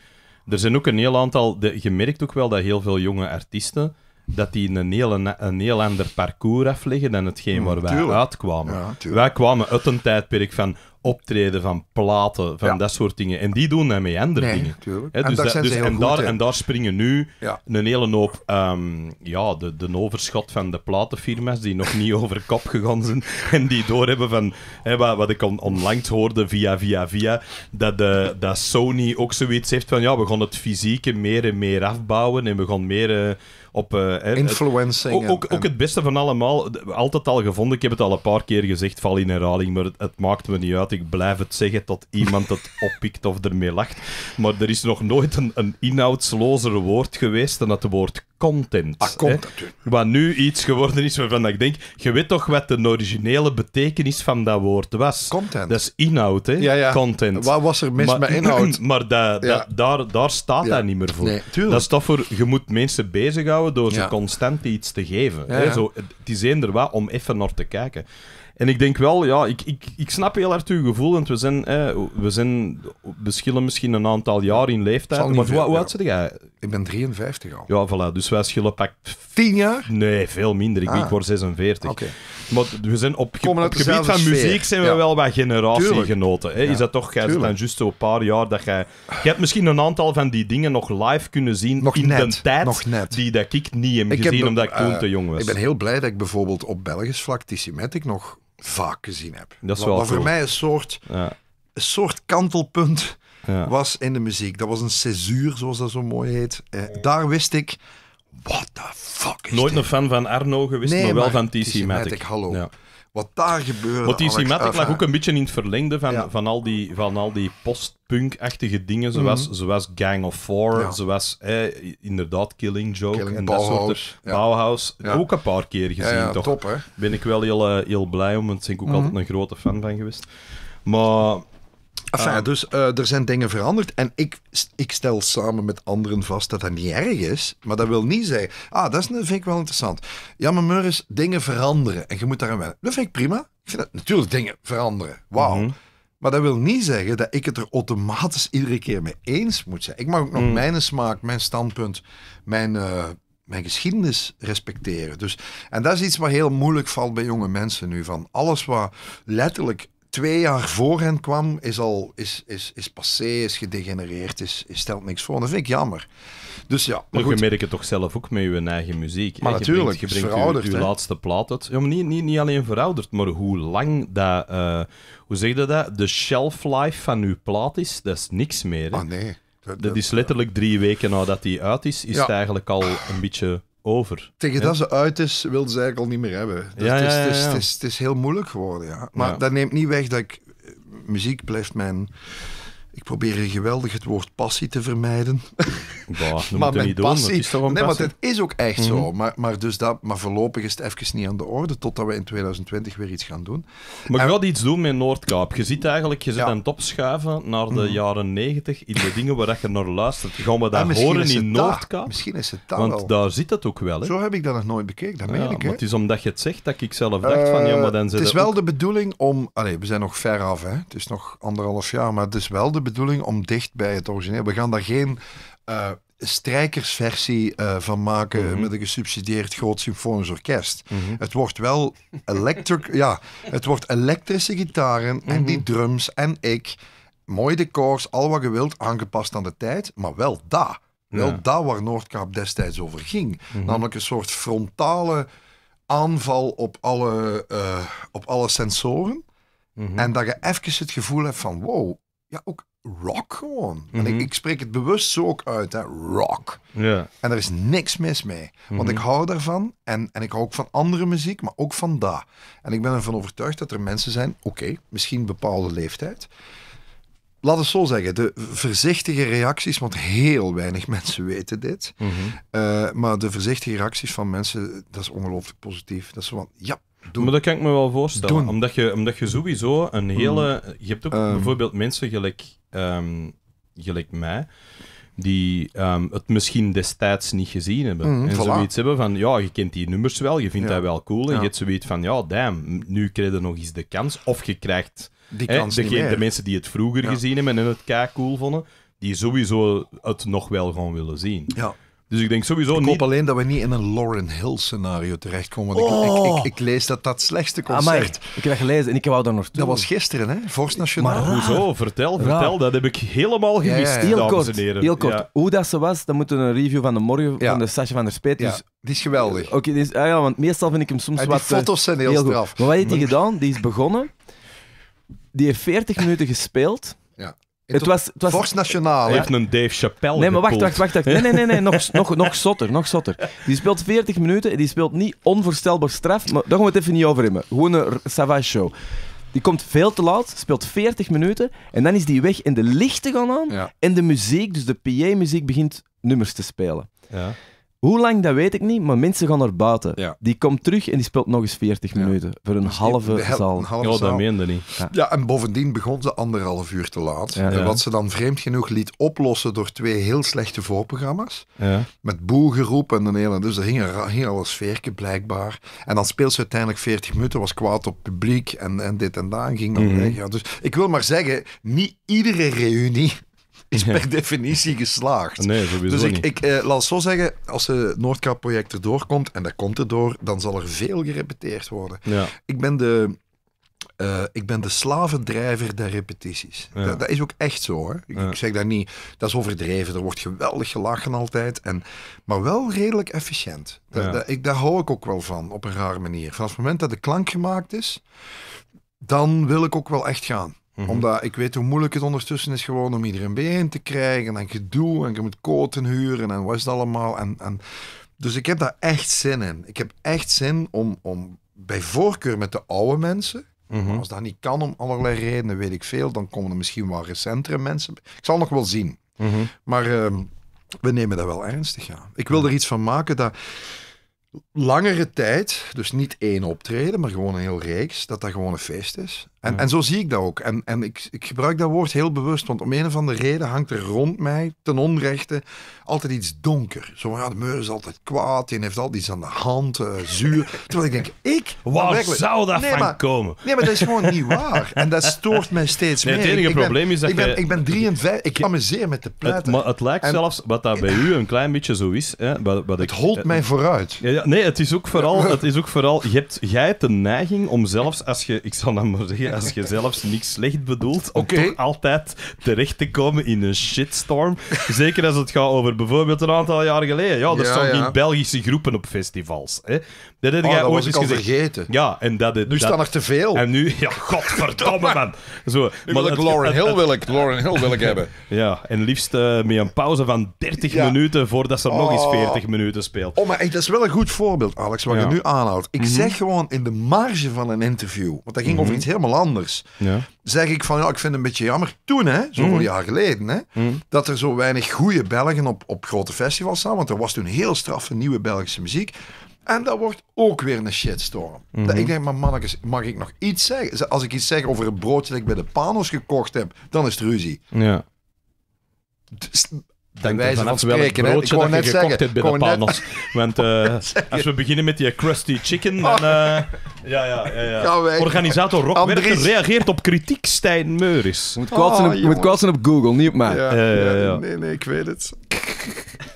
Er zijn ook een heel aantal... De, je merkt ook wel dat heel veel jonge artiesten dat die een heel, een heel ander parcours afleggen dan hetgeen mm, waar wij uitkwamen. wij kwamen uit een tijdperk van optreden, van platen, van dat soort dingen. En die doen dus dat met andere dingen. He, dus en daar, en, daar springen nu een hele hoop ehm, ja, de, de overschot van de platenfirma's die nog niet over kop gegaan zijn en die doorhebben van wat, wat, ik on, onlangs hoorde via via via, dat, de, dat Sony ook zoiets heeft van ja, we gaan het fysieke meer en meer afbouwen en we gaan meer... Uh, op, uh, Influencing. ook, ook, het beste van allemaal, altijd al gevonden. Ik heb het al een paar keer gezegd, val in herhaling, maar het, het maakt me niet uit ik blijf het zeggen tot iemand het oppikt of ermee lacht. Maar er is nog nooit een, een inhoudslozer woord geweest dan het woord content. Ah, content. Wat nu iets geworden is waarvan ik denk, je weet toch wat de originele betekenis van dat woord was? Content. Dat is inhoud, hè? Ja, ja. Content. Wat was er mis met inhoud? Maar daar, daar staat dat niet meer voor. dat is toch voor, je moet mensen bezighouden door ze constant iets te geven. Hè? Zo, het is eender wat om even naar te kijken. En ik denk wel, ja, ik, ik, ik snap heel hard uw gevoel, want we zijn, we zijn misschien een aantal jaar in leeftijd. Maar hoe oud zit jij? Ik ben 53 al. Ja, voilà. Dus wij schillen pak... 10 jaar? Nee, veel minder. Ik, ah. voor word 46. Okay. Maar we zijn op, op het gebied van muziek zijn we wel wat generatiegenoten. Hè? Is dat toch, jij dan juist zo'n paar jaar dat jij... Je hebt misschien een aantal van die dingen nog live kunnen zien nog in net. de tijd die dat ik niet heb gezien, omdat ik toen eh, te jong was. Ik ben heel blij dat ik bijvoorbeeld op Belgisch vlak ik nog vaak gezien heb. Dat is wel wat, wat voor mij een soort, ja. een soort kantelpunt was in de muziek. Dat was een césuur, zoals dat zo mooi heet. Eh, daar wist ik, what the fuck is Nooit een fan van Arno geweest, maar wel van TC Matic. hallo. Ja wat daar gebeurde. Want die Cinematic lag ook een beetje in het verlengde van, van al die, van al die post-punk-achtige dingen, zoals, mhm. zoals Gang of Four, zoals eh, inderdaad Killing Joke Killing en dat soort eh, Bauhaus. Ook een paar keer gezien, toch? Top, hè? Ben ik wel heel, eh, heel blij om, want ben ik ook mhm. altijd een grote fan van geweest. Maar Ehm. dus eh, er zijn dingen veranderd. En ik, ik stel samen met anderen vast dat dat niet erg is. Maar dat wil niet zeggen. Ah, dat is, vind ik wel interessant. Ja, maar Meuris, dingen veranderen. En je moet daar aan wennen. Dat vind ik prima. Ik vind dat, natuurlijk dingen veranderen. Wauw. Mhm. Maar dat wil niet zeggen dat ik het er automatisch iedere keer mee eens moet zijn. Ik mag ook nog mhm. mijn smaak, mijn standpunt, mijn. Eh, mijn geschiedenis respecteren. Dus, en dat is iets wat heel moeilijk valt bij jonge mensen nu. Van alles wat letterlijk twee jaar voor hen kwam, is al is, is, is passé, is gedegenereerd, is, stelt niks voor. dat vind ik jammer. Dus ja, maar goed. Je merkt het toch zelf ook met je eigen muziek. Maar natuurlijk, je brengt, je brengt laatste plaat uit. Ja, niet, niet, niet alleen verouderd, maar hoe lang dat, eh, hoe zeg je dat? De shelf life van uw plaat is, dat is niks meer. Hè? Ah nee. Dat, is letterlijk drie weken nadat die uit is, is het eigenlijk al een beetje over. Tegen dat ze uit is, wilden ze eigenlijk al niet meer hebben. Dus het, is, het, is, heel moeilijk geworden, ja. Maar dat neemt niet weg dat ik... Eh, muziek blijft mijn ik probeer hier geweldig het woord passie te vermijden. maar mijn passie, is nee, het is ook echt mhm. zo. Maar, maar, dus dat, maar voorlopig is het even niet aan de orde, totdat we in 2020 weer iets gaan doen. Maar en... je gaat iets doen met Noordkaap. Je ziet eigenlijk, je zit ja. aan het opschuiven naar de mhm. jaren 90, in de dingen waar je naar luistert. Gaan we ah, dat horen in Noordkaap? Misschien is het daar Want daar zit het ook wel. Hè? Zo heb ik dat nog nooit bekeken, dat ja, meen ik. het is omdat je het zegt dat ik zelf dacht van, ja, eh, maar dan Het is wel de bedoeling om... Allee, we zijn nog ver af, hè. Het is nog anderhalf jaar, maar het is wel de bedoeling bedoeling om dicht bij het origineel. We gaan daar geen uh, strijkersversie eh, van maken mhm. met een gesubsidieerd groot symfonisch orkest. Mhm. Het wordt wel electric, ja, het wordt elektrische gitaren en die mhm. drums en ik. Mooi decors, al wat je wilt, aangepast aan de tijd, maar wel daar. Wel ja. daar waar Noordkaap destijds over ging. Namelijk een soort frontale aanval op alle, eh, op alle sensoren. En dat je even het gevoel hebt van wow, ja, ook rock gewoon. En mhm. ik, spreek het bewust zo ook uit, hè, rock. Ja. En er is niks mis mee. Want mhm. ik hou daarvan en, en ik hou ook van andere muziek, maar ook van dat. En ik ben ervan overtuigd dat er mensen zijn, oké, misschien bepaalde leeftijd. Laat het zo zeggen, de voorzichtige reacties, want heel weinig mensen weten dit. Mm maar de voorzichtige reacties van mensen, dat is ongelooflijk positief. Dat is van, ja, Doen. Maar dat kan ik me wel voorstellen. Omdat je, omdat je sowieso een hele. Mm. Je hebt ook ehm. bijvoorbeeld mensen gelijk Ehm, gelijk mij, die ehm, het misschien destijds niet gezien hebben. Mhm, en voilà. zoiets hebben van, ja, je kent die nummers wel, je vindt dat wel cool. En ja. je hebt zoiets van, ja, damn, nu krijg je nog eens de kans. Of je krijgt de mensen die het vroeger gezien hebben en het kei cool vonden, die sowieso het nog wel gewoon willen zien. Ja. Dus ik denk sowieso ik hoop alleen dat we niet in een Lauren Hill scenario terechtkomen. Want oh. ik, ik, ik, lees dat dat slechtste concert... Amai. Ik heb gelezen en ik wou daar nog toe. Dat was gisteren, hè? Forst Nationaal. Maar ah. hoezo? Vertel, vertel. Dat heb ik helemaal gemist, ja, Heel kort, Heel kort. Hoe dat ze was, dan moeten we een review van de morgen van de Sasje van der Speet. Dus... Die is geweldig. Eh, oké, ah ja, want meestal vind ik hem soms ah, wat... Die eh, foto's zijn heel, heel straf. Maar wat heeft hij gedaan? Die is begonnen. Die heeft 40 minuten gespeeld. Ja. Het was, het was... Forst Nationaal. Heeft een Dave Chappelle Nee, maar wacht, wacht, wacht. wacht. Nee, nee, nee, nee. Nog, nog, nog zotter, nog zotter. Die speelt 40 minuten, en die speelt niet onvoorstelbaar straf, maar daar gaan we het even niet over hebben. Gewoon een savage show. Die komt veel te laat, speelt 40 minuten en dan is die weg en de lichten gaan aan en de muziek, dus de PA-muziek begint nummers te spelen. Ja. Hoe lang, dat weet ik niet, maar mensen gaan naar buiten. Die komt terug en die speelt nog eens 40 minuten. Voor een halve hel, zaal. ja, dat meende niet. Ja. en bovendien begon ze anderhalf uur te laat. En wat ze dan vreemd genoeg liet oplossen door twee heel slechte voorprogramma's. Met boegeroep en een hele... Dus er hing, er hing al een sfeerke blijkbaar. En dan speelt ze uiteindelijk 40 minuten, was kwaad op publiek en, en dit en dat. En ging dan mhm. weg. dus ik wil maar zeggen, niet iedere reunie is per definitie geslaagd. dus ik, ik eh, laat zo zeggen, als het noordkap project erdoor komt, en dat komt erdoor, dan zal er veel gerepeteerd worden. Ja. Ik ben de... Eh, ik ben de slavendrijver der repetities. Dat, is ook echt zo hoor. Ik, zeg dat niet, dat is overdreven. Er wordt geweldig gelachen altijd. En, maar wel redelijk efficiënt. ja. ik, daar hou ik ook wel van, op een rare manier. Vanaf het moment dat de klank gemaakt is, dan wil ik ook wel echt gaan. Mhm. Omdat ik weet hoe moeilijk het ondertussen is gewoon om iedereen bijeen te krijgen. En gedoe, en je moet koten huren, en wat is het allemaal. En, en... Dus ik heb daar echt zin in. Ik heb echt zin om, om bij voorkeur met de oude mensen... Mhm. Maar als dat niet kan om allerlei redenen, weet ik veel, dan komen er misschien wel recentere mensen. Ik zal nog wel zien. Mhm. Maar ehm, we nemen dat wel ernstig aan. Ja. Ik wil er iets van maken dat langere tijd, dus niet één optreden, maar gewoon een heel reeks, dat dat gewoon een feest is. En, en zo zie ik dat ook. En, en ik, ik gebruik dat woord heel bewust, want om een of andere reden hangt er rond mij, ten onrechte, altijd iets donker. Zo ja, de meur is altijd kwaad, die heeft altijd iets aan de hand, eh, zuur. Terwijl ik denk, ik... Waar zou dat nee, van komen? Nee, maar dat is gewoon niet waar. En dat stoort mij steeds meer. Het enige ik, probleem ben, is dat ik ben, je... Ik ben 53, ik amuseer met de pleiten. Het, maar het lijkt zelfs, wat dat bij u een klein beetje zo is... Hè, wat, wat ik, het holt eh, mij vooruit. Ja, nee, het is ook vooral, het is ook vooral je hebt, jij hebt de neiging om zelfs als je, ik zal dat maar zeggen, als je zelfs niks slecht bedoelt, om toch altijd terecht te komen in een shitstorm. Zeker als het gaat over bijvoorbeeld een aantal jaar geleden. Ja, er staan geen Belgische groepen op festivals. Hè. Dat heb oh, jij dat eens vergeten. Ja, en dat... Nu dat, staan er te veel. En nu... Ja, godverdomme, man. Zo, maar wil ik Lauren Hill, wil ik. Lauren Hill wil ik hebben. Ja, en liefst eh, met een pauze van 30 minuten voordat ze nog eens 40 minuten speelt. Oh, maar echt, dat is wel een goed voorbeeld, Alex, wat je nu aanhoudt. Ik mhm. zeg gewoon in de marge van een interview, want dat ging over mhm. iets helemaal anders, ja. zeg ik van, ja, ik vind het een beetje jammer toen, hè, zoveel mm. jaar geleden, hè, mhm. dat er zo weinig goede Belgen op, op grote festivals staan, want er was toen heel straffe nieuwe Belgische muziek. En dat wordt ook weer een shitstorm. Mhm. ik denk, maar mannetjes, mag ik nog iets zeggen? Als ik iets zeg over het broodje dat ik bij de Panos gekocht heb, dan is het ruzie. Ja. Dus, Denk wijze van spreken, dat Ik gekocht net Hebt bij de Panos. Want eh, als we beginnen met die crusty chicken, oh. dan... Eh, ja, ja, ja. ja. Organisator Rock reageert op kritiek Stijn Meuris. Moet oh, op, moet op Google, niet op mij. Ja, ja, ja. Nee, nee, ik weet het.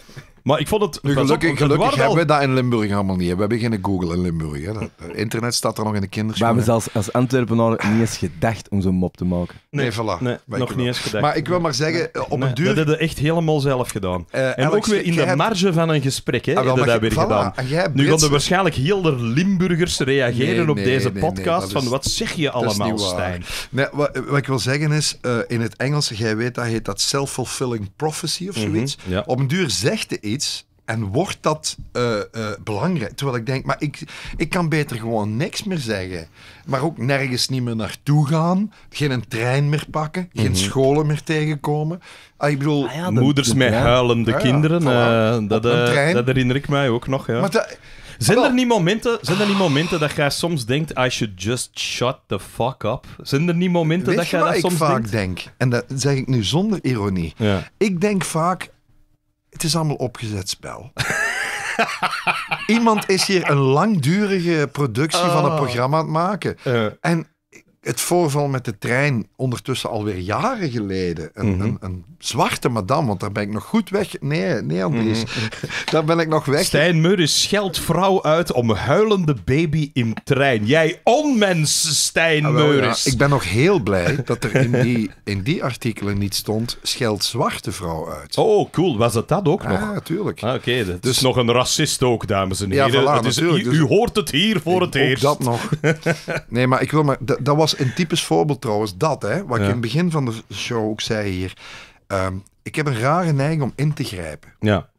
Maar ik vond het... gelukkig, gelukkig hebben we dat in Limburg allemaal niet. We hebben geen Google in Limburg. Hè. internet staat er nog in de kinderschoenen. We hebben zelfs als Antwerpenaar niet eens gedacht om zo'n mop te maken. Nee, nee Nee, nog niet eens gedacht. Maar ik wil maar zeggen, op een duur... Dat hebben we echt helemaal zelf gedaan. Eh, en ook weer in de marge van een gesprek ah, hebben ah, dat, weer gedaan. Nu Nu konden waarschijnlijk heel de Limburgers reageren op deze podcast van wat zeg je allemaal, Stijn? Nee, wat, wat, ik wil zeggen is, eh, in het Engels, jij weet dat heet dat self-fulfilling prophecy of mhm, zoiets. Op een duur zegt de iets en wordt dat eh, eh, belangrijk? Terwijl ik denk, maar ik, ik kan beter gewoon niks meer zeggen. Maar ook nergens niet meer naartoe gaan. Geen trein meer pakken. Geen mhm. scholen meer tegenkomen. Ah, ik bedoel, moeders met huilende kinderen. dat, eh, dat, herinner ik mij ook nog. Ja. zijn, er niet momenten, zijn er niet momenten dat jij soms denkt, I should just shut the fuck up? Zijn er niet momenten dat jij dat soms denkt? ik vaak denk? En dat zeg ik nu zonder ironie. Ik denk vaak, het is allemaal opgezet spel. Iemand is hier een langdurige productie van een oh. programma aan het maken. En het voorval met de trein, ondertussen alweer jaren geleden. Een, mhm. een, een, zwarte madame, want daar ben ik nog goed weg. Nee, nee, Andries. Mhm. Daar ben ik nog weg. Stijn Murris scheldt vrouw uit om huilende baby in trein. Jij onmens, Stijn ah, Ik ben nog heel blij dat er in die, in die artikelen niet stond: scheld zwarte vrouw uit. Oh, oh, cool. Was het dat ook ah, nog? Ja, natuurlijk. Ah, oké, dus is nog een racist ook, dames en heren. Ja, u, hoort het hier voor het ook eerst. dat nog. Nee, maar ik wil maar. Dat, dat was een typisch voorbeeld trouwens, dat hè, wat ik in het begin van de show ook zei hier. Ehm, ik heb een rare neiging om in te grijpen. Ja.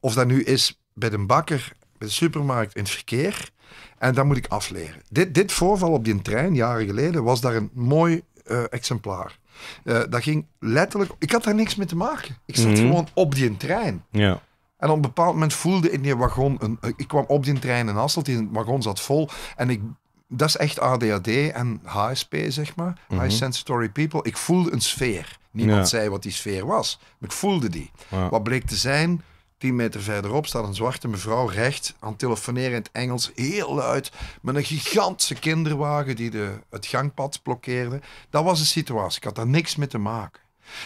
Of dat nu is bij de bakker, bij de supermarkt, in het verkeer. En dat moet ik afleren. Dit, dit voorval op die trein, jaren geleden, was daar een mooi eh, exemplaar. Eh, dat ging letterlijk... Ik had daar niks mee te maken. Ik zat mhm. gewoon op die trein. Ja. En op een bepaald moment voelde in die wagon... Een, eh, ik kwam op die trein in Hasselt, die wagon zat vol. En ik dat is echt ADHD en HSP, zeg maar. High mhm. Sensory People. Ik voelde een sfeer. Niemand zei wat die sfeer was, maar ik voelde die. Wat bleek te zijn, tien meter verderop staat een zwarte mevrouw recht aan het telefoneren in het Engels, heel luid, met een gigantische kinderwagen die de, het gangpad blokkeerde. Dat was de situatie. Ik had daar niks mee te maken.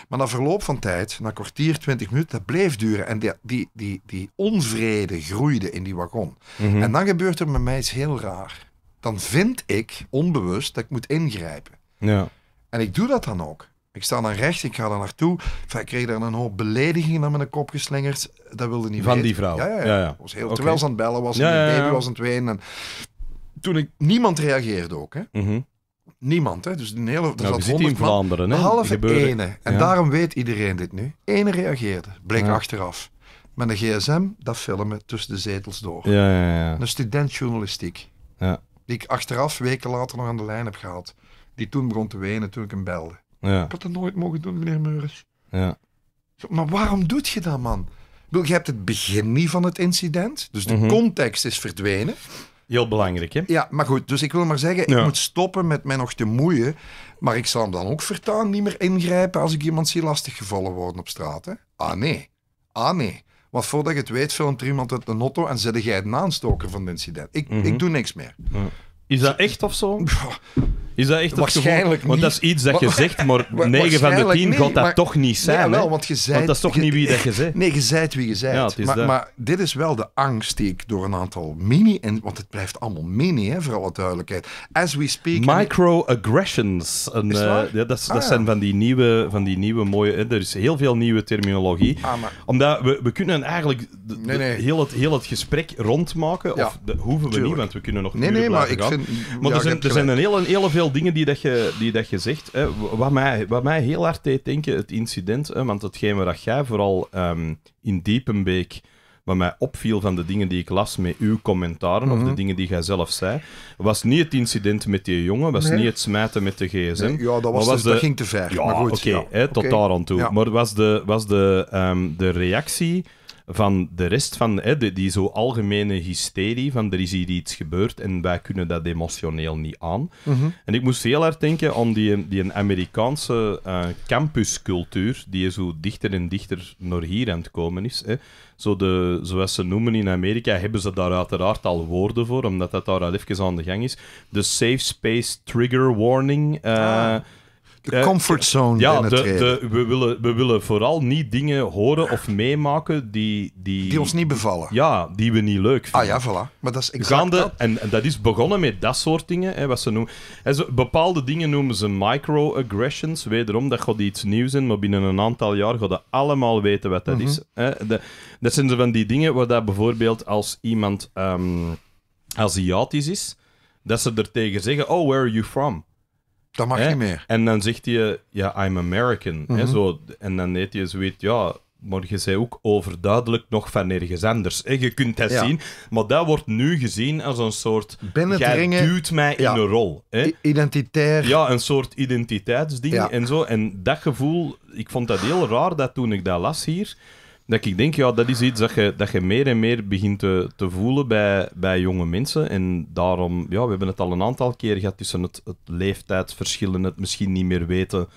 Maar na verloop van tijd, na kwartier, twintig minuten, dat bleef duren. En die, die, die, die onvrede groeide in die wagon. Mhm. En dan gebeurt er met mij iets heel raar dan vind ik onbewust dat ik moet ingrijpen. Ja. En ik doe dat dan ook. Ik sta dan recht, ik ga dan naartoe. ik kreeg daar een hoop beledigingen naar mijn kop geslingerd. Dat wilde niet Van die vrouw? Ja, ja, ja. ja, Was heel, okay. Terwijl ze aan het bellen was, en ja, baby was aan het wenen. En toen ik... Niemand reageerde ook, hè. Mm -hmm. Niemand, hè. Dus een hele... Er nou, zat je in Vlaanderen, andere? hè. Half ene. En daarom weet iedereen dit nu. Ene reageerde. Blik achteraf. Met een gsm, dat filmen tussen de zetels door. Ja, ja, ja. Een student Ja die ik achteraf weken later nog aan de lijn heb gehaald, Die toen begon te wenen toen ik hem belde. Ja. Ik had dat nooit mogen doen, meneer Meuris. Ja. Maar waarom doet je dat, man? Ik je hebt het begin niet van het incident, dus de mhm. context is verdwenen. Heel belangrijk, hè? Ja, maar goed, dus ik wil maar zeggen, ik moet stoppen met mij nog te moeien. Maar ik zal hem dan ook vertaan niet meer ingrijpen als ik iemand zie lastig gevallen worden op straat, hè? Ah, nee. Ah, nee. Want voordat je het weet, filmt er iemand uit de notto en zet jij de aanstoker van het incident. Ik, ik mhm. doe niks meer. Is dat echt of zo? Is dat echt het Waarschijnlijk Want dat is iets dat je zegt, maar 9 van de 10 gaat dat toch niet zijn. Nee, wel, want, je zei, want dat is toch niet wie dat je zegt. Nee, je zijt wie je zijt. Ja, maar, maar, dit is wel de angst die ik door een aantal mini... En, want het blijft allemaal mini, hè, voor alle duidelijkheid. As we speak... Microaggressions. Eh, is dat, ah. zijn van, die nieuwe, van die nieuwe mooie... Hè, er is heel veel nieuwe terminologie. Ah, maar... Omdat we, we kunnen eigenlijk heel, het, heel het gesprek rondmaken. Of de, hoeven we niet, want we kunnen nog... Nee, nee, maar ik vind... er zijn, er zijn een hele veel dingen die, dat je, die dat je zegt. Hè, wat, mij, wat mij heel hard deed denken, het incident, hè, want hetgeen waar jij vooral ehm, in Diepenbeek wat mij opviel van de dingen die ik las met uw commentaren of de mhm. dingen die jij zelf zei, was niet het incident met die jongen, was niet het smijten met de gsm. ja, dat, was dus, dat ging te ver. Ja, maar Oké, tot okay. daar toe. Maar was de, was de, ehm, de reactie van de rest van hè, die, zo algemene hysterie van er is hier iets gebeurd en wij kunnen dat emotioneel niet aan. Mhm. En ik moest heel hard denken aan die, die Amerikaanse eh, campuscultuur die zo dichter en dichter naar hier aan het komen is. Hè. Zo de, zoals ze noemen in Amerika, hebben ze daar uiteraard al woorden voor, omdat dat daar al even aan de gang is. De safe space trigger warning. Uh, de eh, comfortzone ja, de, we, willen, we willen vooral niet dingen horen of meemaken die... Die, die ons niet bevallen. Ja, die we niet leuk vinden. Ah ja, voilà. Maar dat is exact En, en, dat is begonnen met dat soort dingen, hè, wat ze noemen... bepaalde dingen noemen ze microaggressions. Wederom, dat gaat iets nieuws in, maar binnen een aantal jaar gaat we allemaal weten wat dat mhm. is. Hè. De, dat zijn van die dingen waar dat bijvoorbeeld als iemand um, ehm, Aziatisch is, dat ze er tegen zeggen, oh, where are you from? Dat mag hè? niet meer. En dan zegt hij, ja, I'm American. Mm zo. En dan deed hij zoiets, ja, maar je zei ook overduidelijk nog van ergens anders. Je kunt dat zien, maar dat wordt nu gezien als een soort... Binnendringen... duwt mij in een rol. Hè? Identitair. Ja, een soort identiteitsding en zo. En dat gevoel, ik vond dat heel raar dat toen ik dat las hier dat ik denk, ja, dat is iets dat je, dat je meer en meer begint te, te voelen bij, bij jonge mensen. En daarom, ja, we hebben het al een aantal keer gehad tussen het, het leeftijdsverschil en het misschien niet meer weten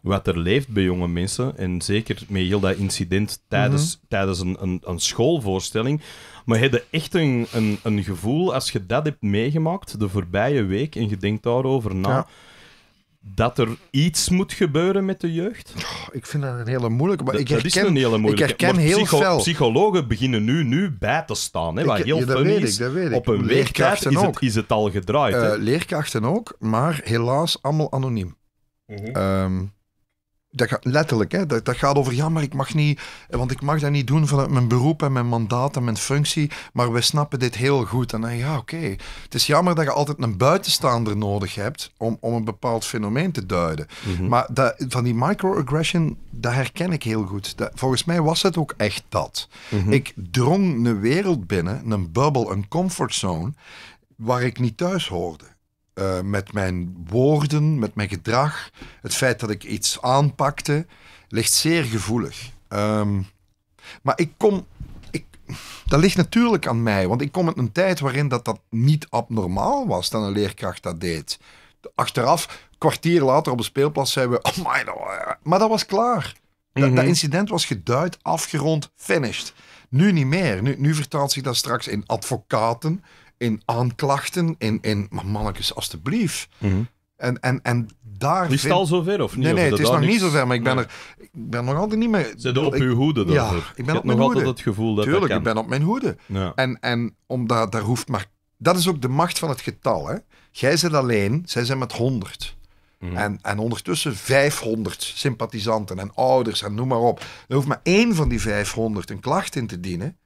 wat er leeft bij jonge mensen. En zeker met heel dat incident tijdens, mhm. tijdens een, een, een, schoolvoorstelling. Maar heb je echt een, een, een gevoel, als je dat hebt meegemaakt de voorbije week en je denkt daarover na dat er iets moet gebeuren met de jeugd? ik vind dat een hele moeilijke. Maar dat, ik is een hele moeilijke. Ik herken heel psycho Psychologen beginnen nu, nu bij te staan. Hè, wat is. Op een leerkracht is, het al gedraaid. Uh, leerkrachten ook, maar helaas allemaal anoniem. Mhm. Ehm, dat gaat, letterlijk, hè, dat, dat, gaat over, ja, maar ik mag niet, eh, want ik mag dat niet doen vanuit mijn beroep en mijn mandaat en mijn functie, maar we snappen dit heel goed. En dan, ja, oké. Het is jammer dat je altijd een buitenstaander nodig hebt om, om een bepaald fenomeen te duiden. Mhm. Maar dat, van die microaggression, dat herken ik heel goed. volgens mij was het ook echt dat. Mhm. Ik drong een wereld binnen, een bubbel, een comfortzone, waar ik niet thuis hoorde. Eh, met mijn woorden, met mijn gedrag, het feit dat ik iets aanpakte, ligt zeer gevoelig. Ehm, maar ik kom. Ik, dat ligt natuurlijk aan mij, want ik kom uit een tijd waarin dat, dat niet abnormaal was dat een leerkracht dat deed. Achteraf, kwartier later op de speelplaats, zeiden we: oh my, god, maar dat was klaar. Dat, dat mhm. incident was geduid, afgerond, finished. Nu niet meer. Nu, nu vertaalt zich dat straks in advocaten in aanklachten, in, in maar mannetjes, alsjeblieft. Mm En, en, en daar... Is al zover of niet? Nee, nee het is nog niks... niet zover, maar ik ben, er, ik ben nog altijd niet ze doen op ik... uw hoede dan? Ja, ik ben op mijn nog altijd het gevoel dat Tuurlijk, ik ben op mijn hoede. Ja. En, en omdat daar hoeft maar... Dat is ook de macht van het getal, hè. Jij zit alleen, zij zijn met honderd. Mhm. En, en ondertussen 500 sympathisanten en ouders en noem maar op. Er hoeft maar één van die 500 een klacht in te dienen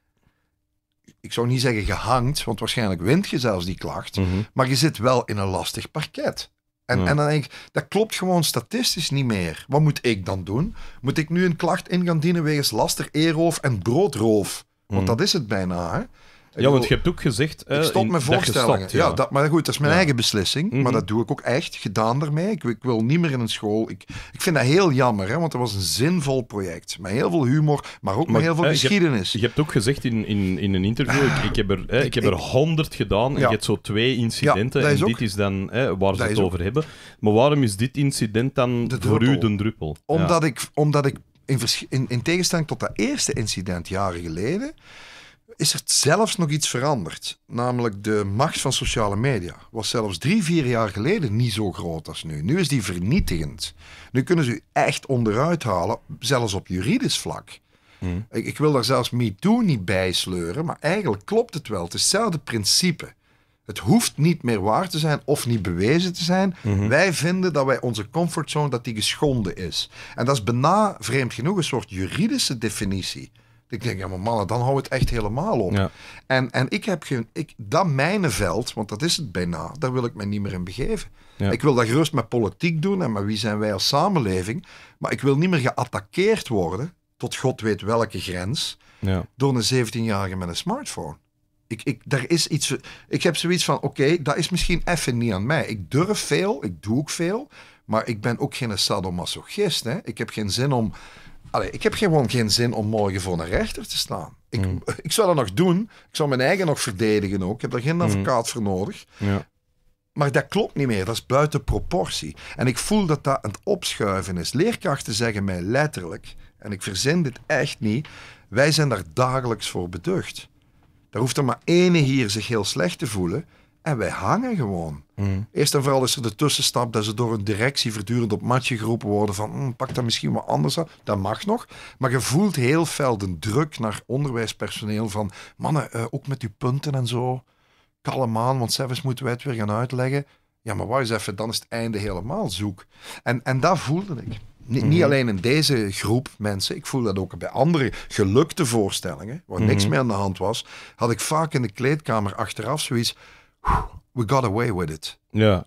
ik zou niet zeggen gehangt, want waarschijnlijk wint je zelfs die klacht. Mhm. Maar je zit wel in een lastig parket. En, en dan denk ik, dat klopt gewoon statistisch niet meer. Wat moet ik dan doen? Moet ik nu een klacht in gaan dienen wegens laster, eerroof en broodroof? Want mhm. dat is het bijna. Hè? Ja, want je hebt ook gezegd... ik stond met voorstellen. ja. dat, maar goed, dat is mijn eigen beslissing. Maar mhm. dat doe ik ook echt. Gedaan daarmee. Ik, ik, wil niet meer in een school. Ik, ik vind dat heel jammer, hè, want dat was een zinvol project. Met heel veel humor, maar ook met heel veel geschiedenis. Je hebt, ook gezegd in, in, in een interview, ik, ik heb er, ah, ik, heb er honderd gedaan en je hebt zo twee incidenten. en dit is dan waar ze het over hebben. Maar waarom is dit incident dan voor u de druppel? Omdat ik... Omdat ik in, in, in tegenstelling tot dat eerste incident jaren geleden, is er zelfs nog iets veranderd. Namelijk de macht van sociale media was zelfs drie, vier jaar geleden niet zo groot als nu. Nu is die vernietigend. Nu kunnen ze u echt onderuit halen, zelfs op juridisch vlak. Hmm. Ik, wil daar zelfs MeToo niet bij sleuren, maar eigenlijk klopt het wel. Het is hetzelfde principe. Het hoeft niet meer waar te zijn of niet bewezen te zijn. Mhm. Wij vinden dat wij onze comfortzone dat die geschonden is. En dat is bijna, vreemd genoeg, een soort juridische definitie ik denk, ja, maar mannen, dan hou het echt helemaal op. Ja. En, en ik heb geen, ik, dat veld want dat is het bijna, daar wil ik me niet meer in begeven. Ik wil dat gerust met politiek doen en met wie zijn wij als samenleving. Maar ik wil niet meer geattackeerd worden, tot God weet welke grens, ja. door een 17-jarige met een smartphone. Ik, ik, daar is iets, ik heb zoiets van, oké, dat is misschien even niet aan mij. Ik durf veel, ik doe ook veel, maar ik ben ook geen sadomasochist. Hè? Ik heb geen zin om ik heb gewoon geen zin om morgen voor een rechter te staan. Ik, mm. ik zou dat nog doen. Ik zou mijn eigen nog verdedigen ook. Ik heb daar geen mm. advocaat voor nodig. Ja. Maar dat klopt niet meer. Dat is buiten proportie. En ik voel dat dat aan het opschuiven is. Leerkrachten zeggen mij letterlijk, en ik verzin dit echt niet, wij zijn daar dagelijks voor beducht. Daar hoeft er maar ene hier zich heel slecht te voelen. En wij hangen gewoon. Hmm. Eerst en vooral is er de tussenstap dat ze door een directie voortdurend op matje geroepen worden van hmm, pak dat misschien wat anders aan. Dat mag nog. Maar je voelt heel fel de druk naar onderwijspersoneel van mannen, eh, ook met die punten en zo. Kalm aan, want zelfs moeten wij het weer gaan uitleggen. Ja, maar waar is even, dan is het einde helemaal zoek. En, en dat voelde ik. Niet hmm. alleen in deze groep mensen, ik voelde dat ook bij andere gelukte voorstellingen, waar niks meer aan de hand was, had ik vaak in de kleedkamer achteraf zoiets we got away with it. Ja.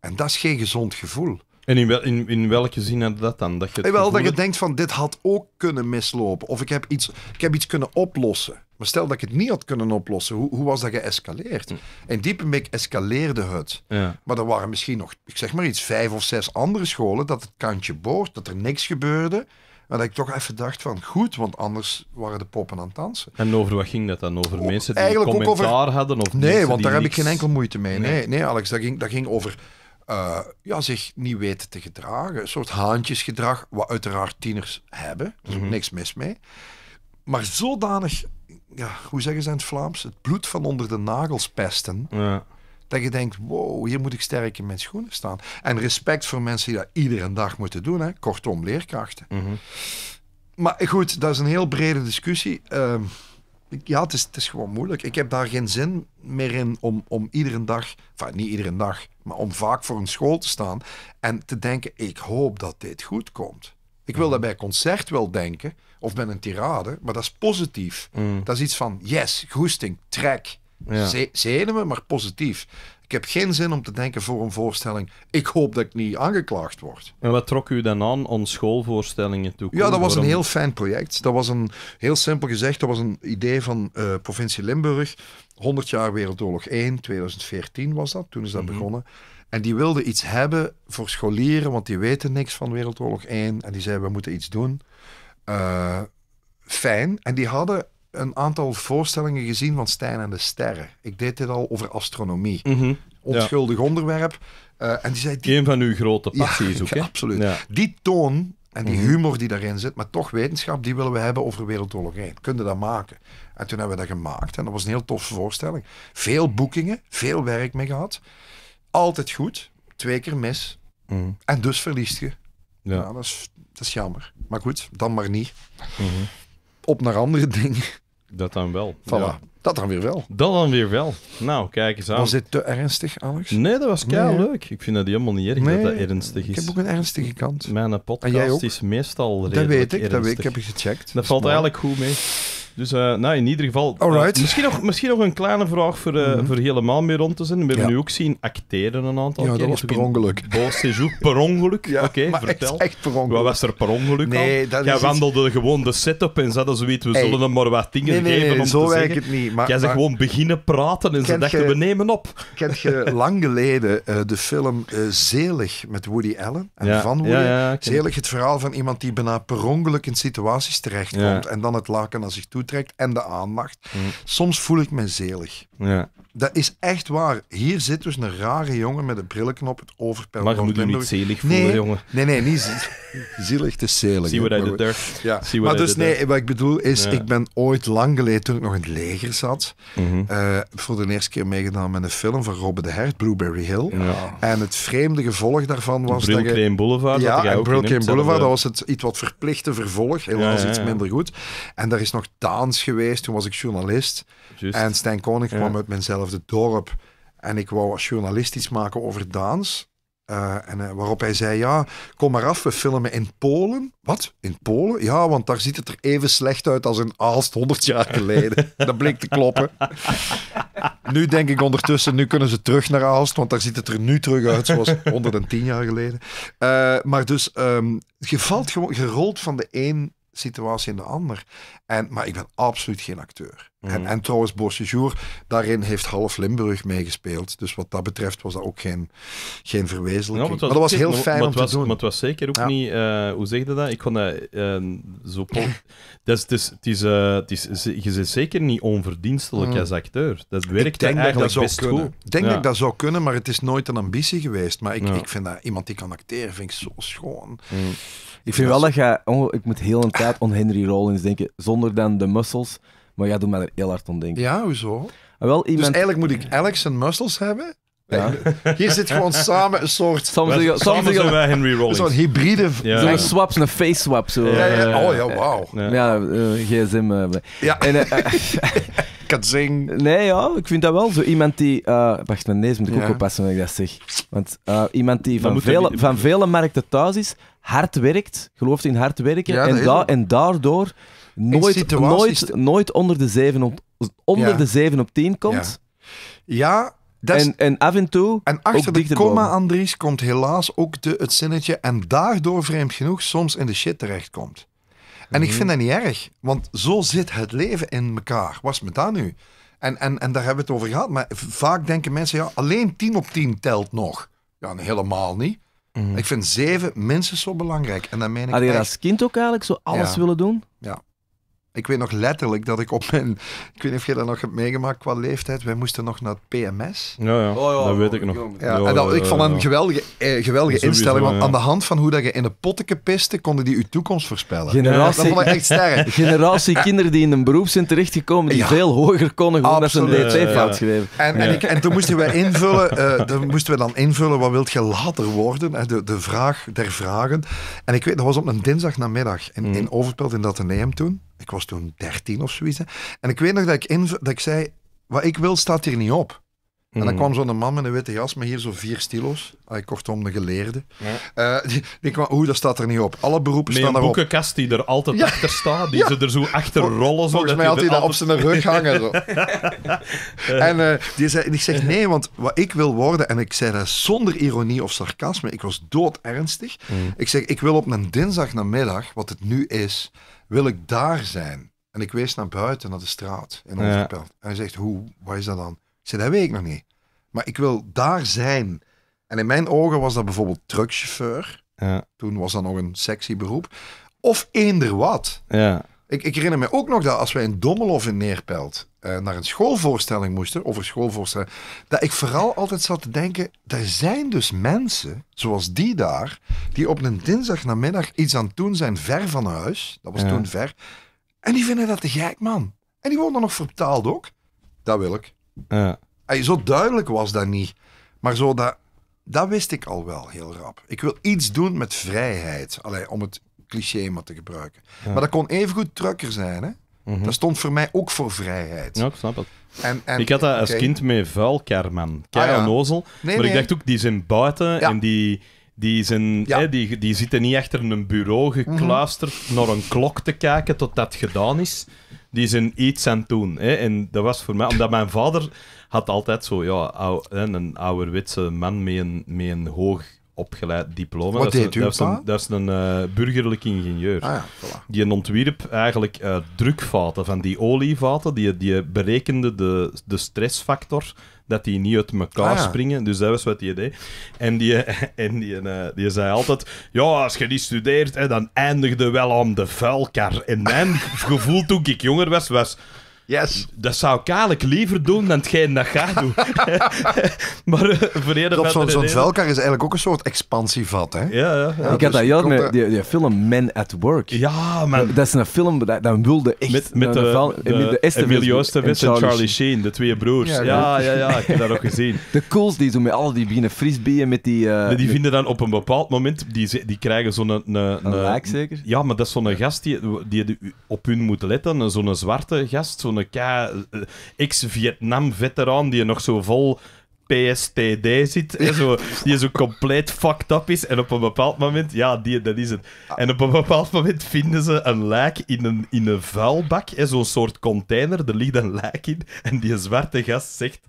En dat is geen gezond gevoel. En in, wel, in, in welke zin had dat dan? Dat je wel, dat je denkt van dit had ook kunnen mislopen. Of ik heb iets, ik heb iets kunnen oplossen. Maar stel dat ik het niet had kunnen oplossen, hoe, hoe was dat geëscaleerd? En hm. mik escaleerde het. Ja. Maar er waren misschien nog, ik zeg maar iets, vijf of zes andere scholen dat het kantje boord, dat er niks gebeurde. Maar dat ik toch even dacht van goed, want anders waren de poppen aan het dansen. En over wat ging dat dan? Over mensen die Eigenlijk commentaar hadden? Of nee, want daar heb ik geen enkel moeite mee. Nee, nee, Alex, dat ging, dat ging over eh, ja, zich niet weten te gedragen. Een soort haantjesgedrag, wat uiteraard tieners hebben. Er is mhm. niks mis mee. Maar zodanig, ja, hoe zeggen ze in het Vlaams, het bloed van onder de nagels pesten. Ja dat je denkt, wow, hier moet ik sterk in mijn schoenen staan. En respect voor mensen die dat iedere dag moeten doen. Hè? Kortom, leerkrachten. Mhm. Maar goed, dat is een heel brede discussie. Ehm, ja, het is, het is gewoon moeilijk. Ik heb daar geen zin meer in om, om iedere dag, enfin niet iedere dag, maar om vaak voor een school te staan en te denken, ik hoop dat dit goed komt. Ik wil mhm. dat bij concert wel denken, of bij een tirade, maar dat is positief. Mhm. Dat is iets van, yes, goesting, trek. Ja. Zenuwen, maar positief. Ik heb geen zin om te denken voor een voorstelling. Ik hoop dat ik niet aangeklaagd word. En wat trok u dan aan om schoolvoorstellingen toe? Ja, dat was een heel fijn project. Dat was een, heel simpel gezegd, dat was een idee van eh, provincie Limburg. 100 jaar Wereldoorlog 1, 2014 was dat, toen is dat mhm. begonnen. En die wilden iets hebben voor scholieren, want die weten niks van Wereldoorlog 1. En die zeiden, we moeten iets doen. Eh, fijn. En die hadden een aantal voorstellingen gezien van Stijn en de Sterren. Ik deed dit al over astronomie. Mm Onschuldig onderwerp. Uh, en die zei... Die... van uw grote passies ja, ook, absoluut. Die toon en die mhm. humor die daarin zit, maar toch wetenschap, die willen we hebben over Wereldoorlog 1. Kunnen dat maken? En toen hebben we dat gemaakt. En dat was een heel toffe voorstelling. Veel boekingen, veel werk mee gehad. Altijd goed, twee keer mis. Mhm. En dus verliest je. Ja. dat, is, jammer. Maar goed, dan maar niet. Mhm. Op naar andere dingen. Dat dan wel. Voilà. Dat dan weer wel. Dat dan weer wel. Nou, kijk eens aan. Was dit te ernstig, Alex? Nee, dat was keihard leuk. Ik vind dat helemaal niet erg nee, dat dat ernstig is. Ik heb ook een ernstige kant. Mijn podcast is meestal redelijk Dat weet ik, dat weet ik. Heb ik gecheckt. Dat, valt eigenlijk goed mee. Dus nou, in ieder geval, eh, misschien, nog, misschien nog een kleine vraag voor, eh, mhm. voor helemaal mee rond te zijn. We hebben nu ook zien acteren een aantal ja, keer. dat was per ongeluk. Sejour, per ongeluk? ja, Oké, vertel. Echt, per ongeluk. Wat was er per ongeluk nee, Dat Jij wandelde gewoon de setup en ze zoiets, we zullen hem maar wat dingen nee, geven om zo te het niet. Maar, Jij zei gewoon beginnen praten en ze dachten, we nemen op. Kent je lang geleden de film Zelig met Woody Allen en van Woody Allen? Zelig, het verhaal van iemand die bijna per ongeluk in situaties terechtkomt en dan het laken naar zich toe trekt en de aandacht. Mm. Soms voel ik me zelig. Ja. Dat is echt waar. Hier zit dus een rare jongen met een brilknop. het overpel. Maar je moet je niet zielig voelen, nee, jongen. Nee, nee, niet zielig, te zelig. Zie wat hij er. Ja. maar dus nee, wat ik bedoel is, ik ben ooit lang geleden, toen ik nog in het leger zat, mhm. eh, voor de eerste keer meegedaan met een film van Robin de Hert, Blueberry Hill. Ja. En het vreemde gevolg daarvan was... Brilcrane Boulevard. Ja, en Boulevard, dat was het iets wat verplichte vervolg, helemaal iets minder goed. En daar is nog taans geweest, toen was ik journalist. Just. En Stijn Koning kwam uit mijnzelf hetzelfde dorp. En ik wou als journalist iets maken over dans. Eh, en, eh, waarop hij zei: Ja, kom maar af, we filmen in Polen. Wat? In Polen? Ja, want daar ziet het er even slecht uit als in Aalst 100 jaar geleden. Dat bleek te kloppen. nu denk ik ondertussen: nu kunnen ze terug naar Aalst, want daar ziet het er nu terug uit zoals 110 jaar geleden. Eh, maar dus, um, je valt gewoon, gerold van de een situatie in de ander. En, maar ik ben absoluut geen acteur en, mhm. en, trouwens, Bosje daarin heeft half Limburg meegespeeld. Dus wat dat betreft was dat ook geen, geen verwezenlijking. maar, dat was heel fijn maar, om te doen. Maar het was zeker ook niet... Eh, hoe zeg je dat? Ik kon dat ehm, zo... dat is, het is, het is, eh, je zit zeker niet onverdienstelijk mm. als acteur. Dat werkt eigenlijk dat best goed. Ik denk dat ik dat zou kunnen, maar het is nooit een ambitie geweest. Maar ik, ik vind dat iemand die kan acteren, vind ik zo schoon. Mm. Ik vind wel dat je... ik moet heel een tijd om Henry Rollins denken. Zonder dan de muscles... Maar jij doet mij er heel hard ontdenken. denken. Ja, hoezo? Ah, wel, Dus eigenlijk moet ik Alex en Muscles hebben? Ja. Hier zit gewoon samen een soort. Soms samen, soms Henry Rollins. soort hybride. Ja. Zo'n swap, een face swap. Zo. Ja, ja. Oh ja, eh, wauw. Ja, ja uh, gsm. Uh, ja. En, Katzing. Nee, ja, ik vind dat wel. Zo iemand die. wacht, mijn neus moet ik ook oppassen als ik dat zeg. Want iemand die van vele, van vele markten thuis is, hard werkt, gelooft in hard werken en, en daardoor nooit, nooit, nooit onder, de 7 op, onder de 7 op 10 komt. Ja, en, en af en toe. En achter de comma, Andries, komt helaas ook de, het zinnetje. En daardoor vreemd genoeg soms in de shit terechtkomt. En ik mhm. vind dat niet erg, want zo zit het leven in elkaar. Was met daar nu? En, en, en daar hebben we het over gehad. Maar vaak denken mensen, ja, alleen 10 op 10 telt nog. Ja, helemaal niet. Mhm. Ik vind zeven minstens zo belangrijk. En dan meen ik Had je als kind ook eigenlijk zo alles willen doen? Ja. Ik weet nog letterlijk dat ik op mijn... Ik weet niet of je dat nog hebt meegemaakt qua leeftijd. Wij moesten nog naar het PMS. Ja, oh, ja. dat weet ik nog. Ja, en dat, ik vond dat een geweldige, eh, geweldige instelling. Want aan de hand van hoe dat je in de potten piste, konden die je toekomst voorspellen. Generatie, dat vond ik echt sterk. generatie kinderen die in een beroep zijn terechtgekomen, die veel hoger konden, gewoon dan dat ze DT-fout schreven. En, en, ik, en, toen moesten we invullen, uh, moesten we dan invullen, wat wilt je later worden? De, de vraag der vragen. En ik weet, dat was op een dinsdag in in, mm. in Overpelt in toen ik was toen 13 of zoiets. En ik weet nog dat ik, dat ik zei: Wat ik wil staat hier niet op. En dan mm. kwam zo'n man met een witte jas, maar hier zo vier stilo's. Ah, kortom, de geleerde. Ja. Eh, die, kwam, oeh, dat staat er niet op. Alle beroepen staan erop. een boekenkast die er altijd achter staat, die ja. ze er zo achter rollen. Volgens mij had hij dat op zijn rug hangen. Zo. en eh, die zei, ik zeg nee, want wat ik wil worden, en ik zei dat zonder ironie of sarcasme, ik was dood ernstig. Mm. Ik zeg, ik wil op een dinsdag namiddag, wat het nu is, wil ik daar zijn? En ik wees naar buiten, naar de straat in onze ja. En hij zegt, hoe, wat is dat dan? Ik zei, dat weet ik nog niet. Maar ik wil daar zijn. En in mijn ogen was dat bijvoorbeeld truckchauffeur. Ja. Toen was dat nog een sexy beroep. Of eender wat. Ja. Ik, ik herinner me ook nog dat als wij in Dommelhof in Neerpelt eh, naar een schoolvoorstelling moesten, over schoolvoorstelling, dat ik vooral altijd zat te denken, er zijn dus mensen, zoals die daar, die op een dinsdag namiddag iets aan het doen zijn ver van huis, dat was toen ver, en die vinden dat te gek, man. En die wonen nog vertaald ook. Dat wil ik. Ja. En zo duidelijk was dat niet. Maar zo dat, dat wist ik al wel heel rap. Ik wil iets doen met vrijheid. Allee, om het cliché maar te gebruiken. Maar dat kon even goed trucker zijn, hè? Mhm. Dat stond voor mij ook voor vrijheid. Ja, ik snap het. ik had dat als kind met vuilkarman. Karanozel. Ah, maar ik dacht ook, die zijn buiten en die... Die, zijn, hè, die, die zitten niet achter een bureau mhm. gekluisterd naar een klok te kijken tot dat gedaan is. Die zijn iets aan het doen. Hè. En dat was voor mij, omdat mijn vader had altijd zo ja, ou, hè, een ouderwetse man met een, met een hoog opgeleid diploma. Wat dat is, dat, is een, dat is een burgerlijk ingenieur. Ah voilà. Die ontwierp eigenlijk eh, drukvaten van die olievaten. Die, die berekende de, de stressfactor dat die niet uit elkaar ah springen. Dus dat was wat hij deed. En die, en die, eh, die zei altijd: Ja, als je niet studeert, hè, dan eindigde wel aan de vuilkar. En mijn gevoel toen ik jonger was, was. Yes. Dat zou Kalik liever doen dan geen dat gaat doen. maar uh, voor Zo'n zo Velkar is eigenlijk ook een soort expansievat, hè? Ja, ja. ik dus had dat juist met die, die, film Men at Work. Ja, man. Dat is een film, dat, dat wilde echt... Met, met eh, de, de, de, de Emilio Estevez en, Charlie Sheen, de twee broers. Ja, ja, ja, ik heb dat ook gezien. De cools die zo met al die bienen frisbeeën, met die... Eh, die vinden dan op een bepaald moment, die, die krijgen zo'n... Een, een, zeker? Ja, maar dat is zo'n gast die, die op hun moet letten. Zo'n zwarte gast, zo'n zo'n eh, eh, ex-Vietnam-veteraan die nog zo vol PSTD zit, die zo compleet fucked up is. En op een bepaald moment, ja, die, dat is het. En op een bepaald moment vinden ze een lijk in een, in een vuilbak, zo'n soort container. Er ligt een lijk in. En die zwarte gast zegt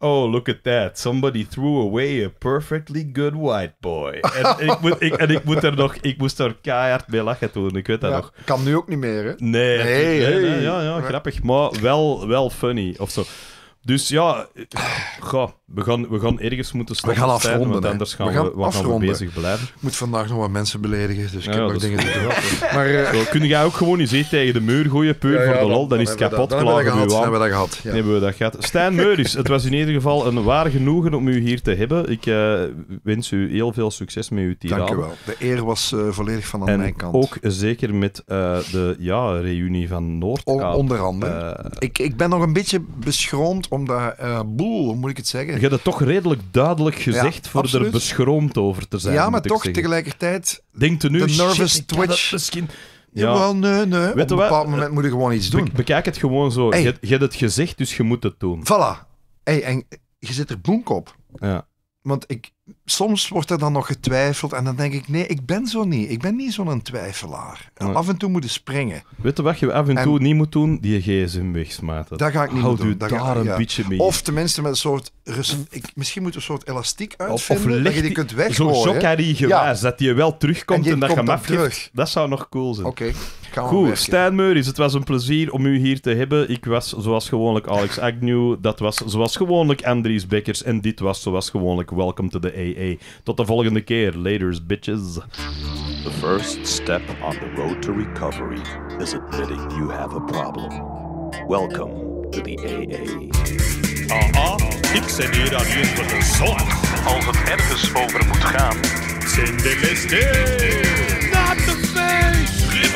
oh, look at that. Somebody threw away a perfectly good white boy. En, ik, moet, en moet er nog, ik moest er keihard mee lachen toen, ik weet dat nog. Kan nu ook niet meer, hè? Nee. ja, ja, grappig, maar wel, wel funny of zo. Dus ja, eh, goh, we gaan, we gaan ergens moeten stoppen. We gaan afronden. want anders gaan we, gaan we, we bezig blijven. Ik moet vandaag nog wat mensen beledigen, dus ik heb nog dingen te doen. maar, uh... kun jij ook gewoon eens eten tegen de muur gooien, peur voor de lol, dan, is het kapot. klaar hebben, we dat, hebben we dat gehad. Hebben we dat gehad. Stijn Meuris, het was in ieder geval een waar genoegen om u hier te hebben. Ik eh, wens u heel veel succes met uw tira. Dank u wel. De eer was eh, volledig van aan mijn kant. ook zeker met de ja, reunie van noord Onder andere. ik, ik ben nog een beetje beschroomd omdat... boel, moet ik het zeggen? je hebt het toch redelijk duidelijk gezegd voor er beschroomd over te zijn. Ja, maar toch tegelijkertijd. Denk nu, de nervous twitch. misschien... Ja. Jawel, nee, nee. Op een bepaald moment moet je gewoon iets doen. bekijk het gewoon zo. Je, je, hebt het gezegd, dus je moet het doen. Voilà. Hey, en je zit er boenk op. Ja want ik, soms wordt er dan nog getwijfeld en dan denk ik, nee, ik ben zo niet. Ik ben niet zo'n twijfelaar. Af en toe moeten springen. Weet je wat je af en, toe niet moet doen? Die gsm wegsmaten. Dat ga ik niet doen. daar een beetje mee. Of tenminste met een soort... misschien moet een soort elastiek uitvinden, of, dat je die kunt weggooien. Zo'n jokkerrie gewijs, ja. dat die wel terugkomt en, dat je hem Dat zou nog cool zijn. Oké. Goed, Stijn Meuris, het was een plezier om u hier te hebben. Ik was zoals gewoonlijk Alex Agnew, dat was zoals gewoonlijk Andries Bekkers en dit was zoals gewoonlijk Welcome to the AA. Tot de volgende keer. Laters, bitches. The first step on the road to recovery is admitting you have a problem. Welcome to the AA. Aha, ik ben hier alleen voor de zorg. Als het ergens over moet gaan, zijn de LSD.